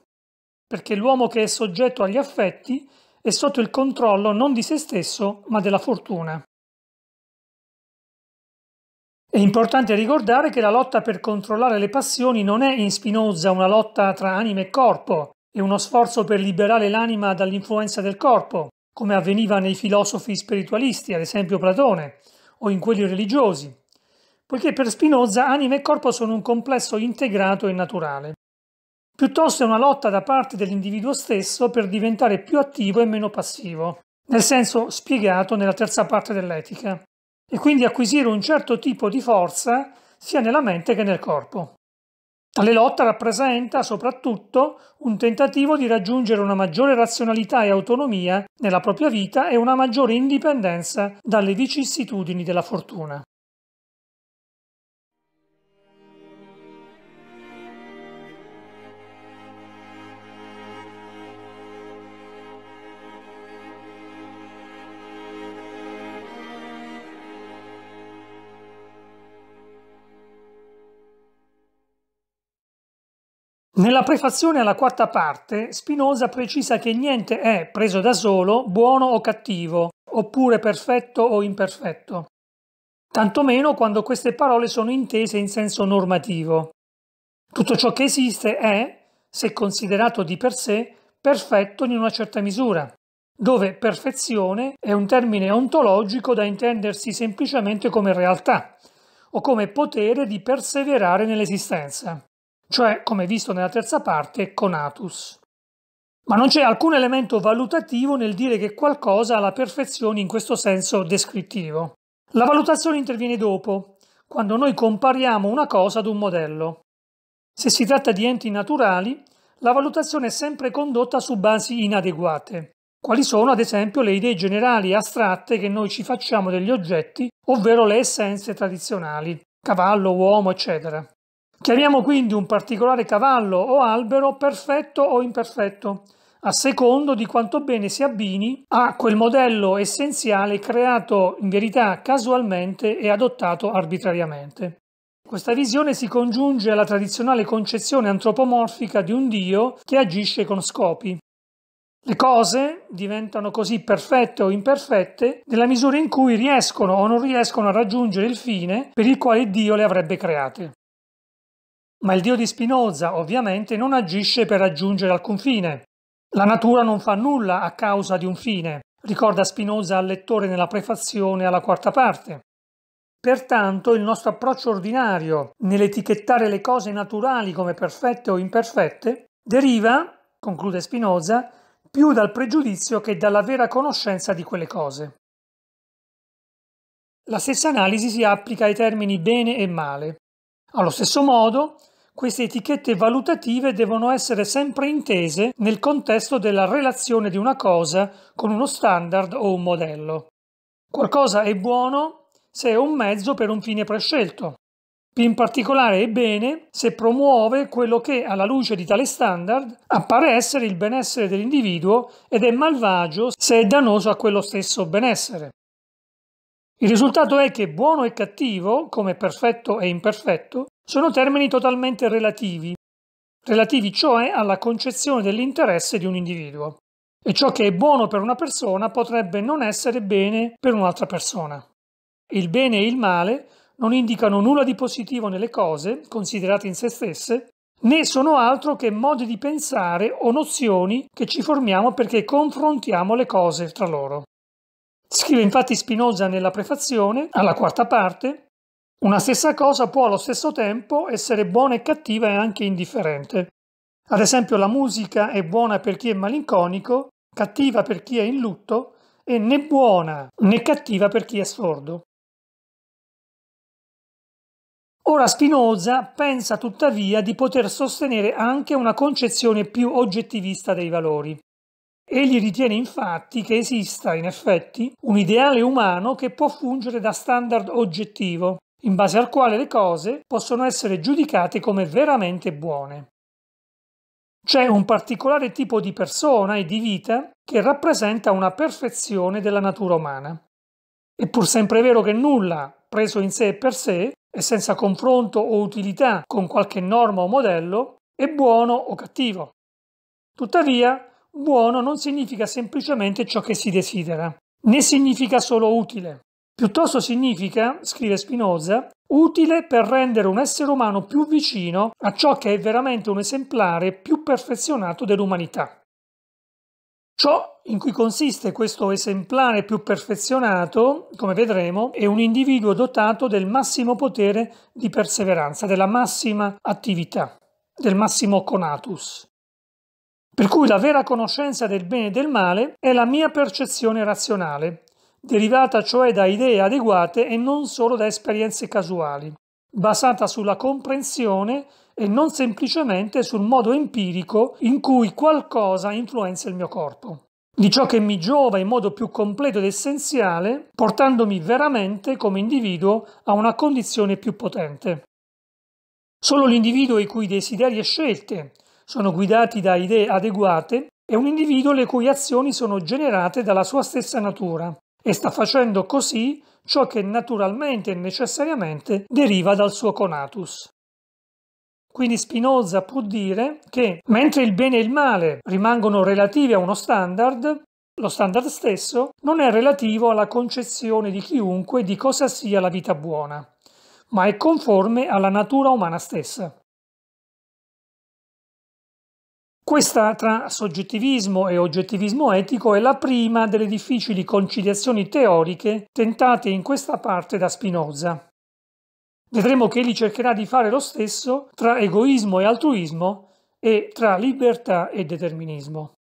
Speaker 1: perché l'uomo che è soggetto agli affetti è sotto il controllo non di se stesso ma della fortuna. È importante ricordare che la lotta per controllare le passioni non è in Spinoza una lotta tra anima e corpo, è uno sforzo per liberare l'anima dall'influenza del corpo, come avveniva nei filosofi spiritualisti, ad esempio Platone, o in quelli religiosi, poiché per Spinoza anima e corpo sono un complesso integrato e naturale. Piuttosto è una lotta da parte dell'individuo stesso per diventare più attivo e meno passivo, nel senso spiegato nella terza parte dell'etica, e quindi acquisire un certo tipo di forza sia nella mente che nel corpo. Tale lotta rappresenta soprattutto un tentativo di raggiungere una maggiore razionalità e autonomia nella propria vita e una maggiore indipendenza dalle vicissitudini della fortuna. Nella prefazione alla quarta parte, Spinoza precisa che niente è, preso da solo, buono o cattivo, oppure perfetto o imperfetto, tantomeno quando queste parole sono intese in senso normativo. Tutto ciò che esiste è, se considerato di per sé, perfetto in una certa misura, dove perfezione è un termine ontologico da intendersi semplicemente come realtà o come potere di perseverare nell'esistenza cioè, come visto nella terza parte, conatus. Ma non c'è alcun elemento valutativo nel dire che qualcosa ha la perfezione in questo senso descrittivo. La valutazione interviene dopo, quando noi compariamo una cosa ad un modello. Se si tratta di enti naturali, la valutazione è sempre condotta su basi inadeguate, quali sono ad esempio le idee generali astratte che noi ci facciamo degli oggetti, ovvero le essenze tradizionali, cavallo, uomo, eccetera. Chiamiamo quindi un particolare cavallo o albero perfetto o imperfetto, a secondo di quanto bene si abbini a quel modello essenziale creato in verità casualmente e adottato arbitrariamente. Questa visione si congiunge alla tradizionale concezione antropomorfica di un Dio che agisce con scopi. Le cose diventano così perfette o imperfette nella misura in cui riescono o non riescono a raggiungere il fine per il quale Dio le avrebbe create. Ma il Dio di Spinoza ovviamente non agisce per raggiungere alcun fine. La natura non fa nulla a causa di un fine, ricorda Spinoza al lettore nella prefazione alla quarta parte. Pertanto il nostro approccio ordinario nell'etichettare le cose naturali come perfette o imperfette deriva, conclude Spinoza, più dal pregiudizio che dalla vera conoscenza di quelle cose. La stessa analisi si applica ai termini bene e male. Allo stesso modo, queste etichette valutative devono essere sempre intese nel contesto della relazione di una cosa con uno standard o un modello. Qualcosa è buono se è un mezzo per un fine prescelto. Più in particolare è bene se promuove quello che, alla luce di tale standard, appare essere il benessere dell'individuo ed è malvagio se è dannoso a quello stesso benessere. Il risultato è che buono e cattivo, come perfetto e imperfetto, sono termini totalmente relativi, relativi cioè alla concezione dell'interesse di un individuo. E ciò che è buono per una persona potrebbe non essere bene per un'altra persona. Il bene e il male non indicano nulla di positivo nelle cose, considerate in se stesse, né sono altro che modi di pensare o nozioni che ci formiamo perché confrontiamo le cose tra loro. Scrive infatti Spinoza nella prefazione, alla quarta parte, una stessa cosa può allo stesso tempo essere buona e cattiva e anche indifferente. Ad esempio la musica è buona per chi è malinconico, cattiva per chi è in lutto e né buona né cattiva per chi è sordo. Ora Spinoza pensa tuttavia di poter sostenere anche una concezione più oggettivista dei valori. Egli ritiene infatti che esista, in effetti, un ideale umano che può fungere da standard oggettivo, in base al quale le cose possono essere giudicate come veramente buone. C'è un particolare tipo di persona e di vita che rappresenta una perfezione della natura umana. È pur sempre vero che nulla, preso in sé e per sé, e senza confronto o utilità con qualche norma o modello, è buono o cattivo. Tuttavia, buono non significa semplicemente ciò che si desidera, né significa solo utile. Piuttosto significa, scrive Spinoza, utile per rendere un essere umano più vicino a ciò che è veramente un esemplare più perfezionato dell'umanità. Ciò in cui consiste questo esemplare più perfezionato, come vedremo, è un individuo dotato del massimo potere di perseveranza, della massima attività, del massimo conatus. Per cui la vera conoscenza del bene e del male è la mia percezione razionale, derivata cioè da idee adeguate e non solo da esperienze casuali, basata sulla comprensione e non semplicemente sul modo empirico in cui qualcosa influenza il mio corpo di ciò che mi giova in modo più completo ed essenziale, portandomi veramente come individuo a una condizione più potente. Solo l'individuo i cui desideri e scelte sono guidati da idee adeguate è un individuo le cui azioni sono generate dalla sua stessa natura, e sta facendo così ciò che naturalmente e necessariamente deriva dal suo conatus. Quindi Spinoza può dire che mentre il bene e il male rimangono relativi a uno standard, lo standard stesso non è relativo alla concezione di chiunque di cosa sia la vita buona, ma è conforme alla natura umana stessa. Questa tra soggettivismo e oggettivismo etico è la prima delle difficili conciliazioni teoriche tentate in questa parte da Spinoza. Vedremo che egli cercherà di fare lo stesso tra egoismo e altruismo e tra libertà e determinismo.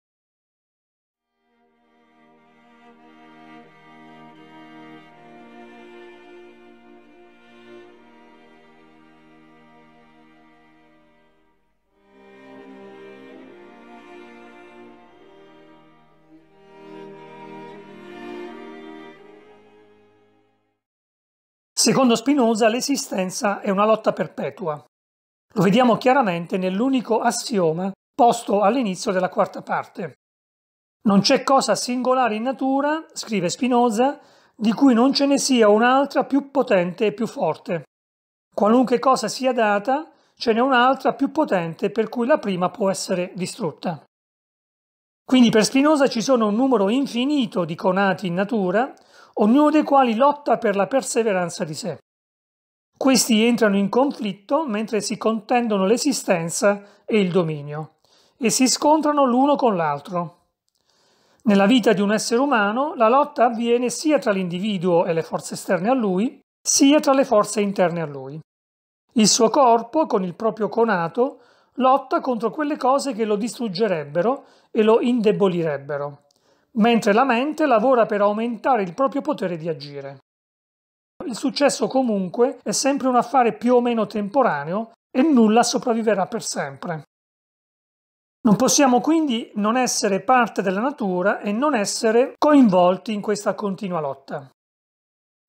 Speaker 1: Secondo Spinoza l'esistenza è una lotta perpetua. Lo vediamo chiaramente nell'unico assioma posto all'inizio della quarta parte. Non c'è cosa singolare in natura, scrive Spinoza, di cui non ce ne sia un'altra più potente e più forte. Qualunque cosa sia data, ce n'è un'altra più potente per cui la prima può essere distrutta. Quindi per Spinoza ci sono un numero infinito di conati in natura, ognuno dei quali lotta per la perseveranza di sé. Questi entrano in conflitto mentre si contendono l'esistenza e il dominio e si scontrano l'uno con l'altro. Nella vita di un essere umano la lotta avviene sia tra l'individuo e le forze esterne a lui, sia tra le forze interne a lui. Il suo corpo, con il proprio conato, lotta contro quelle cose che lo distruggerebbero e lo indebolirebbero mentre la mente lavora per aumentare il proprio potere di agire. Il successo comunque è sempre un affare più o meno temporaneo e nulla sopravviverà per sempre. Non possiamo quindi non essere parte della natura e non essere coinvolti in questa continua lotta.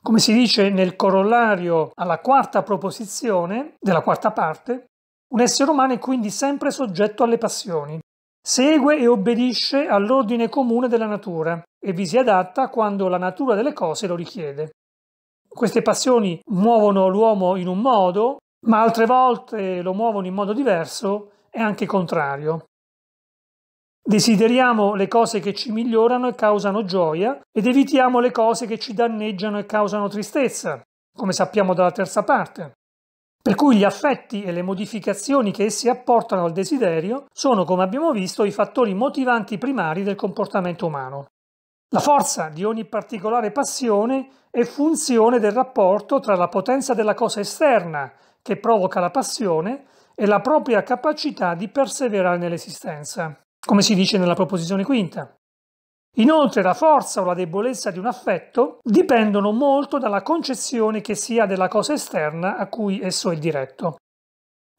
Speaker 1: Come si dice nel corollario alla quarta proposizione della quarta parte, un essere umano è quindi sempre soggetto alle passioni, segue e obbedisce all'ordine comune della natura e vi si adatta quando la natura delle cose lo richiede. Queste passioni muovono l'uomo in un modo, ma altre volte lo muovono in modo diverso e anche contrario. Desideriamo le cose che ci migliorano e causano gioia ed evitiamo le cose che ci danneggiano e causano tristezza, come sappiamo dalla terza parte per cui gli affetti e le modificazioni che essi apportano al desiderio sono, come abbiamo visto, i fattori motivanti primari del comportamento umano. La forza di ogni particolare passione è funzione del rapporto tra la potenza della cosa esterna che provoca la passione e la propria capacità di perseverare nell'esistenza, come si dice nella proposizione quinta. Inoltre la forza o la debolezza di un affetto dipendono molto dalla concezione che si ha della cosa esterna a cui esso è diretto.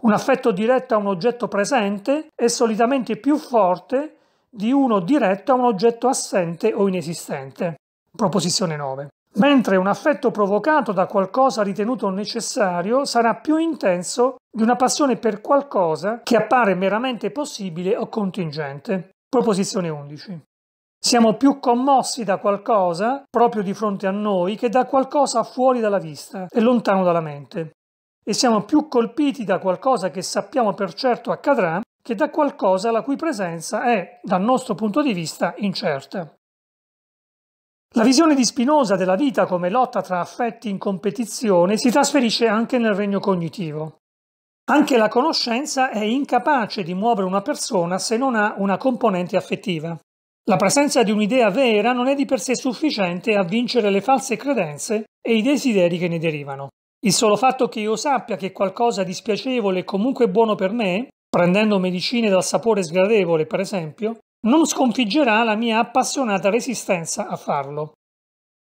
Speaker 1: Un affetto diretto a un oggetto presente è solitamente più forte di uno diretto a un oggetto assente o inesistente. Proposizione 9. Mentre un affetto provocato da qualcosa ritenuto necessario sarà più intenso di una passione per qualcosa che appare meramente possibile o contingente. Proposizione 11. Siamo più commossi da qualcosa proprio di fronte a noi che da qualcosa fuori dalla vista e lontano dalla mente. E siamo più colpiti da qualcosa che sappiamo per certo accadrà che da qualcosa la cui presenza è, dal nostro punto di vista, incerta. La visione di Spinoza della vita come lotta tra affetti in competizione si trasferisce anche nel regno cognitivo. Anche la conoscenza è incapace di muovere una persona se non ha una componente affettiva. La presenza di un'idea vera non è di per sé sufficiente a vincere le false credenze e i desideri che ne derivano. Il solo fatto che io sappia che qualcosa di spiacevole è comunque buono per me, prendendo medicine dal sapore sgradevole per esempio, non sconfiggerà la mia appassionata resistenza a farlo.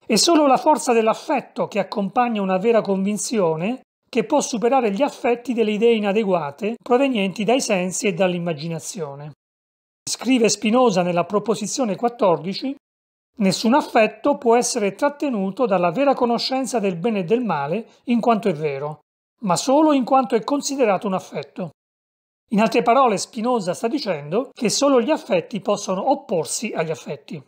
Speaker 1: È solo la forza dell'affetto che accompagna una vera convinzione che può superare gli affetti delle idee inadeguate provenienti dai sensi e dall'immaginazione. Scrive Spinosa nella proposizione 14, nessun affetto può essere trattenuto dalla vera conoscenza del bene e del male in quanto è vero, ma solo in quanto è considerato un affetto. In altre parole, Spinoza sta dicendo che solo gli affetti possono opporsi agli affetti.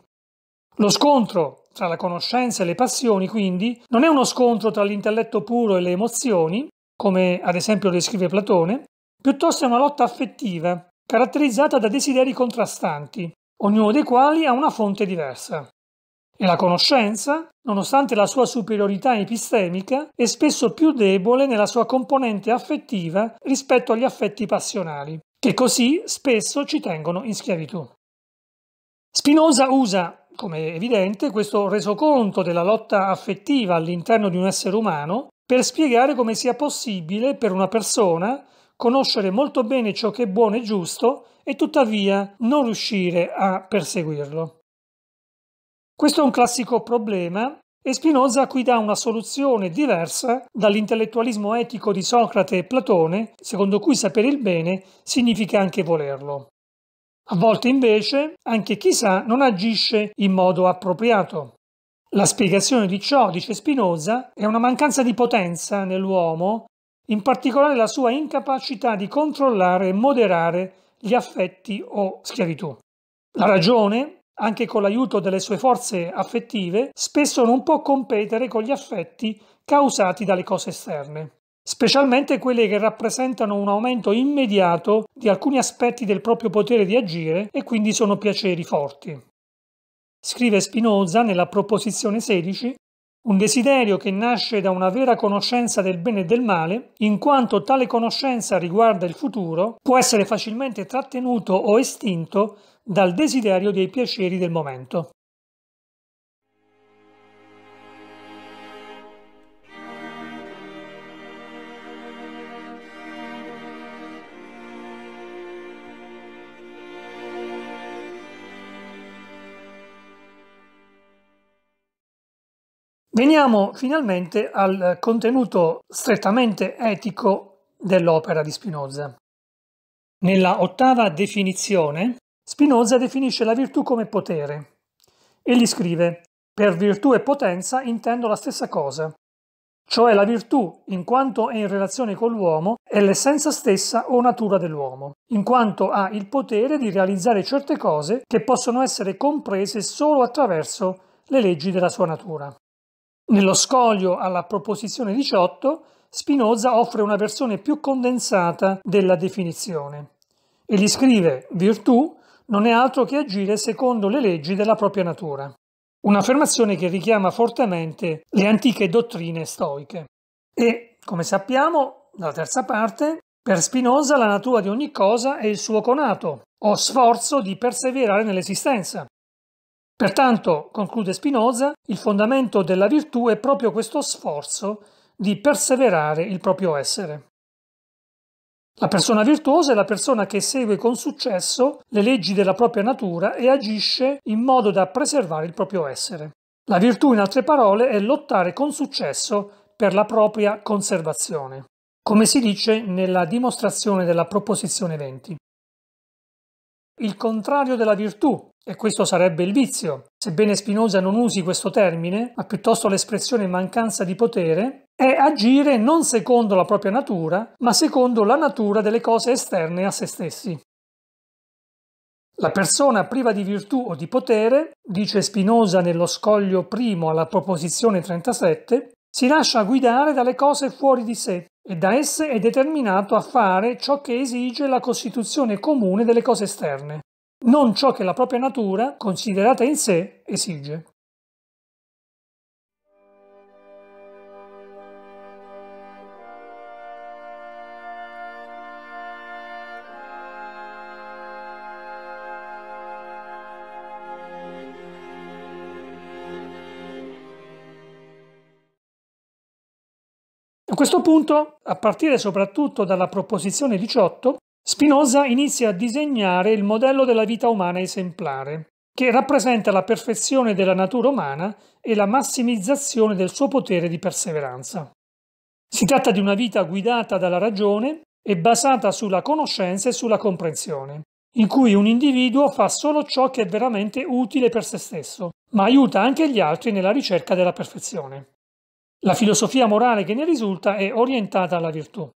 Speaker 1: Lo scontro tra la conoscenza e le passioni, quindi, non è uno scontro tra l'intelletto puro e le emozioni, come ad esempio descrive Platone, piuttosto è una lotta affettiva caratterizzata da desideri contrastanti, ognuno dei quali ha una fonte diversa. E la conoscenza, nonostante la sua superiorità epistemica, è spesso più debole nella sua componente affettiva rispetto agli affetti passionali, che così spesso ci tengono in schiavitù. Spinoza usa, come è evidente, questo resoconto della lotta affettiva all'interno di un essere umano per spiegare come sia possibile per una persona conoscere molto bene ciò che è buono e giusto e tuttavia non riuscire a perseguirlo. Questo è un classico problema e Spinoza qui dà una soluzione diversa dall'intellettualismo etico di Socrate e Platone, secondo cui sapere il bene significa anche volerlo. A volte invece anche chi sa non agisce in modo appropriato. La spiegazione di ciò, dice Spinoza, è una mancanza di potenza nell'uomo in particolare la sua incapacità di controllare e moderare gli affetti o schiavitù. La ragione, anche con l'aiuto delle sue forze affettive, spesso non può competere con gli affetti causati dalle cose esterne, specialmente quelle che rappresentano un aumento immediato di alcuni aspetti del proprio potere di agire e quindi sono piaceri forti. Scrive Spinoza nella proposizione 16 un desiderio che nasce da una vera conoscenza del bene e del male, in quanto tale conoscenza riguarda il futuro, può essere facilmente trattenuto o estinto dal desiderio dei piaceri del momento. Veniamo finalmente al contenuto strettamente etico dell'opera di Spinoza. Nella ottava definizione, Spinoza definisce la virtù come potere. Egli scrive, per virtù e potenza intendo la stessa cosa, cioè la virtù, in quanto è in relazione con l'uomo, è l'essenza stessa o natura dell'uomo, in quanto ha il potere di realizzare certe cose che possono essere comprese solo attraverso le leggi della sua natura. Nello scoglio alla proposizione 18, Spinoza offre una versione più condensata della definizione. Egli scrive virtù non è altro che agire secondo le leggi della propria natura. Un'affermazione che richiama fortemente le antiche dottrine stoiche. E, come sappiamo, dalla terza parte, per Spinoza la natura di ogni cosa è il suo conato, o sforzo di perseverare nell'esistenza, Pertanto, conclude Spinoza, il fondamento della virtù è proprio questo sforzo di perseverare il proprio essere. La persona virtuosa è la persona che segue con successo le leggi della propria natura e agisce in modo da preservare il proprio essere. La virtù, in altre parole, è lottare con successo per la propria conservazione, come si dice nella dimostrazione della proposizione 20. Il contrario della virtù, e questo sarebbe il vizio. Sebbene Spinoza non usi questo termine, ma piuttosto l'espressione mancanza di potere, è agire non secondo la propria natura, ma secondo la natura delle cose esterne a se stessi. La persona priva di virtù o di potere, dice Spinoza nello scoglio primo alla proposizione 37, si lascia guidare dalle cose fuori di sé e da esse è determinato a fare ciò che esige la costituzione comune delle cose esterne non ciò che la propria natura, considerata in sé, esige. A questo punto, a partire soprattutto dalla proposizione 18, Spinoza inizia a disegnare il modello della vita umana esemplare, che rappresenta la perfezione della natura umana e la massimizzazione del suo potere di perseveranza. Si tratta di una vita guidata dalla ragione e basata sulla conoscenza e sulla comprensione, in cui un individuo fa solo ciò che è veramente utile per se stesso, ma aiuta anche gli altri nella ricerca della perfezione. La filosofia morale che ne risulta è orientata alla virtù.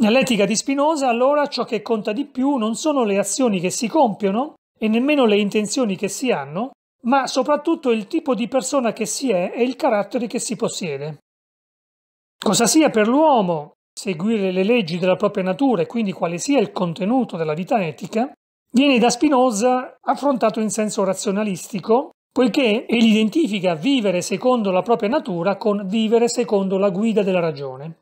Speaker 1: Nell'etica di Spinoza, allora, ciò che conta di più non sono le azioni che si compiono e nemmeno le intenzioni che si hanno, ma soprattutto il tipo di persona che si è e il carattere che si possiede. Cosa sia per l'uomo seguire le leggi della propria natura e quindi quale sia il contenuto della vita etica, viene da Spinoza affrontato in senso razionalistico, poiché egli identifica vivere secondo la propria natura con vivere secondo la guida della ragione.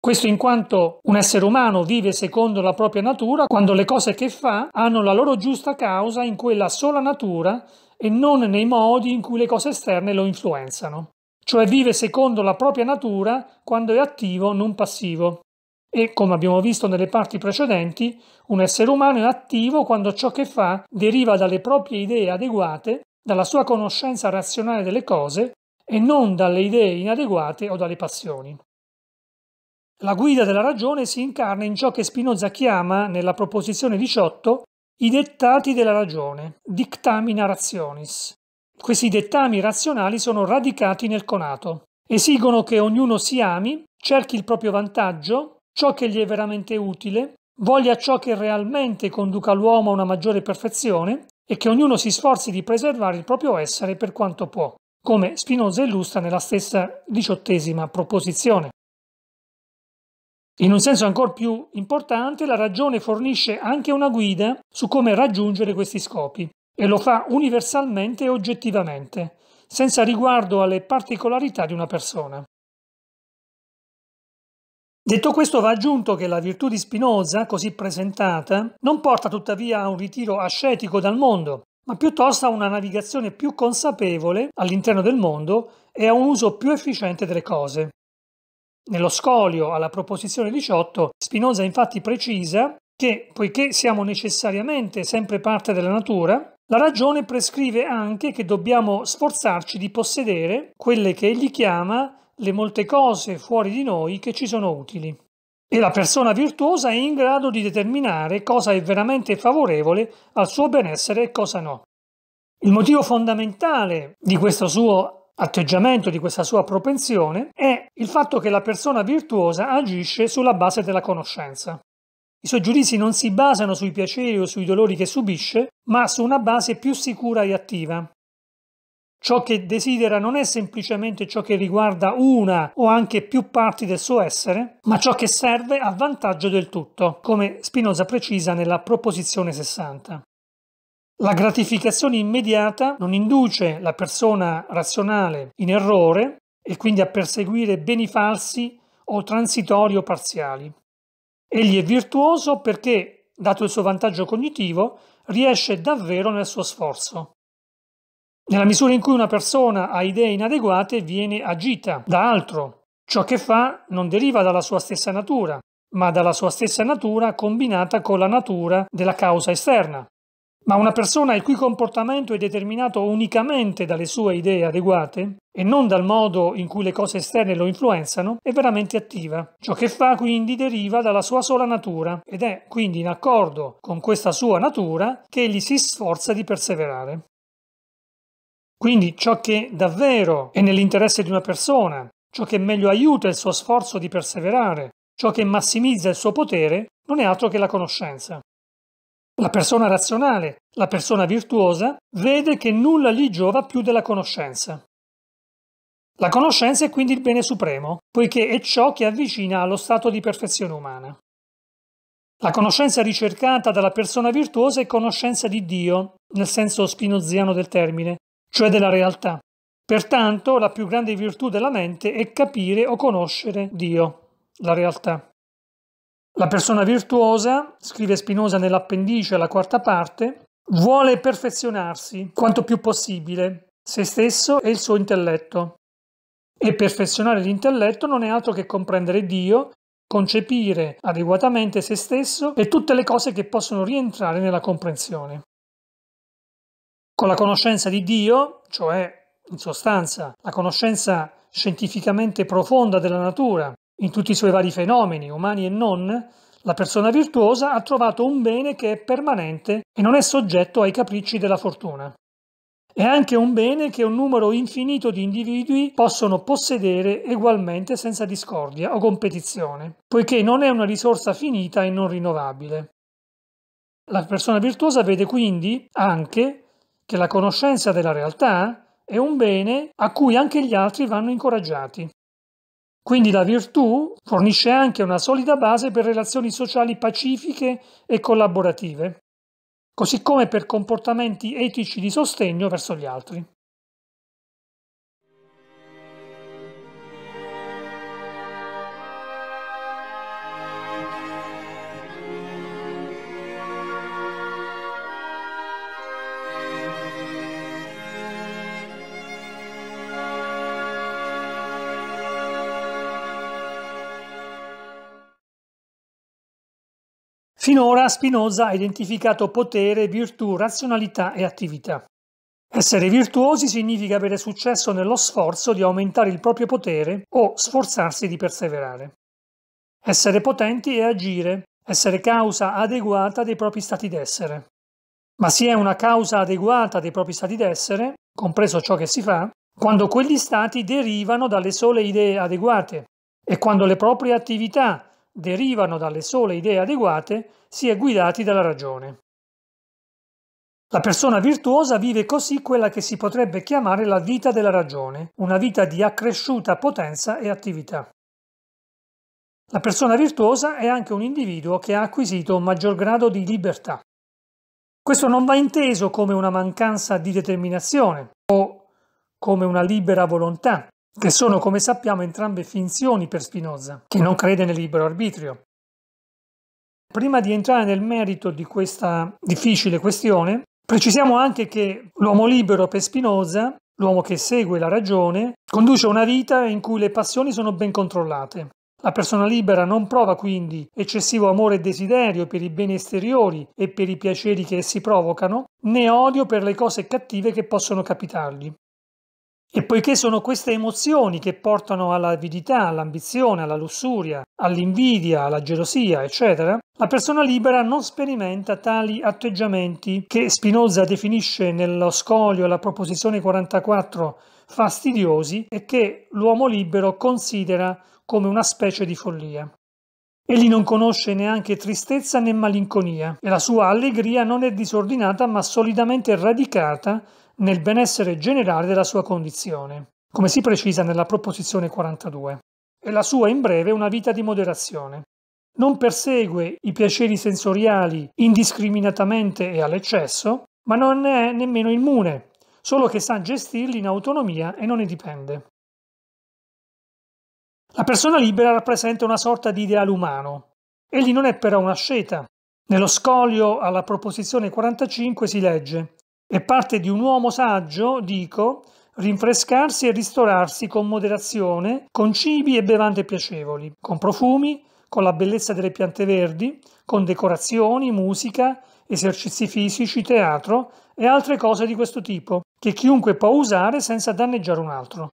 Speaker 1: Questo in quanto un essere umano vive secondo la propria natura quando le cose che fa hanno la loro giusta causa in quella sola natura e non nei modi in cui le cose esterne lo influenzano. Cioè vive secondo la propria natura quando è attivo, non passivo. E, come abbiamo visto nelle parti precedenti, un essere umano è attivo quando ciò che fa deriva dalle proprie idee adeguate, dalla sua conoscenza razionale delle cose e non dalle idee inadeguate o dalle passioni. La guida della ragione si incarna in ciò che Spinoza chiama, nella proposizione 18, i dettati della ragione, dictamina rationis. Questi dettami razionali sono radicati nel conato. Esigono che ognuno si ami, cerchi il proprio vantaggio, ciò che gli è veramente utile, voglia ciò che realmente conduca l'uomo a una maggiore perfezione e che ognuno si sforzi di preservare il proprio essere per quanto può, come Spinoza illustra nella stessa diciottesima proposizione. In un senso ancora più importante, la ragione fornisce anche una guida su come raggiungere questi scopi e lo fa universalmente e oggettivamente, senza riguardo alle particolarità di una persona. Detto questo va aggiunto che la virtù di Spinoza, così presentata, non porta tuttavia a un ritiro ascetico dal mondo, ma piuttosto a una navigazione più consapevole all'interno del mondo e a un uso più efficiente delle cose. Nello scolio alla proposizione 18, Spinoza infatti precisa che, poiché siamo necessariamente sempre parte della natura, la ragione prescrive anche che dobbiamo sforzarci di possedere quelle che egli chiama le molte cose fuori di noi che ci sono utili. E la persona virtuosa è in grado di determinare cosa è veramente favorevole al suo benessere e cosa no. Il motivo fondamentale di questo suo atteggiamento, di questa sua propensione, è il fatto che la persona virtuosa agisce sulla base della conoscenza. I suoi giudizi non si basano sui piaceri o sui dolori che subisce, ma su una base più sicura e attiva. Ciò che desidera non è semplicemente ciò che riguarda una o anche più parti del suo essere, ma ciò che serve a vantaggio del tutto, come Spinoza precisa nella proposizione 60. La gratificazione immediata non induce la persona razionale in errore e quindi a perseguire beni falsi o transitori o parziali. Egli è virtuoso perché, dato il suo vantaggio cognitivo, riesce davvero nel suo sforzo. Nella misura in cui una persona ha idee inadeguate viene agita da altro. Ciò che fa non deriva dalla sua stessa natura, ma dalla sua stessa natura combinata con la natura della causa esterna ma una persona il cui comportamento è determinato unicamente dalle sue idee adeguate e non dal modo in cui le cose esterne lo influenzano, è veramente attiva. Ciò che fa quindi deriva dalla sua sola natura ed è quindi in accordo con questa sua natura che egli si sforza di perseverare. Quindi ciò che davvero è nell'interesse di una persona, ciò che meglio aiuta il suo sforzo di perseverare, ciò che massimizza il suo potere, non è altro che la conoscenza. La persona razionale, la persona virtuosa, vede che nulla gli giova più della conoscenza. La conoscenza è quindi il bene supremo, poiché è ciò che avvicina allo stato di perfezione umana. La conoscenza ricercata dalla persona virtuosa è conoscenza di Dio, nel senso spinoziano del termine, cioè della realtà. Pertanto la più grande virtù della mente è capire o conoscere Dio, la realtà. La persona virtuosa, scrive Spinoza nell'appendice alla quarta parte, vuole perfezionarsi quanto più possibile, se stesso e il suo intelletto. E perfezionare l'intelletto non è altro che comprendere Dio, concepire adeguatamente se stesso e tutte le cose che possono rientrare nella comprensione. Con la conoscenza di Dio, cioè in sostanza la conoscenza scientificamente profonda della natura in tutti i suoi vari fenomeni, umani e non, la persona virtuosa ha trovato un bene che è permanente e non è soggetto ai capricci della fortuna. È anche un bene che un numero infinito di individui possono possedere egualmente senza discordia o competizione, poiché non è una risorsa finita e non rinnovabile. La persona virtuosa vede quindi anche che la conoscenza della realtà è un bene a cui anche gli altri vanno incoraggiati. Quindi la virtù fornisce anche una solida base per relazioni sociali pacifiche e collaborative, così come per comportamenti etici di sostegno verso gli altri. Finora Spinoza ha identificato potere, virtù, razionalità e attività. Essere virtuosi significa avere successo nello sforzo di aumentare il proprio potere o sforzarsi di perseverare. Essere potenti è agire, essere causa adeguata dei propri stati d'essere. Ma si è una causa adeguata dei propri stati d'essere, compreso ciò che si fa, quando quegli stati derivano dalle sole idee adeguate e quando le proprie attività derivano dalle sole idee adeguate si è guidati dalla ragione. La persona virtuosa vive così quella che si potrebbe chiamare la vita della ragione, una vita di accresciuta potenza e attività. La persona virtuosa è anche un individuo che ha acquisito un maggior grado di libertà. Questo non va inteso come una mancanza di determinazione o come una libera volontà, che sono come sappiamo entrambe finzioni per Spinoza, che non crede nel libero arbitrio. Prima di entrare nel merito di questa difficile questione, precisiamo anche che l'uomo libero per Spinoza, l'uomo che segue la ragione, conduce una vita in cui le passioni sono ben controllate, la persona libera non prova quindi eccessivo amore e desiderio per i beni esteriori e per i piaceri che essi provocano, né odio per le cose cattive che possono capitargli. E poiché sono queste emozioni che portano all'avidità, all'ambizione, alla lussuria, all'invidia, alla gelosia, eccetera, la persona libera non sperimenta tali atteggiamenti che Spinoza definisce nello scoglio la proposizione 44 fastidiosi e che l'uomo libero considera come una specie di follia. Egli non conosce neanche tristezza né malinconia e la sua allegria non è disordinata ma solidamente radicata nel benessere generale della sua condizione, come si precisa nella proposizione 42. E la sua in breve una vita di moderazione. Non persegue i piaceri sensoriali indiscriminatamente e all'eccesso, ma non è nemmeno immune, solo che sa gestirli in autonomia e non ne dipende. La persona libera rappresenta una sorta di ideale umano. Egli non è però una sceta. Nello scoglio alla proposizione 45 si legge è parte di un uomo saggio, dico, rinfrescarsi e ristorarsi con moderazione, con cibi e bevande piacevoli, con profumi, con la bellezza delle piante verdi, con decorazioni, musica, esercizi fisici, teatro e altre cose di questo tipo, che chiunque può usare senza danneggiare un altro.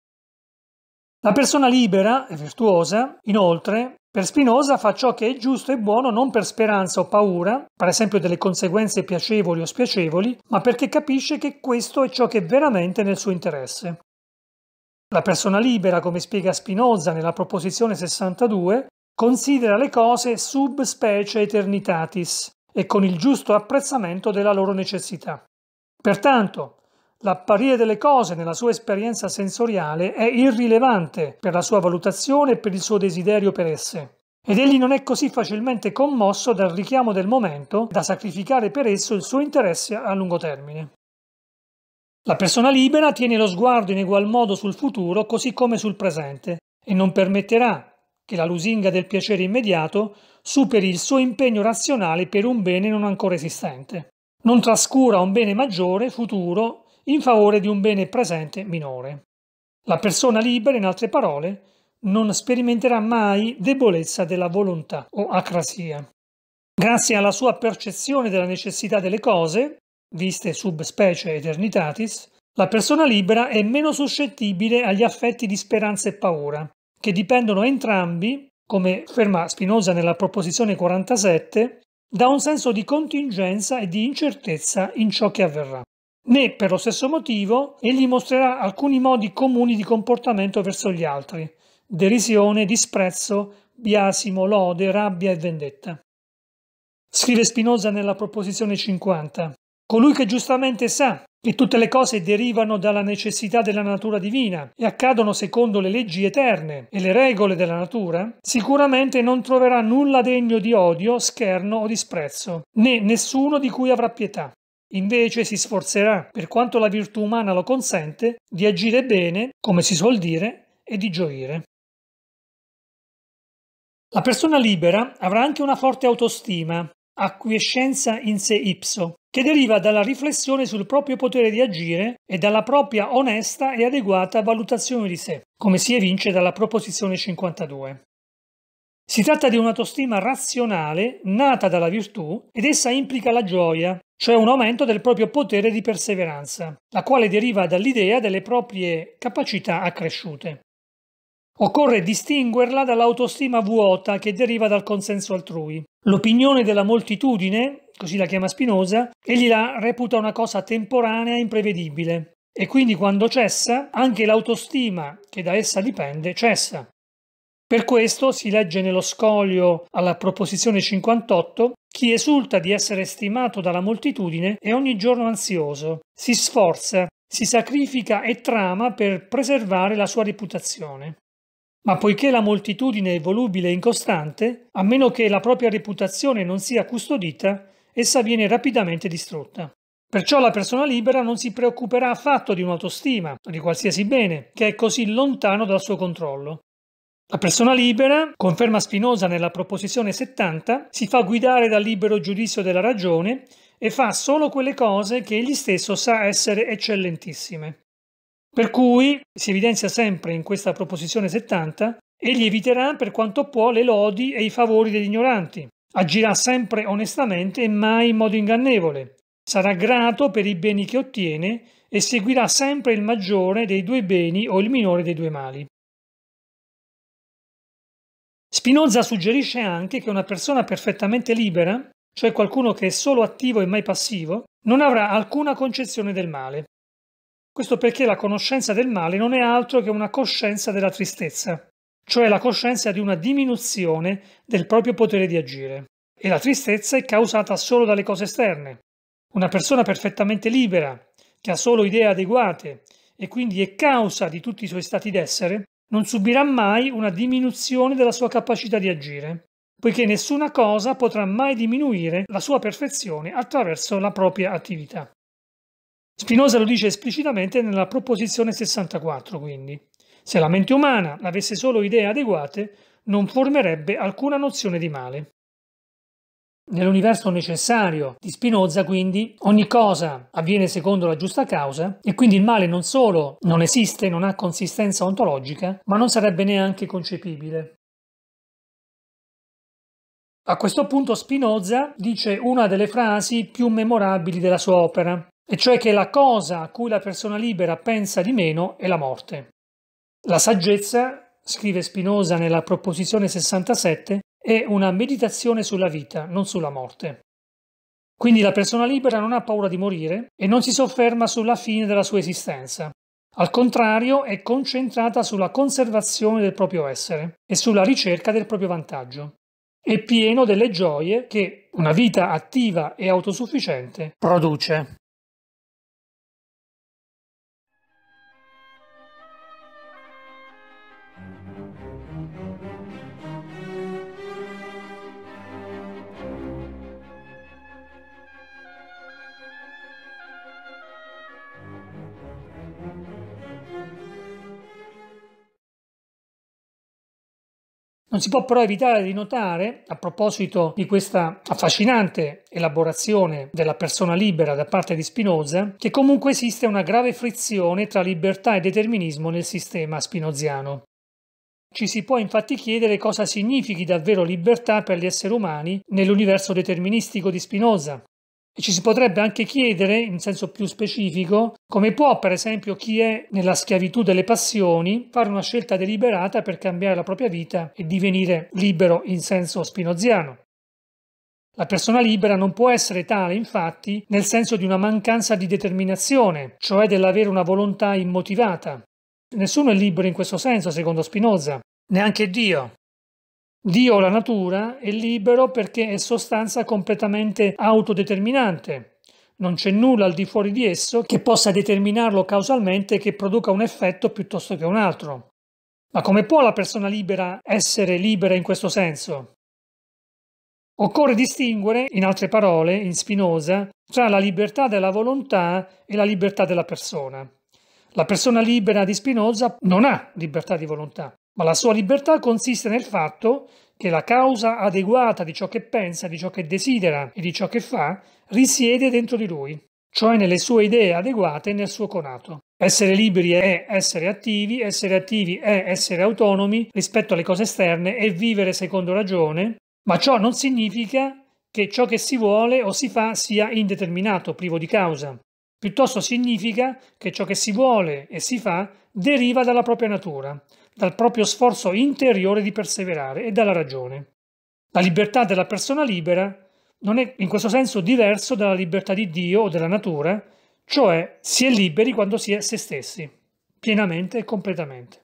Speaker 1: La persona libera e virtuosa, inoltre, per Spinoza fa ciò che è giusto e buono non per speranza o paura, per esempio delle conseguenze piacevoli o spiacevoli, ma perché capisce che questo è ciò che è veramente nel suo interesse. La persona libera, come spiega Spinoza nella proposizione 62, considera le cose sub specie eternitatis e con il giusto apprezzamento della loro necessità. Pertanto, L'apparire delle cose nella sua esperienza sensoriale è irrilevante per la sua valutazione e per il suo desiderio per esse. Ed egli non è così facilmente commosso dal richiamo del momento da sacrificare per esso il suo interesse a lungo termine. La persona libera tiene lo sguardo in egual modo sul futuro così come sul presente e non permetterà che la lusinga del piacere immediato superi il suo impegno razionale per un bene non ancora esistente. Non trascura un bene maggiore, futuro, in favore di un bene presente minore. La persona libera, in altre parole, non sperimenterà mai debolezza della volontà o acrasia. Grazie alla sua percezione della necessità delle cose, viste sub specie eternitatis, la persona libera è meno suscettibile agli affetti di speranza e paura, che dipendono entrambi, come afferma Spinoza nella proposizione 47, da un senso di contingenza e di incertezza in ciò che avverrà né per lo stesso motivo egli mostrerà alcuni modi comuni di comportamento verso gli altri, derisione, disprezzo, biasimo, lode, rabbia e vendetta. Scrive Spinoza nella proposizione 50. Colui che giustamente sa che tutte le cose derivano dalla necessità della natura divina e accadono secondo le leggi eterne e le regole della natura, sicuramente non troverà nulla degno di odio, scherno o disprezzo, né nessuno di cui avrà pietà. Invece si sforzerà, per quanto la virtù umana lo consente, di agire bene, come si suol dire, e di gioire. La persona libera avrà anche una forte autostima, acquiescenza in sé ipso, che deriva dalla riflessione sul proprio potere di agire e dalla propria onesta e adeguata valutazione di sé, come si evince dalla proposizione 52. Si tratta di un'autostima razionale nata dalla virtù ed essa implica la gioia, cioè un aumento del proprio potere di perseveranza, la quale deriva dall'idea delle proprie capacità accresciute. Occorre distinguerla dall'autostima vuota che deriva dal consenso altrui. L'opinione della moltitudine, così la chiama Spinoza, egli la reputa una cosa temporanea e imprevedibile, e quindi quando cessa, anche l'autostima che da essa dipende cessa. Per questo si legge nello scolio alla proposizione 58 chi esulta di essere stimato dalla moltitudine è ogni giorno ansioso, si sforza, si sacrifica e trama per preservare la sua reputazione. Ma poiché la moltitudine è volubile e incostante, a meno che la propria reputazione non sia custodita, essa viene rapidamente distrutta. Perciò la persona libera non si preoccuperà affatto di un'autostima di qualsiasi bene, che è così lontano dal suo controllo. La persona libera, conferma Spinosa nella proposizione 70, si fa guidare dal libero giudizio della ragione e fa solo quelle cose che egli stesso sa essere eccellentissime. Per cui, si evidenzia sempre in questa proposizione 70, egli eviterà per quanto può le lodi e i favori degli ignoranti, agirà sempre onestamente e mai in modo ingannevole, sarà grato per i beni che ottiene e seguirà sempre il maggiore dei due beni o il minore dei due mali. Spinoza suggerisce anche che una persona perfettamente libera, cioè qualcuno che è solo attivo e mai passivo, non avrà alcuna concezione del male. Questo perché la conoscenza del male non è altro che una coscienza della tristezza, cioè la coscienza di una diminuzione del proprio potere di agire. E la tristezza è causata solo dalle cose esterne. Una persona perfettamente libera, che ha solo idee adeguate e quindi è causa di tutti i suoi stati d'essere, non subirà mai una diminuzione della sua capacità di agire, poiché nessuna cosa potrà mai diminuire la sua perfezione attraverso la propria attività. Spinoza lo dice esplicitamente nella proposizione 64, quindi. Se la mente umana avesse solo idee adeguate, non formerebbe alcuna nozione di male. Nell'universo necessario di Spinoza, quindi, ogni cosa avviene secondo la giusta causa e quindi il male non solo non esiste, non ha consistenza ontologica, ma non sarebbe neanche concepibile. A questo punto Spinoza dice una delle frasi più memorabili della sua opera, e cioè che la cosa a cui la persona libera pensa di meno è la morte. La saggezza, scrive Spinoza nella proposizione 67, è una meditazione sulla vita, non sulla morte. Quindi la persona libera non ha paura di morire e non si sofferma sulla fine della sua esistenza. Al contrario, è concentrata sulla conservazione del proprio essere e sulla ricerca del proprio vantaggio. È pieno delle gioie che una vita attiva e autosufficiente produce. Non si può però evitare di notare, a proposito di questa affascinante elaborazione della persona libera da parte di Spinoza, che comunque esiste una grave frizione tra libertà e determinismo nel sistema spinoziano. Ci si può infatti chiedere cosa significhi davvero libertà per gli esseri umani nell'universo deterministico di Spinoza, e ci si potrebbe anche chiedere, in senso più specifico, come può, per esempio, chi è nella schiavitù delle passioni fare una scelta deliberata per cambiare la propria vita e divenire libero in senso spinoziano. La persona libera non può essere tale, infatti, nel senso di una mancanza di determinazione, cioè dell'avere una volontà immotivata. Nessuno è libero in questo senso, secondo Spinoza, neanche Dio, Dio, la natura, è libero perché è sostanza completamente autodeterminante, non c'è nulla al di fuori di esso che possa determinarlo causalmente che produca un effetto piuttosto che un altro. Ma come può la persona libera essere libera in questo senso? Occorre distinguere, in altre parole, in Spinoza, tra la libertà della volontà e la libertà della persona. La persona libera di Spinoza non ha libertà di volontà ma la sua libertà consiste nel fatto che la causa adeguata di ciò che pensa, di ciò che desidera e di ciò che fa risiede dentro di lui, cioè nelle sue idee adeguate e nel suo conato. Essere liberi è essere attivi, essere attivi è essere autonomi rispetto alle cose esterne e vivere secondo ragione, ma ciò non significa che ciò che si vuole o si fa sia indeterminato, privo di causa. Piuttosto significa che ciò che si vuole e si fa deriva dalla propria natura, dal proprio sforzo interiore di perseverare e dalla ragione. La libertà della persona libera non è in questo senso diverso dalla libertà di Dio o della natura, cioè si è liberi quando si è se stessi, pienamente e completamente.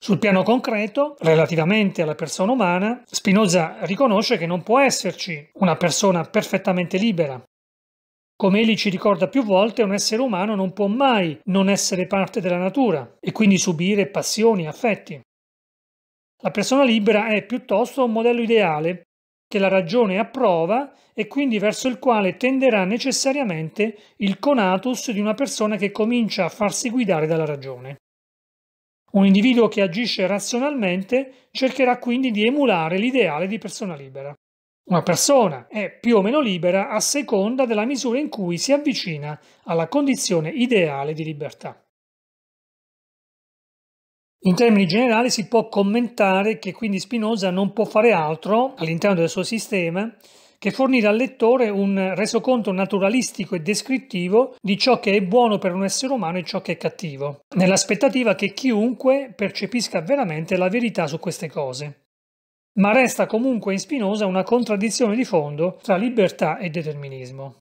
Speaker 1: Sul piano concreto, relativamente alla persona umana, Spinoza riconosce che non può esserci una persona perfettamente libera, come egli ci ricorda più volte, un essere umano non può mai non essere parte della natura e quindi subire passioni e affetti. La persona libera è piuttosto un modello ideale che la ragione approva e quindi verso il quale tenderà necessariamente il conatus di una persona che comincia a farsi guidare dalla ragione. Un individuo che agisce razionalmente cercherà quindi di emulare l'ideale di persona libera. Una persona è più o meno libera a seconda della misura in cui si avvicina alla condizione ideale di libertà. In termini generali si può commentare che quindi Spinoza non può fare altro all'interno del suo sistema che fornire al lettore un resoconto naturalistico e descrittivo di ciò che è buono per un essere umano e ciò che è cattivo, nell'aspettativa che chiunque percepisca veramente la verità su queste cose ma resta comunque in Spinoza una contraddizione di fondo tra libertà e determinismo.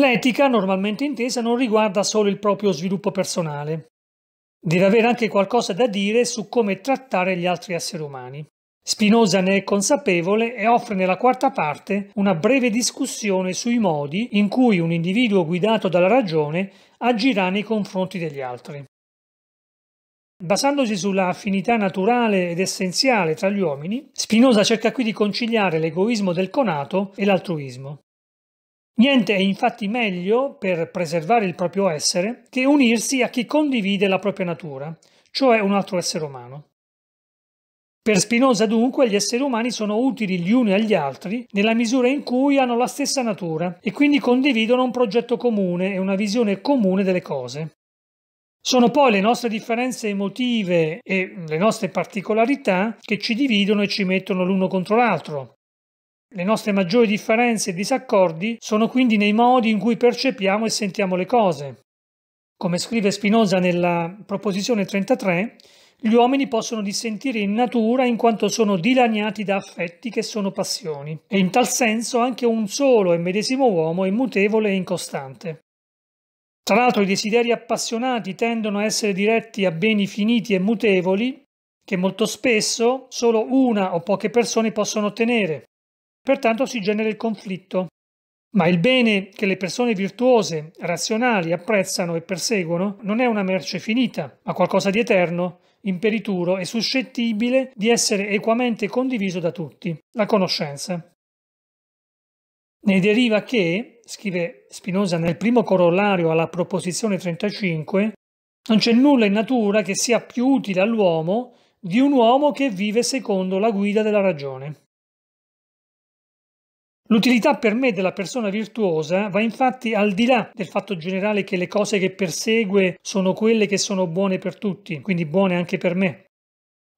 Speaker 1: L'etica, normalmente intesa, non riguarda solo il proprio sviluppo personale. Deve avere anche qualcosa da dire su come trattare gli altri esseri umani. Spinoza ne è consapevole e offre nella quarta parte una breve discussione sui modi in cui un individuo guidato dalla ragione agirà nei confronti degli altri. Basandosi sulla affinità naturale ed essenziale tra gli uomini, Spinoza cerca qui di conciliare l'egoismo del conato e l'altruismo. Niente è infatti meglio per preservare il proprio essere che unirsi a chi condivide la propria natura, cioè un altro essere umano. Per Spinoza dunque gli esseri umani sono utili gli uni agli altri nella misura in cui hanno la stessa natura e quindi condividono un progetto comune e una visione comune delle cose. Sono poi le nostre differenze emotive e le nostre particolarità che ci dividono e ci mettono l'uno contro l'altro, le nostre maggiori differenze e disaccordi sono quindi nei modi in cui percepiamo e sentiamo le cose. Come scrive Spinoza nella proposizione 33, gli uomini possono dissentire in natura in quanto sono dilaniati da affetti che sono passioni, e in tal senso anche un solo e medesimo uomo è mutevole e incostante. Tra l'altro i desideri appassionati tendono a essere diretti a beni finiti e mutevoli che molto spesso solo una o poche persone possono ottenere, Pertanto si genera il conflitto. Ma il bene che le persone virtuose, razionali, apprezzano e perseguono non è una merce finita, ma qualcosa di eterno, imperituro e suscettibile di essere equamente condiviso da tutti, la conoscenza. Ne deriva che, scrive Spinoza nel primo corollario alla proposizione 35, non c'è nulla in natura che sia più utile all'uomo di un uomo che vive secondo la guida della ragione. L'utilità per me della persona virtuosa va infatti al di là del fatto generale che le cose che persegue sono quelle che sono buone per tutti, quindi buone anche per me.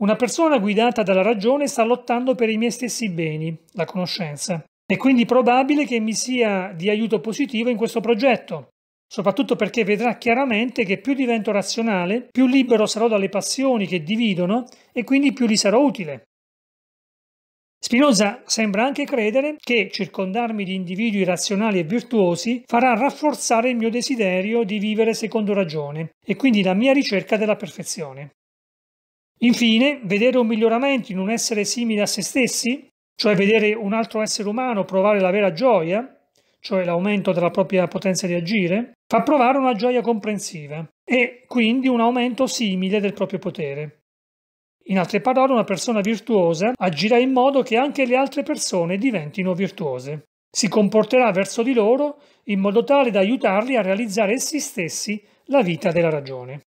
Speaker 1: Una persona guidata dalla ragione sta lottando per i miei stessi beni, la conoscenza. È quindi probabile che mi sia di aiuto positivo in questo progetto, soprattutto perché vedrà chiaramente che più divento razionale, più libero sarò dalle passioni che dividono e quindi più gli sarò utile. Spinoza sembra anche credere che circondarmi di individui razionali e virtuosi farà rafforzare il mio desiderio di vivere secondo ragione e quindi la mia ricerca della perfezione. Infine, vedere un miglioramento in un essere simile a se stessi, cioè vedere un altro essere umano provare la vera gioia, cioè l'aumento della propria potenza di agire, fa provare una gioia comprensiva e quindi un aumento simile del proprio potere. In altre parole, una persona virtuosa agirà in modo che anche le altre persone diventino virtuose. Si comporterà verso di loro in modo tale da aiutarli a realizzare essi stessi la vita della ragione.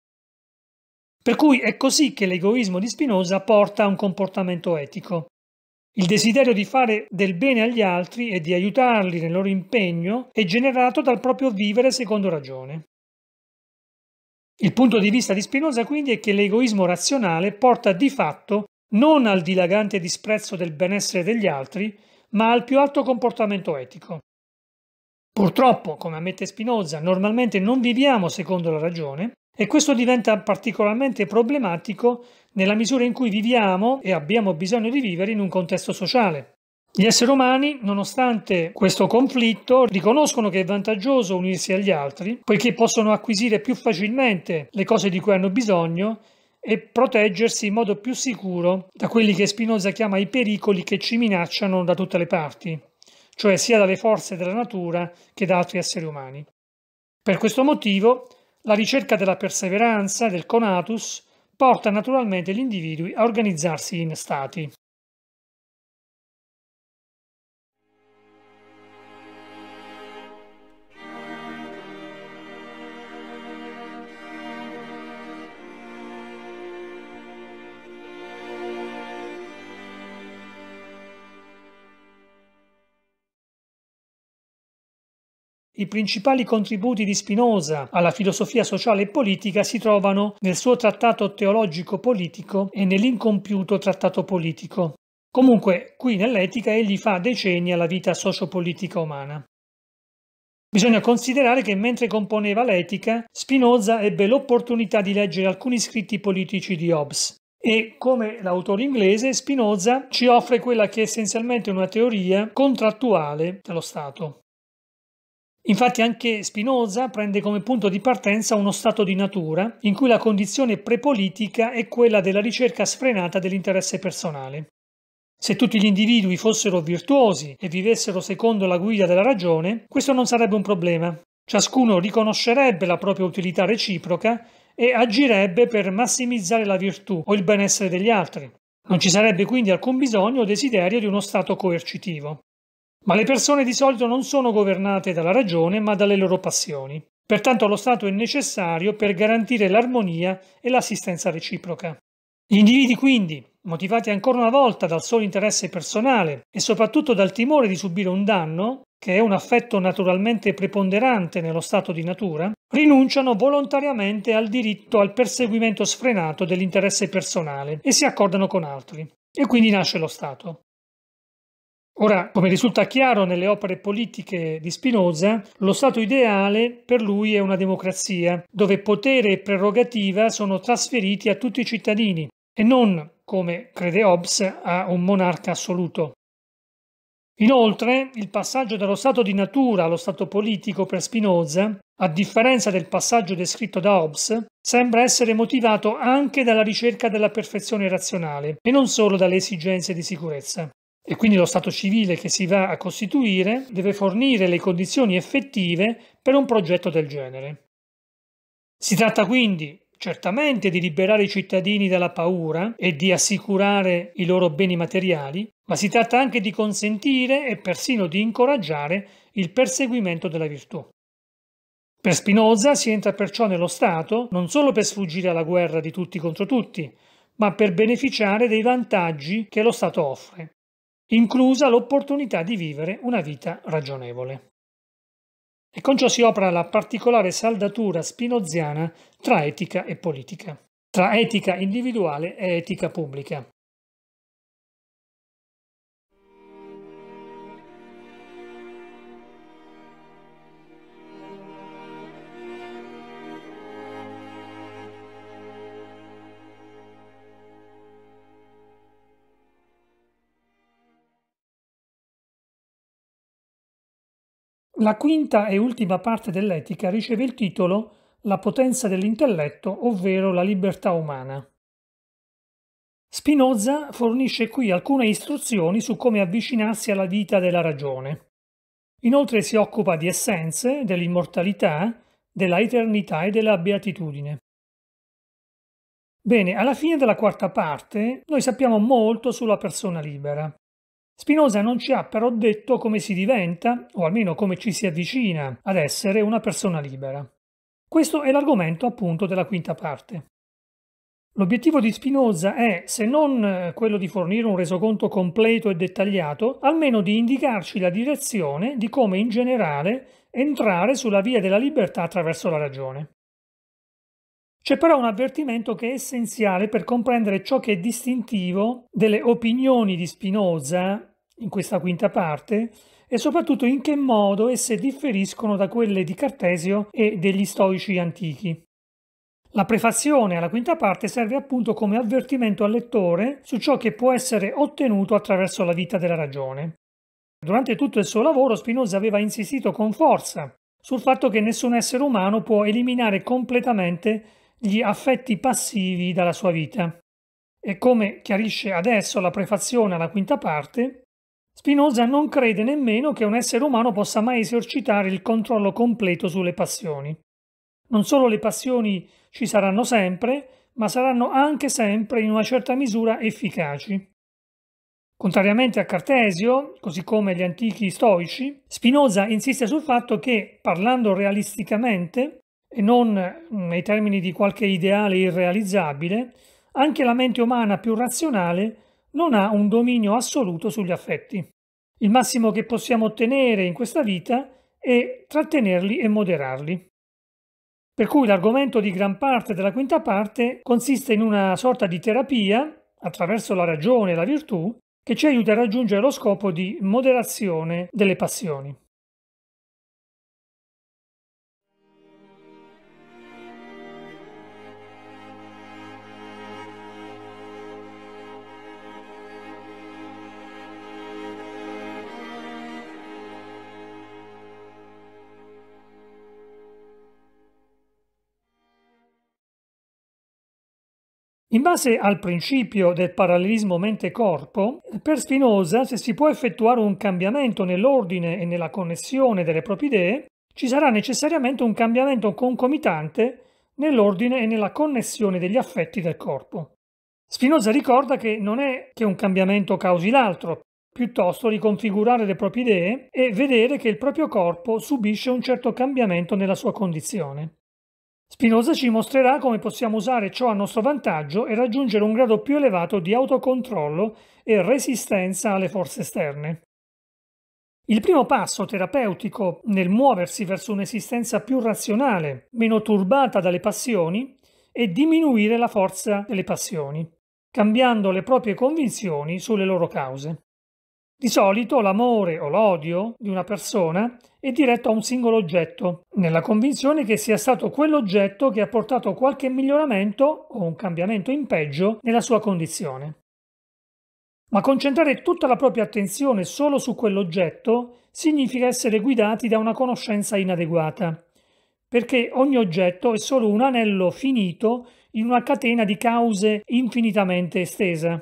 Speaker 1: Per cui è così che l'egoismo di Spinoza porta a un comportamento etico. Il desiderio di fare del bene agli altri e di aiutarli nel loro impegno è generato dal proprio vivere secondo ragione. Il punto di vista di Spinoza quindi è che l'egoismo razionale porta di fatto non al dilagante disprezzo del benessere degli altri, ma al più alto comportamento etico. Purtroppo, come ammette Spinoza, normalmente non viviamo secondo la ragione e questo diventa particolarmente problematico nella misura in cui viviamo e abbiamo bisogno di vivere in un contesto sociale. Gli esseri umani, nonostante questo conflitto, riconoscono che è vantaggioso unirsi agli altri, poiché possono acquisire più facilmente le cose di cui hanno bisogno e proteggersi in modo più sicuro da quelli che Spinoza chiama i pericoli che ci minacciano da tutte le parti, cioè sia dalle forze della natura che da altri esseri umani. Per questo motivo, la ricerca della perseveranza, del conatus, porta naturalmente gli individui a organizzarsi in stati. I principali contributi di Spinoza alla filosofia sociale e politica si trovano nel suo trattato teologico-politico e nell'incompiuto trattato politico. Comunque, qui nell'etica egli fa decenni alla vita sociopolitica umana. Bisogna considerare che mentre componeva l'etica, Spinoza ebbe l'opportunità di leggere alcuni scritti politici di Hobbes. E come l'autore inglese, Spinoza ci offre quella che è essenzialmente una teoria contrattuale dello Stato. Infatti anche Spinoza prende come punto di partenza uno stato di natura in cui la condizione prepolitica è quella della ricerca sfrenata dell'interesse personale. Se tutti gli individui fossero virtuosi e vivessero secondo la guida della ragione, questo non sarebbe un problema. Ciascuno riconoscerebbe la propria utilità reciproca e agirebbe per massimizzare la virtù o il benessere degli altri. Non ci sarebbe quindi alcun bisogno o desiderio di uno stato coercitivo. Ma le persone di solito non sono governate dalla ragione ma dalle loro passioni. Pertanto lo Stato è necessario per garantire l'armonia e l'assistenza reciproca. Gli individui quindi, motivati ancora una volta dal solo interesse personale e soprattutto dal timore di subire un danno, che è un affetto naturalmente preponderante nello stato di natura, rinunciano volontariamente al diritto al perseguimento sfrenato dell'interesse personale e si accordano con altri. E quindi nasce lo Stato. Ora, come risulta chiaro nelle opere politiche di Spinoza, lo stato ideale per lui è una democrazia, dove potere e prerogativa sono trasferiti a tutti i cittadini e non, come crede Hobbes, a un monarca assoluto. Inoltre, il passaggio dallo stato di natura allo stato politico per Spinoza, a differenza del passaggio descritto da Hobbes, sembra essere motivato anche dalla ricerca della perfezione razionale e non solo dalle esigenze di sicurezza. E quindi lo Stato civile che si va a costituire deve fornire le condizioni effettive per un progetto del genere. Si tratta quindi certamente di liberare i cittadini dalla paura e di assicurare i loro beni materiali, ma si tratta anche di consentire e persino di incoraggiare il perseguimento della virtù. Per Spinoza si entra perciò nello Stato non solo per sfuggire alla guerra di tutti contro tutti, ma per beneficiare dei vantaggi che lo Stato offre inclusa l'opportunità di vivere una vita ragionevole. E con ciò si opera la particolare saldatura spinoziana tra etica e politica, tra etica individuale e etica pubblica, La quinta e ultima parte dell'etica riceve il titolo La potenza dell'intelletto, ovvero la libertà umana. Spinoza fornisce qui alcune istruzioni su come avvicinarsi alla vita della ragione. Inoltre si occupa di essenze, dell'immortalità, della eternità e della beatitudine. Bene, alla fine della quarta parte noi sappiamo molto sulla persona libera. Spinoza non ci ha però detto come si diventa, o almeno come ci si avvicina ad essere una persona libera. Questo è l'argomento appunto della quinta parte. L'obiettivo di Spinoza è, se non eh, quello di fornire un resoconto completo e dettagliato, almeno di indicarci la direzione di come in generale entrare sulla via della libertà attraverso la ragione. C'è però un avvertimento che è essenziale per comprendere ciò che è distintivo delle opinioni di Spinoza in questa quinta parte e soprattutto in che modo esse differiscono da quelle di Cartesio e degli stoici antichi. La prefazione alla quinta parte serve appunto come avvertimento al lettore su ciò che può essere ottenuto attraverso la vita della ragione. Durante tutto il suo lavoro Spinoza aveva insistito con forza sul fatto che nessun essere umano può eliminare completamente gli affetti passivi dalla sua vita. E come chiarisce adesso la prefazione alla quinta parte, Spinoza non crede nemmeno che un essere umano possa mai esercitare il controllo completo sulle passioni. Non solo le passioni ci saranno sempre, ma saranno anche sempre in una certa misura efficaci. Contrariamente a Cartesio, così come gli antichi stoici, Spinoza insiste sul fatto che, parlando realisticamente e non nei termini di qualche ideale irrealizzabile, anche la mente umana più razionale non ha un dominio assoluto sugli affetti. Il massimo che possiamo ottenere in questa vita è trattenerli e moderarli. Per cui l'argomento di gran parte della quinta parte consiste in una sorta di terapia, attraverso la ragione e la virtù, che ci aiuta a raggiungere lo scopo di moderazione delle passioni. In base al principio del parallelismo mente-corpo, per Spinoza, se si può effettuare un cambiamento nell'ordine e nella connessione delle proprie idee, ci sarà necessariamente un cambiamento concomitante nell'ordine e nella connessione degli affetti del corpo. Spinoza ricorda che non è che un cambiamento causi l'altro, piuttosto riconfigurare le proprie idee e vedere che il proprio corpo subisce un certo cambiamento nella sua condizione. Spinoza ci mostrerà come possiamo usare ciò a nostro vantaggio e raggiungere un grado più elevato di autocontrollo e resistenza alle forze esterne. Il primo passo terapeutico nel muoversi verso un'esistenza più razionale, meno turbata dalle passioni, è diminuire la forza delle passioni, cambiando le proprie convinzioni sulle loro cause. Di solito l'amore o l'odio di una persona è diretto a un singolo oggetto, nella convinzione che sia stato quell'oggetto che ha portato qualche miglioramento o un cambiamento in peggio nella sua condizione. Ma concentrare tutta la propria attenzione solo su quell'oggetto significa essere guidati da una conoscenza inadeguata, perché ogni oggetto è solo un anello finito in una catena di cause infinitamente estesa.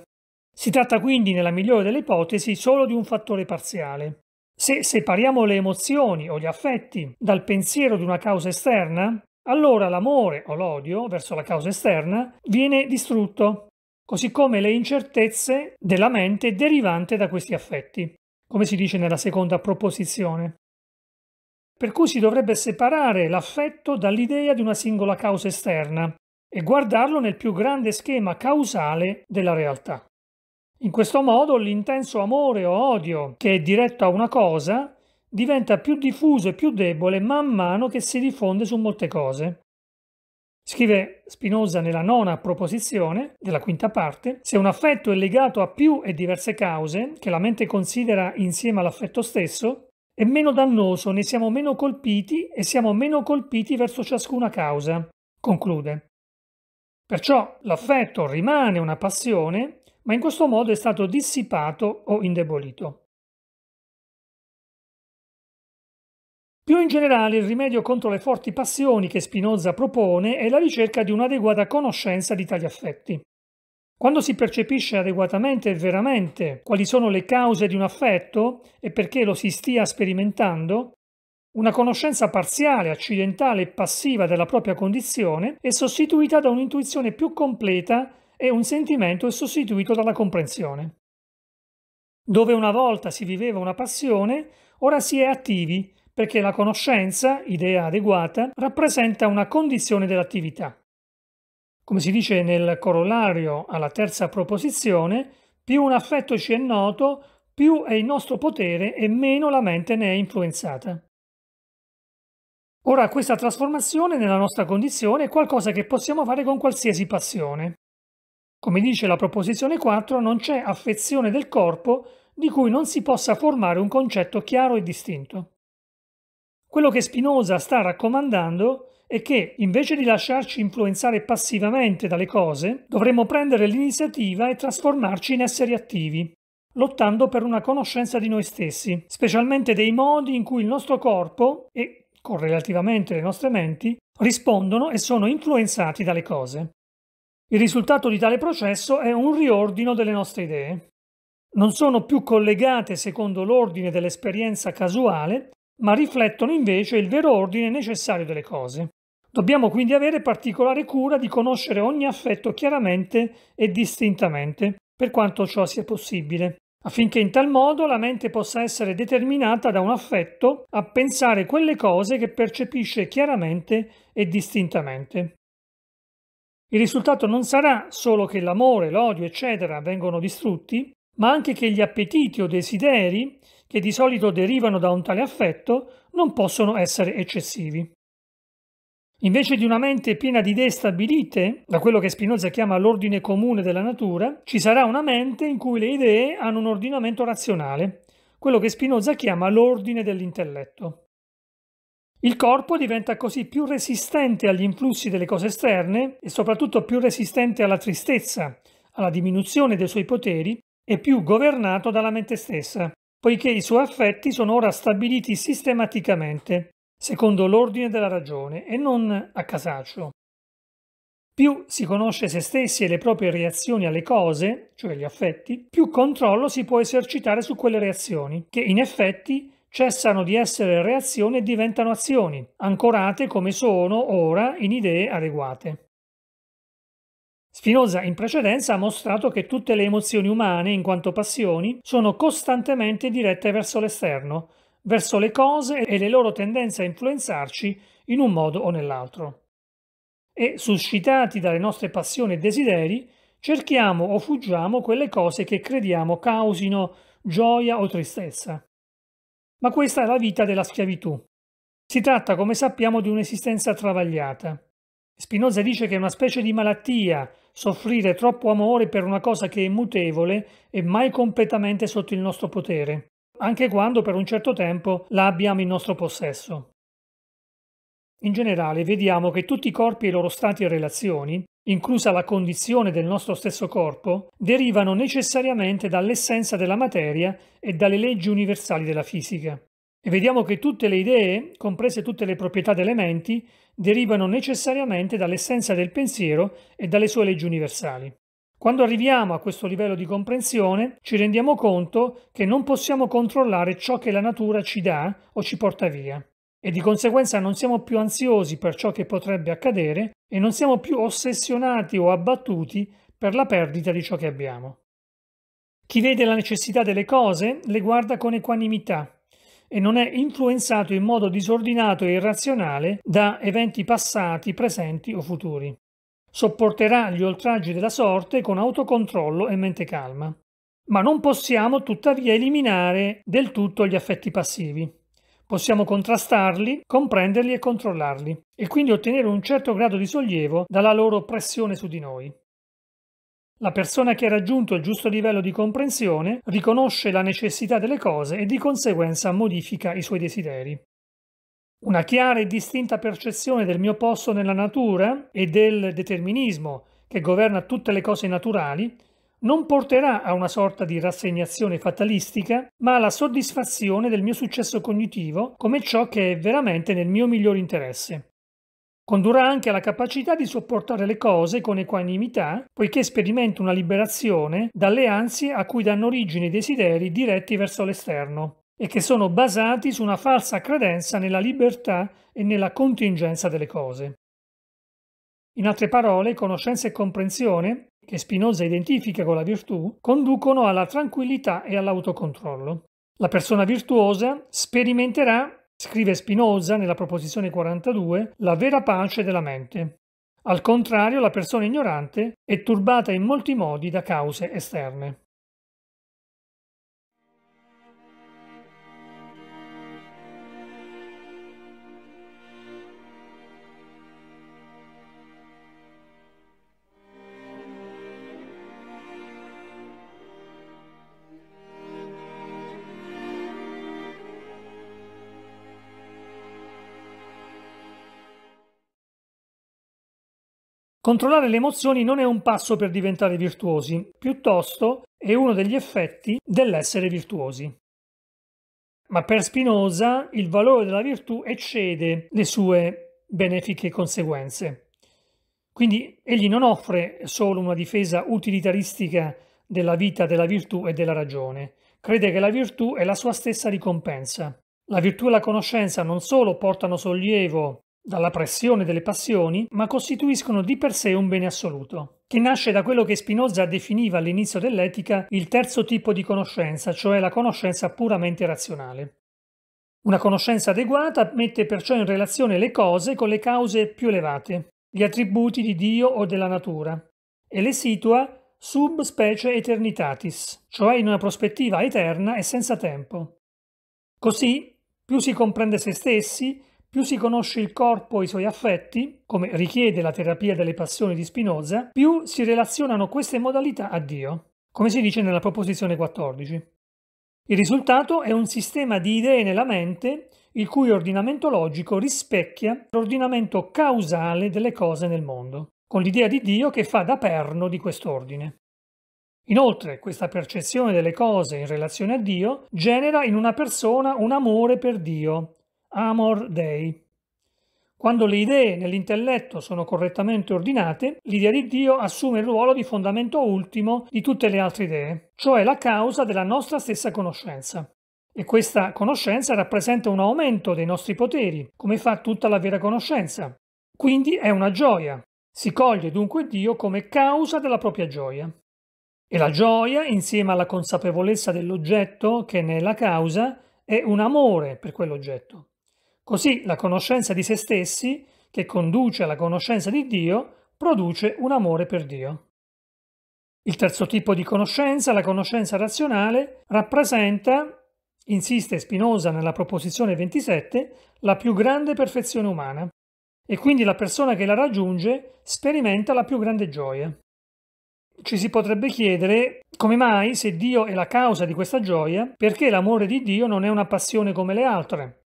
Speaker 1: Si tratta quindi, nella migliore delle ipotesi, solo di un fattore parziale. Se separiamo le emozioni o gli affetti dal pensiero di una causa esterna, allora l'amore o l'odio verso la causa esterna viene distrutto, così come le incertezze della mente derivante da questi affetti, come si dice nella seconda proposizione. Per cui si dovrebbe separare l'affetto dall'idea di una singola causa esterna e guardarlo nel più grande schema causale della realtà. In questo modo l'intenso amore o odio che è diretto a una cosa diventa più diffuso e più debole man mano che si diffonde su molte cose. Scrive Spinoza nella nona proposizione della quinta parte, se un affetto è legato a più e diverse cause, che la mente considera insieme all'affetto stesso, è meno dannoso, ne siamo meno colpiti e siamo meno colpiti verso ciascuna causa. Conclude. Perciò l'affetto rimane una passione, ma in questo modo è stato dissipato o indebolito. Più in generale il rimedio contro le forti passioni che Spinoza propone è la ricerca di un'adeguata conoscenza di tali affetti. Quando si percepisce adeguatamente e veramente quali sono le cause di un affetto e perché lo si stia sperimentando, una conoscenza parziale, accidentale e passiva della propria condizione è sostituita da un'intuizione più completa e un sentimento è sostituito dalla comprensione. Dove una volta si viveva una passione, ora si è attivi, perché la conoscenza, idea adeguata, rappresenta una condizione dell'attività. Come si dice nel corollario alla terza proposizione, più un affetto ci è noto, più è il nostro potere e meno la mente ne è influenzata. Ora questa trasformazione nella nostra condizione è qualcosa che possiamo fare con qualsiasi passione. Come dice la proposizione 4, non c'è affezione del corpo di cui non si possa formare un concetto chiaro e distinto. Quello che Spinoza sta raccomandando è che, invece di lasciarci influenzare passivamente dalle cose, dovremmo prendere l'iniziativa e trasformarci in esseri attivi, lottando per una conoscenza di noi stessi, specialmente dei modi in cui il nostro corpo e, correlativamente, le nostre menti rispondono e sono influenzati dalle cose. Il risultato di tale processo è un riordino delle nostre idee. Non sono più collegate secondo l'ordine dell'esperienza casuale, ma riflettono invece il vero ordine necessario delle cose. Dobbiamo quindi avere particolare cura di conoscere ogni affetto chiaramente e distintamente, per quanto ciò sia possibile, affinché in tal modo la mente possa essere determinata da un affetto a pensare quelle cose che percepisce chiaramente e distintamente. Il risultato non sarà solo che l'amore, l'odio, eccetera, vengono distrutti, ma anche che gli appetiti o desideri, che di solito derivano da un tale affetto, non possono essere eccessivi. Invece di una mente piena di idee stabilite, da quello che Spinoza chiama l'ordine comune della natura, ci sarà una mente in cui le idee hanno un ordinamento razionale, quello che Spinoza chiama l'ordine dell'intelletto. Il corpo diventa così più resistente agli influssi delle cose esterne e soprattutto più resistente alla tristezza, alla diminuzione dei suoi poteri e più governato dalla mente stessa, poiché i suoi affetti sono ora stabiliti sistematicamente, secondo l'ordine della ragione e non a casaccio. Più si conosce se stessi e le proprie reazioni alle cose, cioè gli affetti, più controllo si può esercitare su quelle reazioni, che in effetti cessano di essere reazioni e diventano azioni, ancorate come sono ora in idee adeguate. Spinoza in precedenza ha mostrato che tutte le emozioni umane, in quanto passioni, sono costantemente dirette verso l'esterno, verso le cose e le loro tendenze a influenzarci in un modo o nell'altro. E, suscitati dalle nostre passioni e desideri, cerchiamo o fuggiamo quelle cose che crediamo causino gioia o tristezza ma questa è la vita della schiavitù. Si tratta, come sappiamo, di un'esistenza travagliata. Spinoza dice che è una specie di malattia soffrire troppo amore per una cosa che è mutevole e mai completamente sotto il nostro potere, anche quando per un certo tempo la abbiamo in nostro possesso. In generale vediamo che tutti i corpi e i loro stati e relazioni, inclusa la condizione del nostro stesso corpo, derivano necessariamente dall'essenza della materia e dalle leggi universali della fisica. E vediamo che tutte le idee, comprese tutte le proprietà di elementi, derivano necessariamente dall'essenza del pensiero e dalle sue leggi universali. Quando arriviamo a questo livello di comprensione, ci rendiamo conto che non possiamo controllare ciò che la natura ci dà o ci porta via e di conseguenza non siamo più ansiosi per ciò che potrebbe accadere e non siamo più ossessionati o abbattuti per la perdita di ciò che abbiamo. Chi vede la necessità delle cose le guarda con equanimità e non è influenzato in modo disordinato e irrazionale da eventi passati, presenti o futuri. Sopporterà gli oltraggi della sorte con autocontrollo e mente calma. Ma non possiamo tuttavia eliminare del tutto gli affetti passivi possiamo contrastarli, comprenderli e controllarli, e quindi ottenere un certo grado di sollievo dalla loro pressione su di noi. La persona che ha raggiunto il giusto livello di comprensione riconosce la necessità delle cose e di conseguenza modifica i suoi desideri. Una chiara e distinta percezione del mio posto nella natura e del determinismo che governa tutte le cose naturali non porterà a una sorta di rassegnazione fatalistica, ma alla soddisfazione del mio successo cognitivo come ciò che è veramente nel mio miglior interesse. Condurrà anche alla capacità di sopportare le cose con equanimità, poiché sperimento una liberazione dalle ansie a cui danno origine i desideri diretti verso l'esterno e che sono basati su una falsa credenza nella libertà e nella contingenza delle cose. In altre parole, conoscenza e comprensione che Spinoza identifica con la virtù, conducono alla tranquillità e all'autocontrollo. La persona virtuosa sperimenterà, scrive Spinoza nella proposizione 42, la vera pace della mente. Al contrario, la persona ignorante è turbata in molti modi da cause esterne. Controllare le emozioni non è un passo per diventare virtuosi, piuttosto è uno degli effetti dell'essere virtuosi. Ma per Spinoza il valore della virtù eccede le sue benefiche conseguenze. Quindi egli non offre solo una difesa utilitaristica della vita, della virtù e della ragione. Crede che la virtù è la sua stessa ricompensa. La virtù e la conoscenza non solo portano sollievo dalla pressione delle passioni, ma costituiscono di per sé un bene assoluto, che nasce da quello che Spinoza definiva all'inizio dell'etica il terzo tipo di conoscenza, cioè la conoscenza puramente razionale. Una conoscenza adeguata mette perciò in relazione le cose con le cause più elevate, gli attributi di Dio o della natura, e le situa sub specie eternitatis, cioè in una prospettiva eterna e senza tempo. Così, più si comprende se stessi, più si conosce il corpo e i suoi affetti, come richiede la terapia delle passioni di Spinoza, più si relazionano queste modalità a Dio, come si dice nella proposizione 14. Il risultato è un sistema di idee nella mente il cui ordinamento logico rispecchia l'ordinamento causale delle cose nel mondo, con l'idea di Dio che fa da perno di quest'ordine. Inoltre, questa percezione delle cose in relazione a Dio genera in una persona un amore per Dio, Amor Dei. Quando le idee nell'intelletto sono correttamente ordinate, l'idea di Dio assume il ruolo di fondamento ultimo di tutte le altre idee, cioè la causa della nostra stessa conoscenza. E questa conoscenza rappresenta un aumento dei nostri poteri, come fa tutta la vera conoscenza. Quindi è una gioia. Si coglie dunque Dio come causa della propria gioia. E la gioia, insieme alla consapevolezza dell'oggetto che ne è la causa, è un amore per quell'oggetto. Così la conoscenza di se stessi, che conduce alla conoscenza di Dio, produce un amore per Dio. Il terzo tipo di conoscenza, la conoscenza razionale, rappresenta, insiste Spinoza nella proposizione 27, la più grande perfezione umana e quindi la persona che la raggiunge sperimenta la più grande gioia. Ci si potrebbe chiedere come mai, se Dio è la causa di questa gioia, perché l'amore di Dio non è una passione come le altre,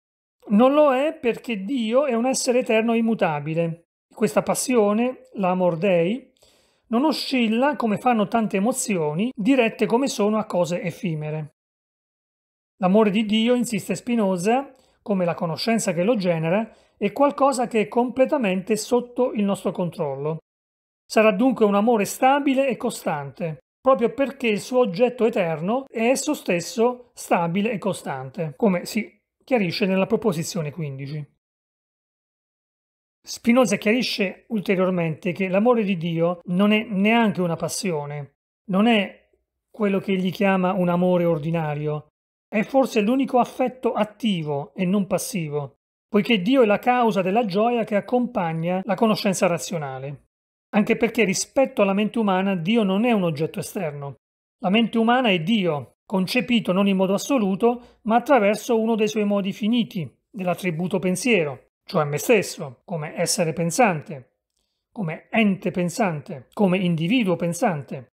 Speaker 1: non lo è perché Dio è un essere eterno e immutabile. Questa passione, l'amor dei, non oscilla come fanno tante emozioni, dirette come sono a cose effimere. L'amore di Dio, insiste Spinoza, come la conoscenza che lo genera, è qualcosa che è completamente sotto il nostro controllo. Sarà dunque un amore stabile e costante, proprio perché il suo oggetto eterno è esso stesso stabile e costante, come si chiarisce nella proposizione 15. Spinoza chiarisce ulteriormente che l'amore di Dio non è neanche una passione, non è quello che egli chiama un amore ordinario, è forse l'unico affetto attivo e non passivo, poiché Dio è la causa della gioia che accompagna la conoscenza razionale. Anche perché rispetto alla mente umana Dio non è un oggetto esterno. La mente umana è Dio, concepito non in modo assoluto, ma attraverso uno dei suoi modi finiti, dell'attributo pensiero, cioè me stesso, come essere pensante, come ente pensante, come individuo pensante.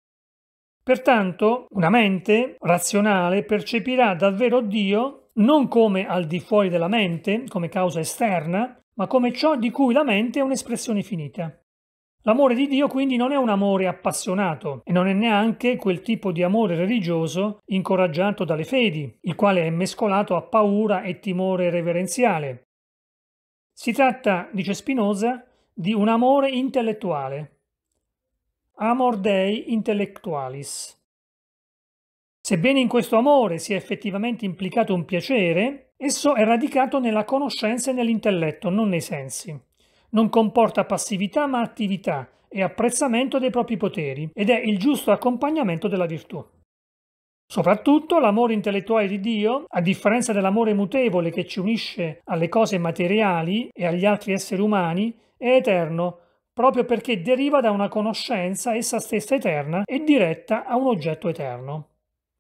Speaker 1: Pertanto, una mente razionale percepirà davvero Dio non come al di fuori della mente, come causa esterna, ma come ciò di cui la mente è un'espressione finita. L'amore di Dio quindi non è un amore appassionato e non è neanche quel tipo di amore religioso incoraggiato dalle fedi, il quale è mescolato a paura e timore reverenziale. Si tratta, dice Spinoza, di un amore intellettuale. Amor dei intellectualis. Sebbene in questo amore sia effettivamente implicato un piacere, esso è radicato nella conoscenza e nell'intelletto, non nei sensi non comporta passività ma attività e apprezzamento dei propri poteri ed è il giusto accompagnamento della virtù. Soprattutto l'amore intellettuale di Dio, a differenza dell'amore mutevole che ci unisce alle cose materiali e agli altri esseri umani, è eterno, proprio perché deriva da una conoscenza essa stessa eterna e diretta a un oggetto eterno.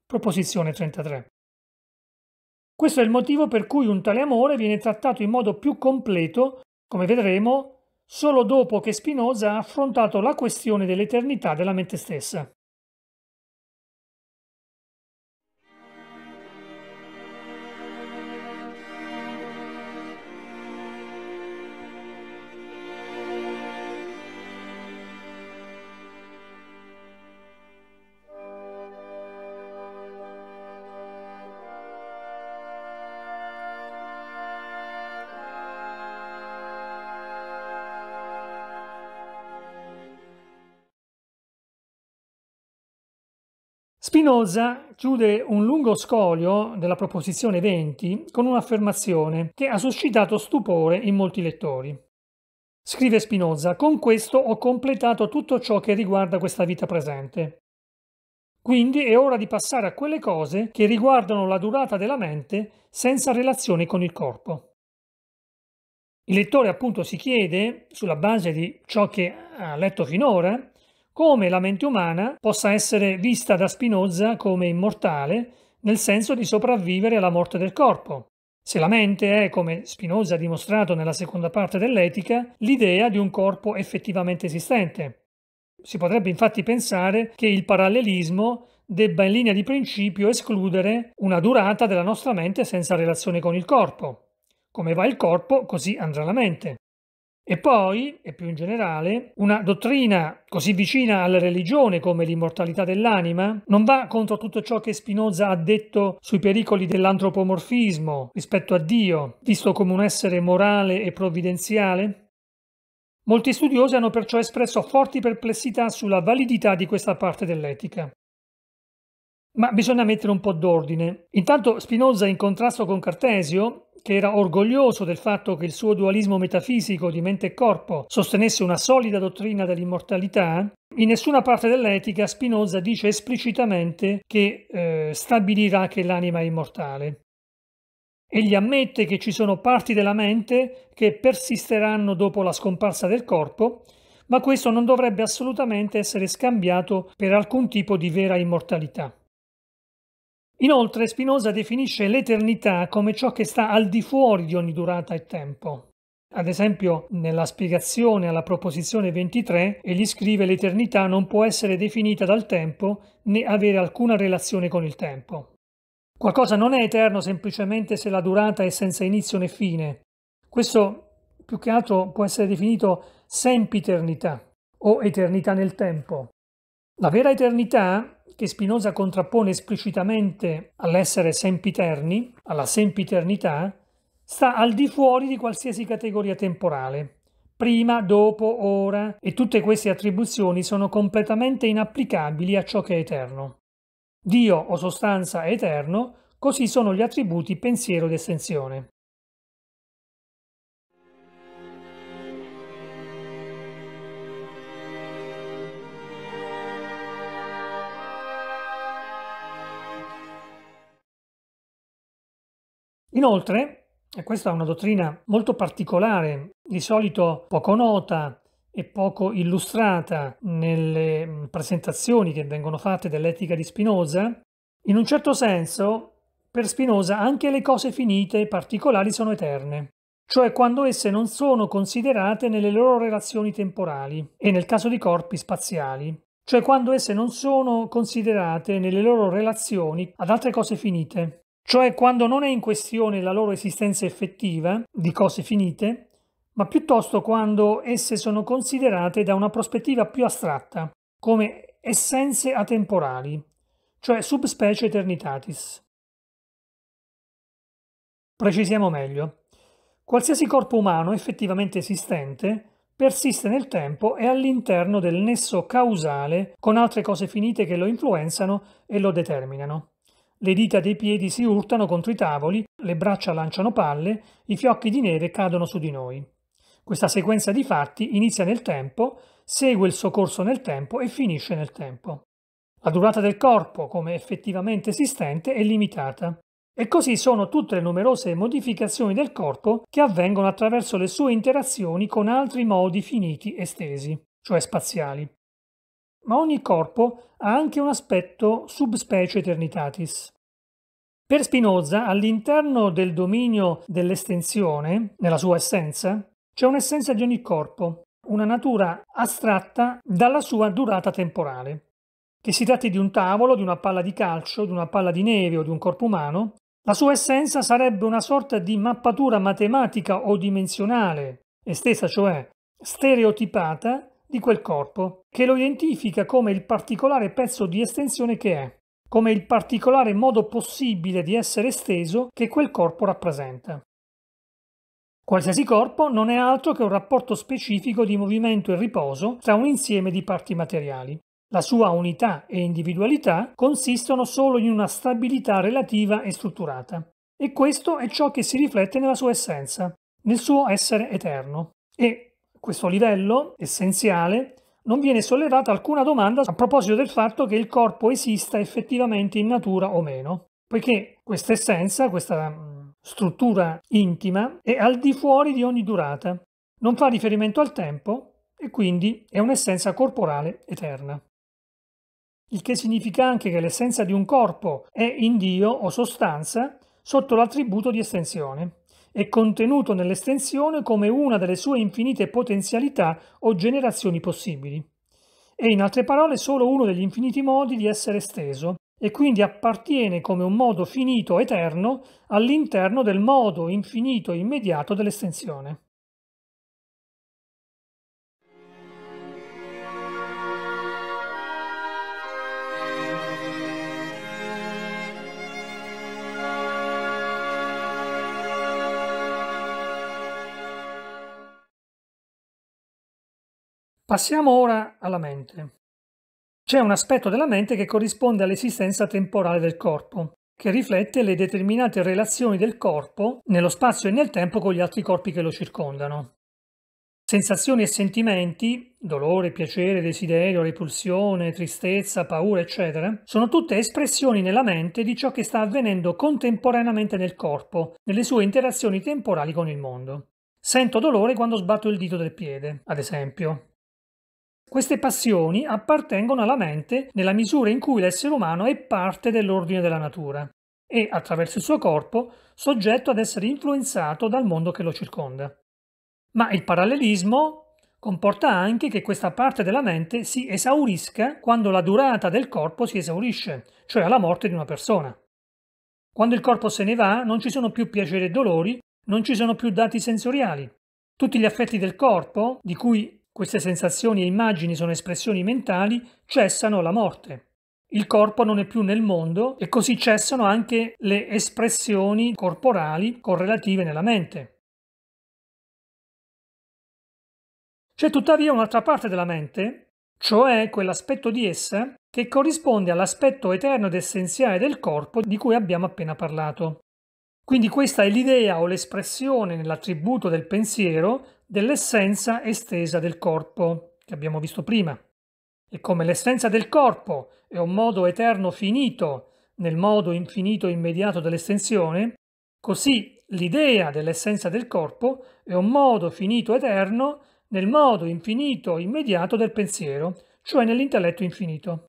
Speaker 1: Proposizione 33. Questo è il motivo per cui un tale amore viene trattato in modo più completo come vedremo, solo dopo che Spinoza ha affrontato la questione dell'eternità della mente stessa. Spinoza chiude un lungo scolio della proposizione 20 con un'affermazione che ha suscitato stupore in molti lettori. Scrive Spinoza, con questo ho completato tutto ciò che riguarda questa vita presente. Quindi è ora di passare a quelle cose che riguardano la durata della mente senza relazioni con il corpo. Il lettore appunto si chiede, sulla base di ciò che ha letto finora, come la mente umana possa essere vista da Spinoza come immortale, nel senso di sopravvivere alla morte del corpo. Se la mente è, come Spinoza ha dimostrato nella seconda parte dell'etica, l'idea di un corpo effettivamente esistente. Si potrebbe infatti pensare che il parallelismo debba in linea di principio escludere una durata della nostra mente senza relazione con il corpo. Come va il corpo, così andrà la mente. E poi, e più in generale, una dottrina così vicina alla religione come l'immortalità dell'anima non va contro tutto ciò che Spinoza ha detto sui pericoli dell'antropomorfismo rispetto a Dio, visto come un essere morale e provvidenziale? Molti studiosi hanno perciò espresso forti perplessità sulla validità di questa parte dell'etica. Ma bisogna mettere un po' d'ordine. Intanto Spinoza, in contrasto con Cartesio, che era orgoglioso del fatto che il suo dualismo metafisico di mente e corpo sostenesse una solida dottrina dell'immortalità, in nessuna parte dell'etica Spinoza dice esplicitamente che eh, stabilirà che l'anima è immortale. Egli ammette che ci sono parti della mente che persisteranno dopo la scomparsa del corpo, ma questo non dovrebbe assolutamente essere scambiato per alcun tipo di vera immortalità. Inoltre Spinoza definisce l'eternità come ciò che sta al di fuori di ogni durata e tempo. Ad esempio, nella spiegazione alla proposizione 23, egli scrive l'eternità non può essere definita dal tempo né avere alcuna relazione con il tempo. Qualcosa non è eterno semplicemente se la durata è senza inizio né fine. Questo più che altro può essere definito sempiternità o eternità nel tempo. La vera eternità che Spinoza contrappone esplicitamente all'essere sempiterni, alla sempiternità, sta al di fuori di qualsiasi categoria temporale. Prima, dopo, ora e tutte queste attribuzioni sono completamente inapplicabili a ciò che è eterno. Dio o sostanza è eterno, così sono gli attributi pensiero ed estensione. Inoltre, e questa è una dottrina molto particolare, di solito poco nota e poco illustrata nelle mm, presentazioni che vengono fatte dell'etica di Spinoza, in un certo senso per Spinoza anche le cose finite e particolari sono eterne, cioè quando esse non sono considerate nelle loro relazioni temporali e nel caso di corpi spaziali, cioè quando esse non sono considerate nelle loro relazioni ad altre cose finite, cioè quando non è in questione la loro esistenza effettiva di cose finite, ma piuttosto quando esse sono considerate da una prospettiva più astratta, come essenze atemporali, cioè subspecie eternitatis. Precisiamo meglio. Qualsiasi corpo umano effettivamente esistente persiste nel tempo e all'interno del nesso causale con altre cose finite che lo influenzano e lo determinano le dita dei piedi si urtano contro i tavoli, le braccia lanciano palle, i fiocchi di neve cadono su di noi. Questa sequenza di fatti inizia nel tempo, segue il soccorso nel tempo e finisce nel tempo. La durata del corpo, come effettivamente esistente, è limitata. E così sono tutte le numerose modificazioni del corpo che avvengono attraverso le sue interazioni con altri modi finiti estesi, cioè spaziali ma ogni corpo ha anche un aspetto subspecie eternitatis. Per Spinoza, all'interno del dominio dell'estensione, nella sua essenza, c'è un'essenza di ogni corpo, una natura astratta dalla sua durata temporale. Che si tratti di un tavolo, di una palla di calcio, di una palla di neve o di un corpo umano, la sua essenza sarebbe una sorta di mappatura matematica o dimensionale, estesa cioè stereotipata, di quel corpo, che lo identifica come il particolare pezzo di estensione che è, come il particolare modo possibile di essere esteso che quel corpo rappresenta. Qualsiasi corpo non è altro che un rapporto specifico di movimento e riposo tra un insieme di parti materiali. La sua unità e individualità consistono solo in una stabilità relativa e strutturata. E questo è ciò che si riflette nella sua essenza, nel suo essere eterno. E questo livello essenziale non viene sollevata alcuna domanda a proposito del fatto che il corpo esista effettivamente in natura o meno, poiché questa essenza, questa mm, struttura intima, è al di fuori di ogni durata, non fa riferimento al tempo e quindi è un'essenza corporale eterna. Il che significa anche che l'essenza di un corpo è in Dio o sostanza sotto l'attributo di estensione è contenuto nell'estensione come una delle sue infinite potenzialità o generazioni possibili. È in altre parole solo uno degli infiniti modi di essere esteso e quindi appartiene come un modo finito eterno all'interno del modo infinito e immediato dell'estensione. Passiamo ora alla mente. C'è un aspetto della mente che corrisponde all'esistenza temporale del corpo, che riflette le determinate relazioni del corpo nello spazio e nel tempo con gli altri corpi che lo circondano. Sensazioni e sentimenti, dolore, piacere, desiderio, repulsione, tristezza, paura, eccetera, sono tutte espressioni nella mente di ciò che sta avvenendo contemporaneamente nel corpo, nelle sue interazioni temporali con il mondo. Sento dolore quando sbatto il dito del piede, ad esempio. Queste passioni appartengono alla mente nella misura in cui l'essere umano è parte dell'ordine della natura e, attraverso il suo corpo, soggetto ad essere influenzato dal mondo che lo circonda. Ma il parallelismo comporta anche che questa parte della mente si esaurisca quando la durata del corpo si esaurisce, cioè alla morte di una persona. Quando il corpo se ne va non ci sono più piaceri e dolori, non ci sono più dati sensoriali. Tutti gli affetti del corpo, di cui queste sensazioni e immagini sono espressioni mentali, cessano la morte. Il corpo non è più nel mondo e così cessano anche le espressioni corporali correlative nella mente. C'è tuttavia un'altra parte della mente, cioè quell'aspetto di essa che corrisponde all'aspetto eterno ed essenziale del corpo di cui abbiamo appena parlato. Quindi questa è l'idea o l'espressione nell'attributo del pensiero dell'essenza estesa del corpo, che abbiamo visto prima. E come l'essenza del corpo è un modo eterno finito nel modo infinito immediato dell'estensione, così l'idea dell'essenza del corpo è un modo finito eterno nel modo infinito immediato del pensiero, cioè nell'intelletto infinito.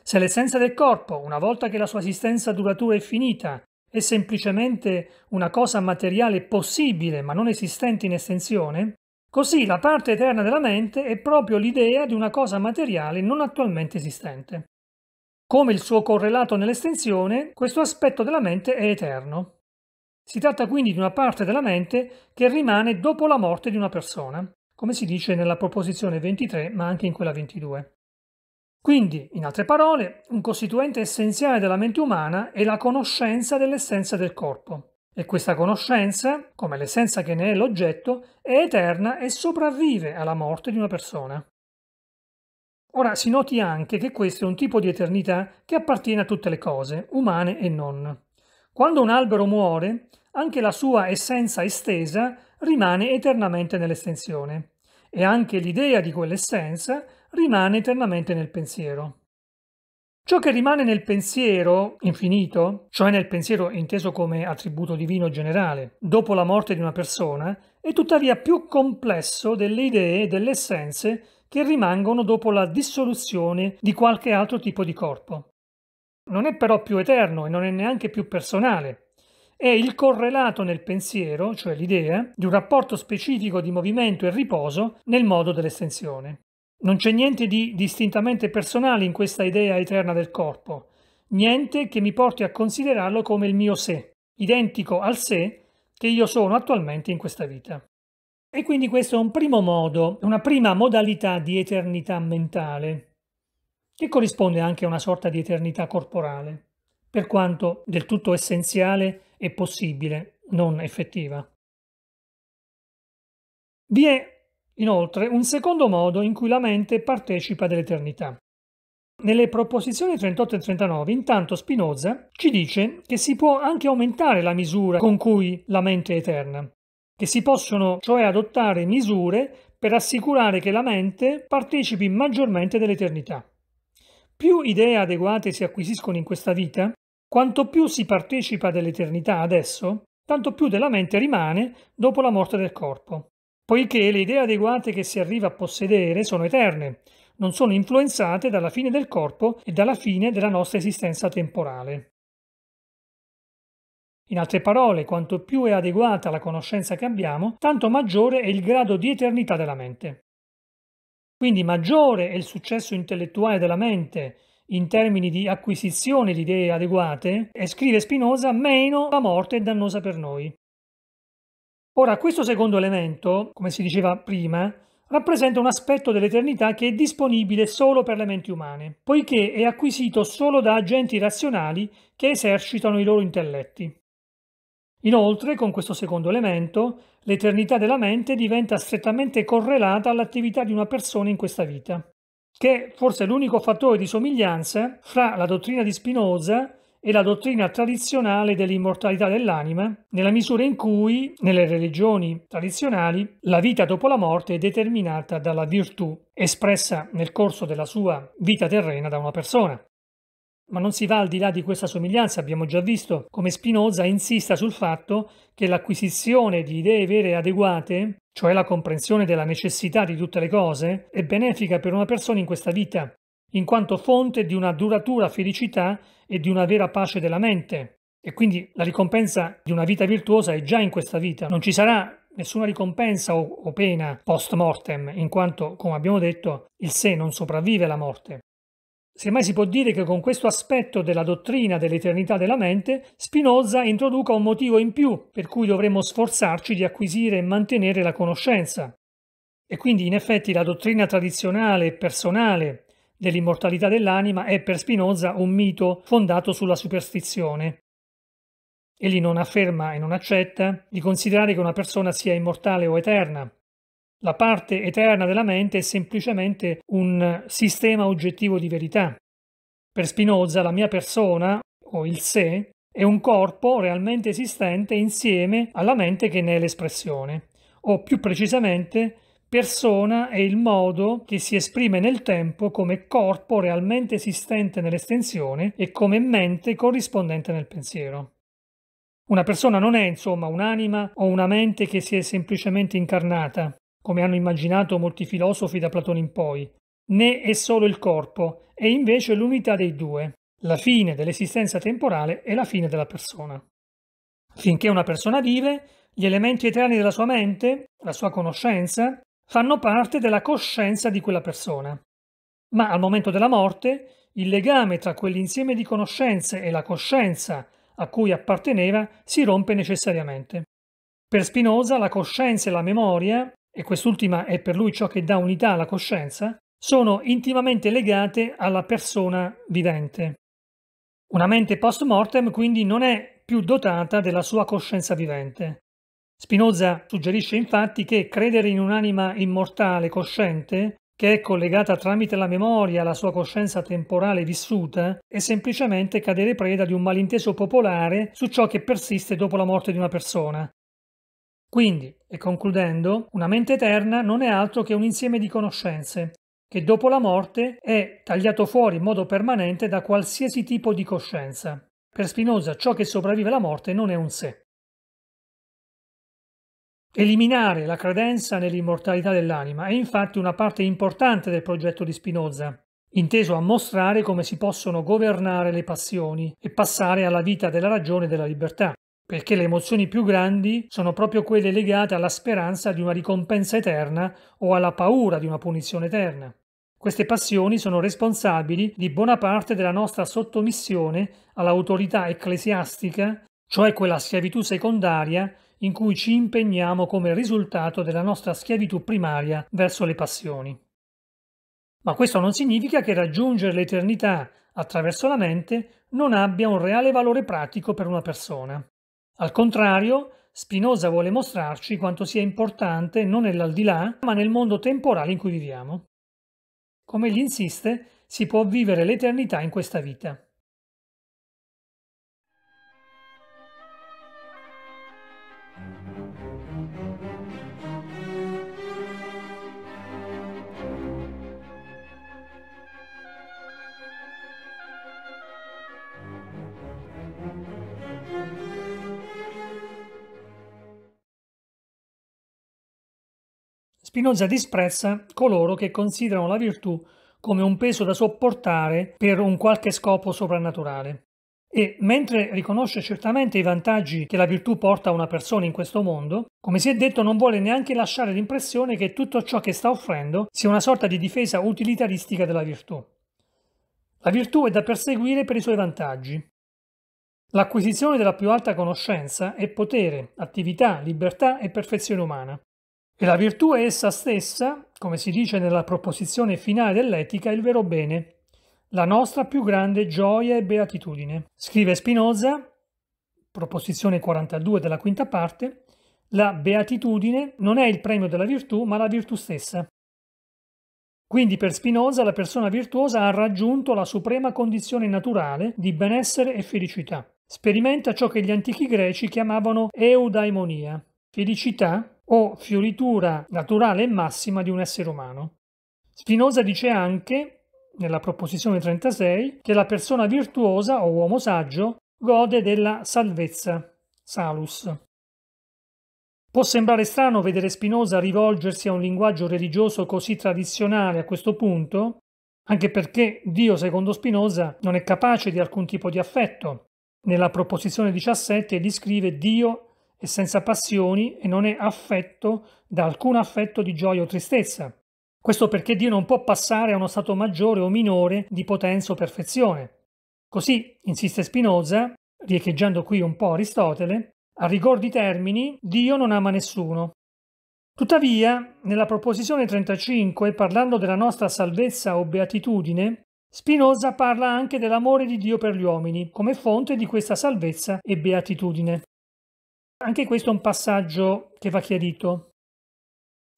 Speaker 1: Se l'essenza del corpo, una volta che la sua esistenza duratura è finita, è semplicemente una cosa materiale possibile ma non esistente in estensione, così la parte eterna della mente è proprio l'idea di una cosa materiale non attualmente esistente. Come il suo correlato nell'estensione, questo aspetto della mente è eterno. Si tratta quindi di una parte della mente che rimane dopo la morte di una persona, come si dice nella proposizione 23 ma anche in quella 22. Quindi, in altre parole, un costituente essenziale della mente umana è la conoscenza dell'essenza del corpo. E questa conoscenza, come l'essenza che ne è l'oggetto, è eterna e sopravvive alla morte di una persona. Ora si noti anche che questo è un tipo di eternità che appartiene a tutte le cose, umane e non. Quando un albero muore, anche la sua essenza estesa rimane eternamente nell'estensione e anche l'idea di quell'essenza rimane eternamente nel pensiero. Ciò che rimane nel pensiero infinito, cioè nel pensiero inteso come attributo divino generale, dopo la morte di una persona, è tuttavia più complesso delle idee e delle essenze che rimangono dopo la dissoluzione di qualche altro tipo di corpo. Non è però più eterno e non è neanche più personale. È il correlato nel pensiero, cioè l'idea, di un rapporto specifico di movimento e riposo nel modo dell'estensione. Non c'è niente di distintamente personale in questa idea eterna del corpo, niente che mi porti a considerarlo come il mio sé, identico al sé che io sono attualmente in questa vita. E quindi questo è un primo modo, una prima modalità di eternità mentale, che corrisponde anche a una sorta di eternità corporale, per quanto del tutto essenziale e possibile, non effettiva. Vi è Inoltre, un secondo modo in cui la mente partecipa dell'eternità. Nelle proposizioni 38 e 39, intanto Spinoza ci dice che si può anche aumentare la misura con cui la mente è eterna, che si possono cioè adottare misure per assicurare che la mente partecipi maggiormente dell'eternità. Più idee adeguate si acquisiscono in questa vita, quanto più si partecipa dell'eternità adesso, tanto più della mente rimane dopo la morte del corpo poiché le idee adeguate che si arriva a possedere sono eterne, non sono influenzate dalla fine del corpo e dalla fine della nostra esistenza temporale. In altre parole, quanto più è adeguata la conoscenza che abbiamo, tanto maggiore è il grado di eternità della mente. Quindi maggiore è il successo intellettuale della mente in termini di acquisizione di idee adeguate, e scrive Spinoza, meno la morte è dannosa per noi. Ora, questo secondo elemento, come si diceva prima, rappresenta un aspetto dell'eternità che è disponibile solo per le menti umane, poiché è acquisito solo da agenti razionali che esercitano i loro intelletti. Inoltre, con questo secondo elemento, l'eternità della mente diventa strettamente correlata all'attività di una persona in questa vita, che forse è l'unico fattore di somiglianza fra la dottrina di Spinoza e la dottrina tradizionale dell'immortalità dell'anima, nella misura in cui, nelle religioni tradizionali, la vita dopo la morte è determinata dalla virtù espressa nel corso della sua vita terrena da una persona. Ma non si va al di là di questa somiglianza, abbiamo già visto come Spinoza insista sul fatto che l'acquisizione di idee vere e adeguate, cioè la comprensione della necessità di tutte le cose, è benefica per una persona in questa vita, in quanto fonte di una duratura felicità e di una vera pace della mente. E quindi la ricompensa di una vita virtuosa è già in questa vita. Non ci sarà nessuna ricompensa o, pena post mortem, in quanto, come abbiamo detto, il sé non sopravvive alla morte. Semmai si può dire che con questo aspetto della dottrina dell'eternità della mente, Spinoza introduca un motivo in più per cui dovremmo sforzarci di acquisire e mantenere la conoscenza. E quindi in effetti la dottrina tradizionale e personale dell'immortalità dell'anima è per Spinoza un mito fondato sulla superstizione. Egli non afferma e non accetta di considerare che una persona sia immortale o eterna. La parte eterna della mente è semplicemente un sistema oggettivo di verità. Per Spinoza la mia persona, o il sé, è un corpo realmente esistente insieme alla mente che ne è l'espressione, o più precisamente Persona è il modo che si esprime nel tempo come corpo realmente esistente nell'estensione e come mente corrispondente nel pensiero. Una persona non è insomma un'anima o una mente che si è semplicemente incarnata, come hanno immaginato molti filosofi da Platone in poi, né è solo il corpo, è invece l'unità dei due, la fine dell'esistenza temporale e la fine della persona. Finché una persona vive, gli elementi eterni della sua mente, la sua conoscenza, fanno parte della coscienza di quella persona. Ma al momento della morte, il legame tra quell'insieme di conoscenze e la coscienza a cui apparteneva si rompe necessariamente. Per Spinoza la coscienza e la memoria, e quest'ultima è per lui ciò che dà unità alla coscienza, sono intimamente legate alla persona vivente. Una mente post mortem quindi non è più dotata della sua coscienza vivente, Spinoza suggerisce infatti che credere in un'anima immortale cosciente, che è collegata tramite la memoria alla sua coscienza temporale vissuta, è semplicemente cadere preda di un malinteso popolare su ciò che persiste dopo la morte di una persona. Quindi, e concludendo, una mente eterna non è altro che un insieme di conoscenze, che dopo la morte è tagliato fuori in modo permanente da qualsiasi tipo di coscienza. Per Spinoza ciò che sopravvive alla morte non è un sé. Eliminare la credenza nell'immortalità dell'anima è infatti una parte importante del progetto di Spinoza, inteso a mostrare come si possono governare le passioni e passare alla vita della ragione e della libertà, perché le emozioni più grandi sono proprio quelle legate alla speranza di una ricompensa eterna o alla paura di una punizione eterna. Queste passioni sono responsabili di buona parte della nostra sottomissione all'autorità ecclesiastica, cioè quella schiavitù secondaria in cui ci impegniamo come risultato della nostra schiavitù primaria verso le passioni. Ma questo non significa che raggiungere l'eternità attraverso la mente non abbia un reale valore pratico per una persona. Al contrario, Spinoza vuole mostrarci quanto sia importante non nell'aldilà, ma nel mondo temporale in cui viviamo. Come gli insiste, si può vivere l'eternità in questa vita. Spinoza disprezza coloro che considerano la virtù come un peso da sopportare per un qualche scopo soprannaturale. E mentre riconosce certamente i vantaggi che la virtù porta a una persona in questo mondo, come si è detto non vuole neanche lasciare l'impressione che tutto ciò che sta offrendo sia una sorta di difesa utilitaristica della virtù. La virtù è da perseguire per i suoi vantaggi. L'acquisizione della più alta conoscenza è potere, attività, libertà e perfezione umana. E la virtù è essa stessa, come si dice nella proposizione finale dell'etica, il vero bene, la nostra più grande gioia e beatitudine. Scrive Spinoza, proposizione 42 della quinta parte, la beatitudine non è il premio della virtù, ma la virtù stessa. Quindi per Spinoza la persona virtuosa ha raggiunto la suprema condizione naturale di benessere e felicità. Sperimenta ciò che gli antichi greci chiamavano eudaimonia, felicità o fioritura naturale e massima di un essere umano. Spinoza dice anche, nella proposizione 36, che la persona virtuosa o uomo saggio gode della salvezza, salus. Può sembrare strano vedere Spinoza rivolgersi a un linguaggio religioso così tradizionale a questo punto, anche perché Dio, secondo Spinoza, non è capace di alcun tipo di affetto. Nella proposizione 17 descrive Dio è senza passioni e non è affetto da alcun affetto di gioia o tristezza. Questo perché Dio non può passare a uno stato maggiore o minore di potenza o perfezione. Così, insiste Spinoza, riecheggiando qui un po' Aristotele, a rigor di termini, Dio non ama nessuno. Tuttavia, nella proposizione 35, parlando della nostra salvezza o beatitudine, Spinoza parla anche dell'amore di Dio per gli uomini, come fonte di questa salvezza e beatitudine. Anche questo è un passaggio che va chiarito.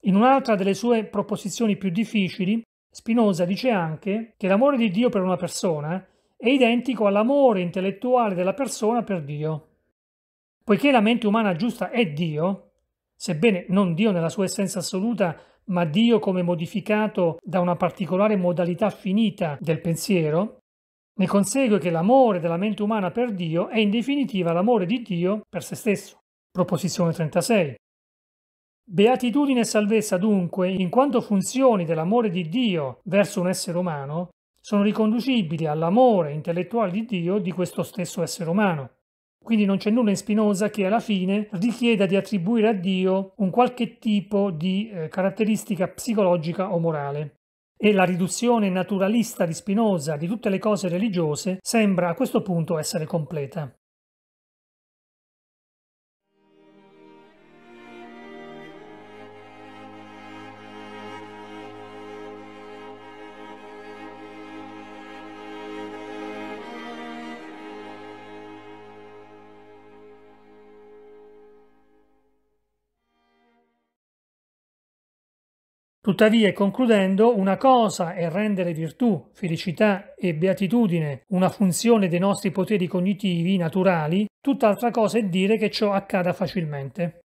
Speaker 1: In un'altra delle sue proposizioni più difficili, Spinoza dice anche che l'amore di Dio per una persona è identico all'amore intellettuale della persona per Dio. Poiché la mente umana giusta è Dio, sebbene non Dio nella sua essenza assoluta, ma Dio come modificato da una particolare modalità finita del pensiero, ne consegue che l'amore della mente umana per Dio è in definitiva l'amore di Dio per se stesso. Proposizione 36. Beatitudine e salvezza dunque, in quanto funzioni dell'amore di Dio verso un essere umano, sono riconducibili all'amore intellettuale di Dio di questo stesso essere umano. Quindi non c'è nulla in Spinoza che alla fine richieda di attribuire a Dio un qualche tipo di eh, caratteristica psicologica o morale. E la riduzione naturalista di Spinoza di tutte le cose religiose sembra a questo punto essere completa. Tuttavia, concludendo, una cosa è rendere virtù, felicità e beatitudine una funzione dei nostri poteri cognitivi naturali, tutt'altra cosa è dire che ciò accada facilmente.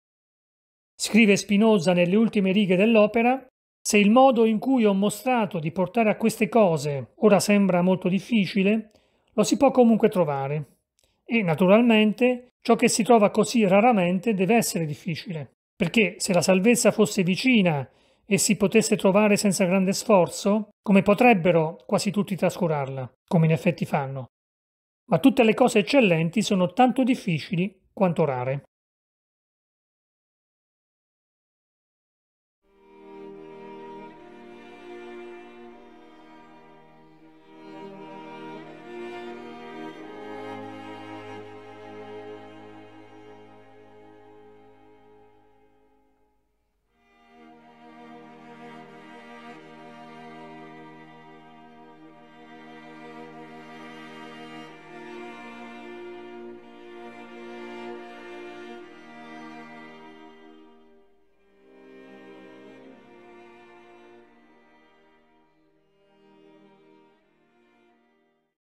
Speaker 1: Scrive Spinoza nelle ultime righe dell'opera, se il modo in cui ho mostrato di portare a queste cose ora sembra molto difficile, lo si può comunque trovare. E naturalmente ciò che si trova così raramente deve essere difficile, perché se la salvezza fosse vicina e si potesse trovare senza grande sforzo, come potrebbero quasi tutti trascurarla, come in effetti fanno. Ma tutte le cose eccellenti sono tanto difficili quanto rare.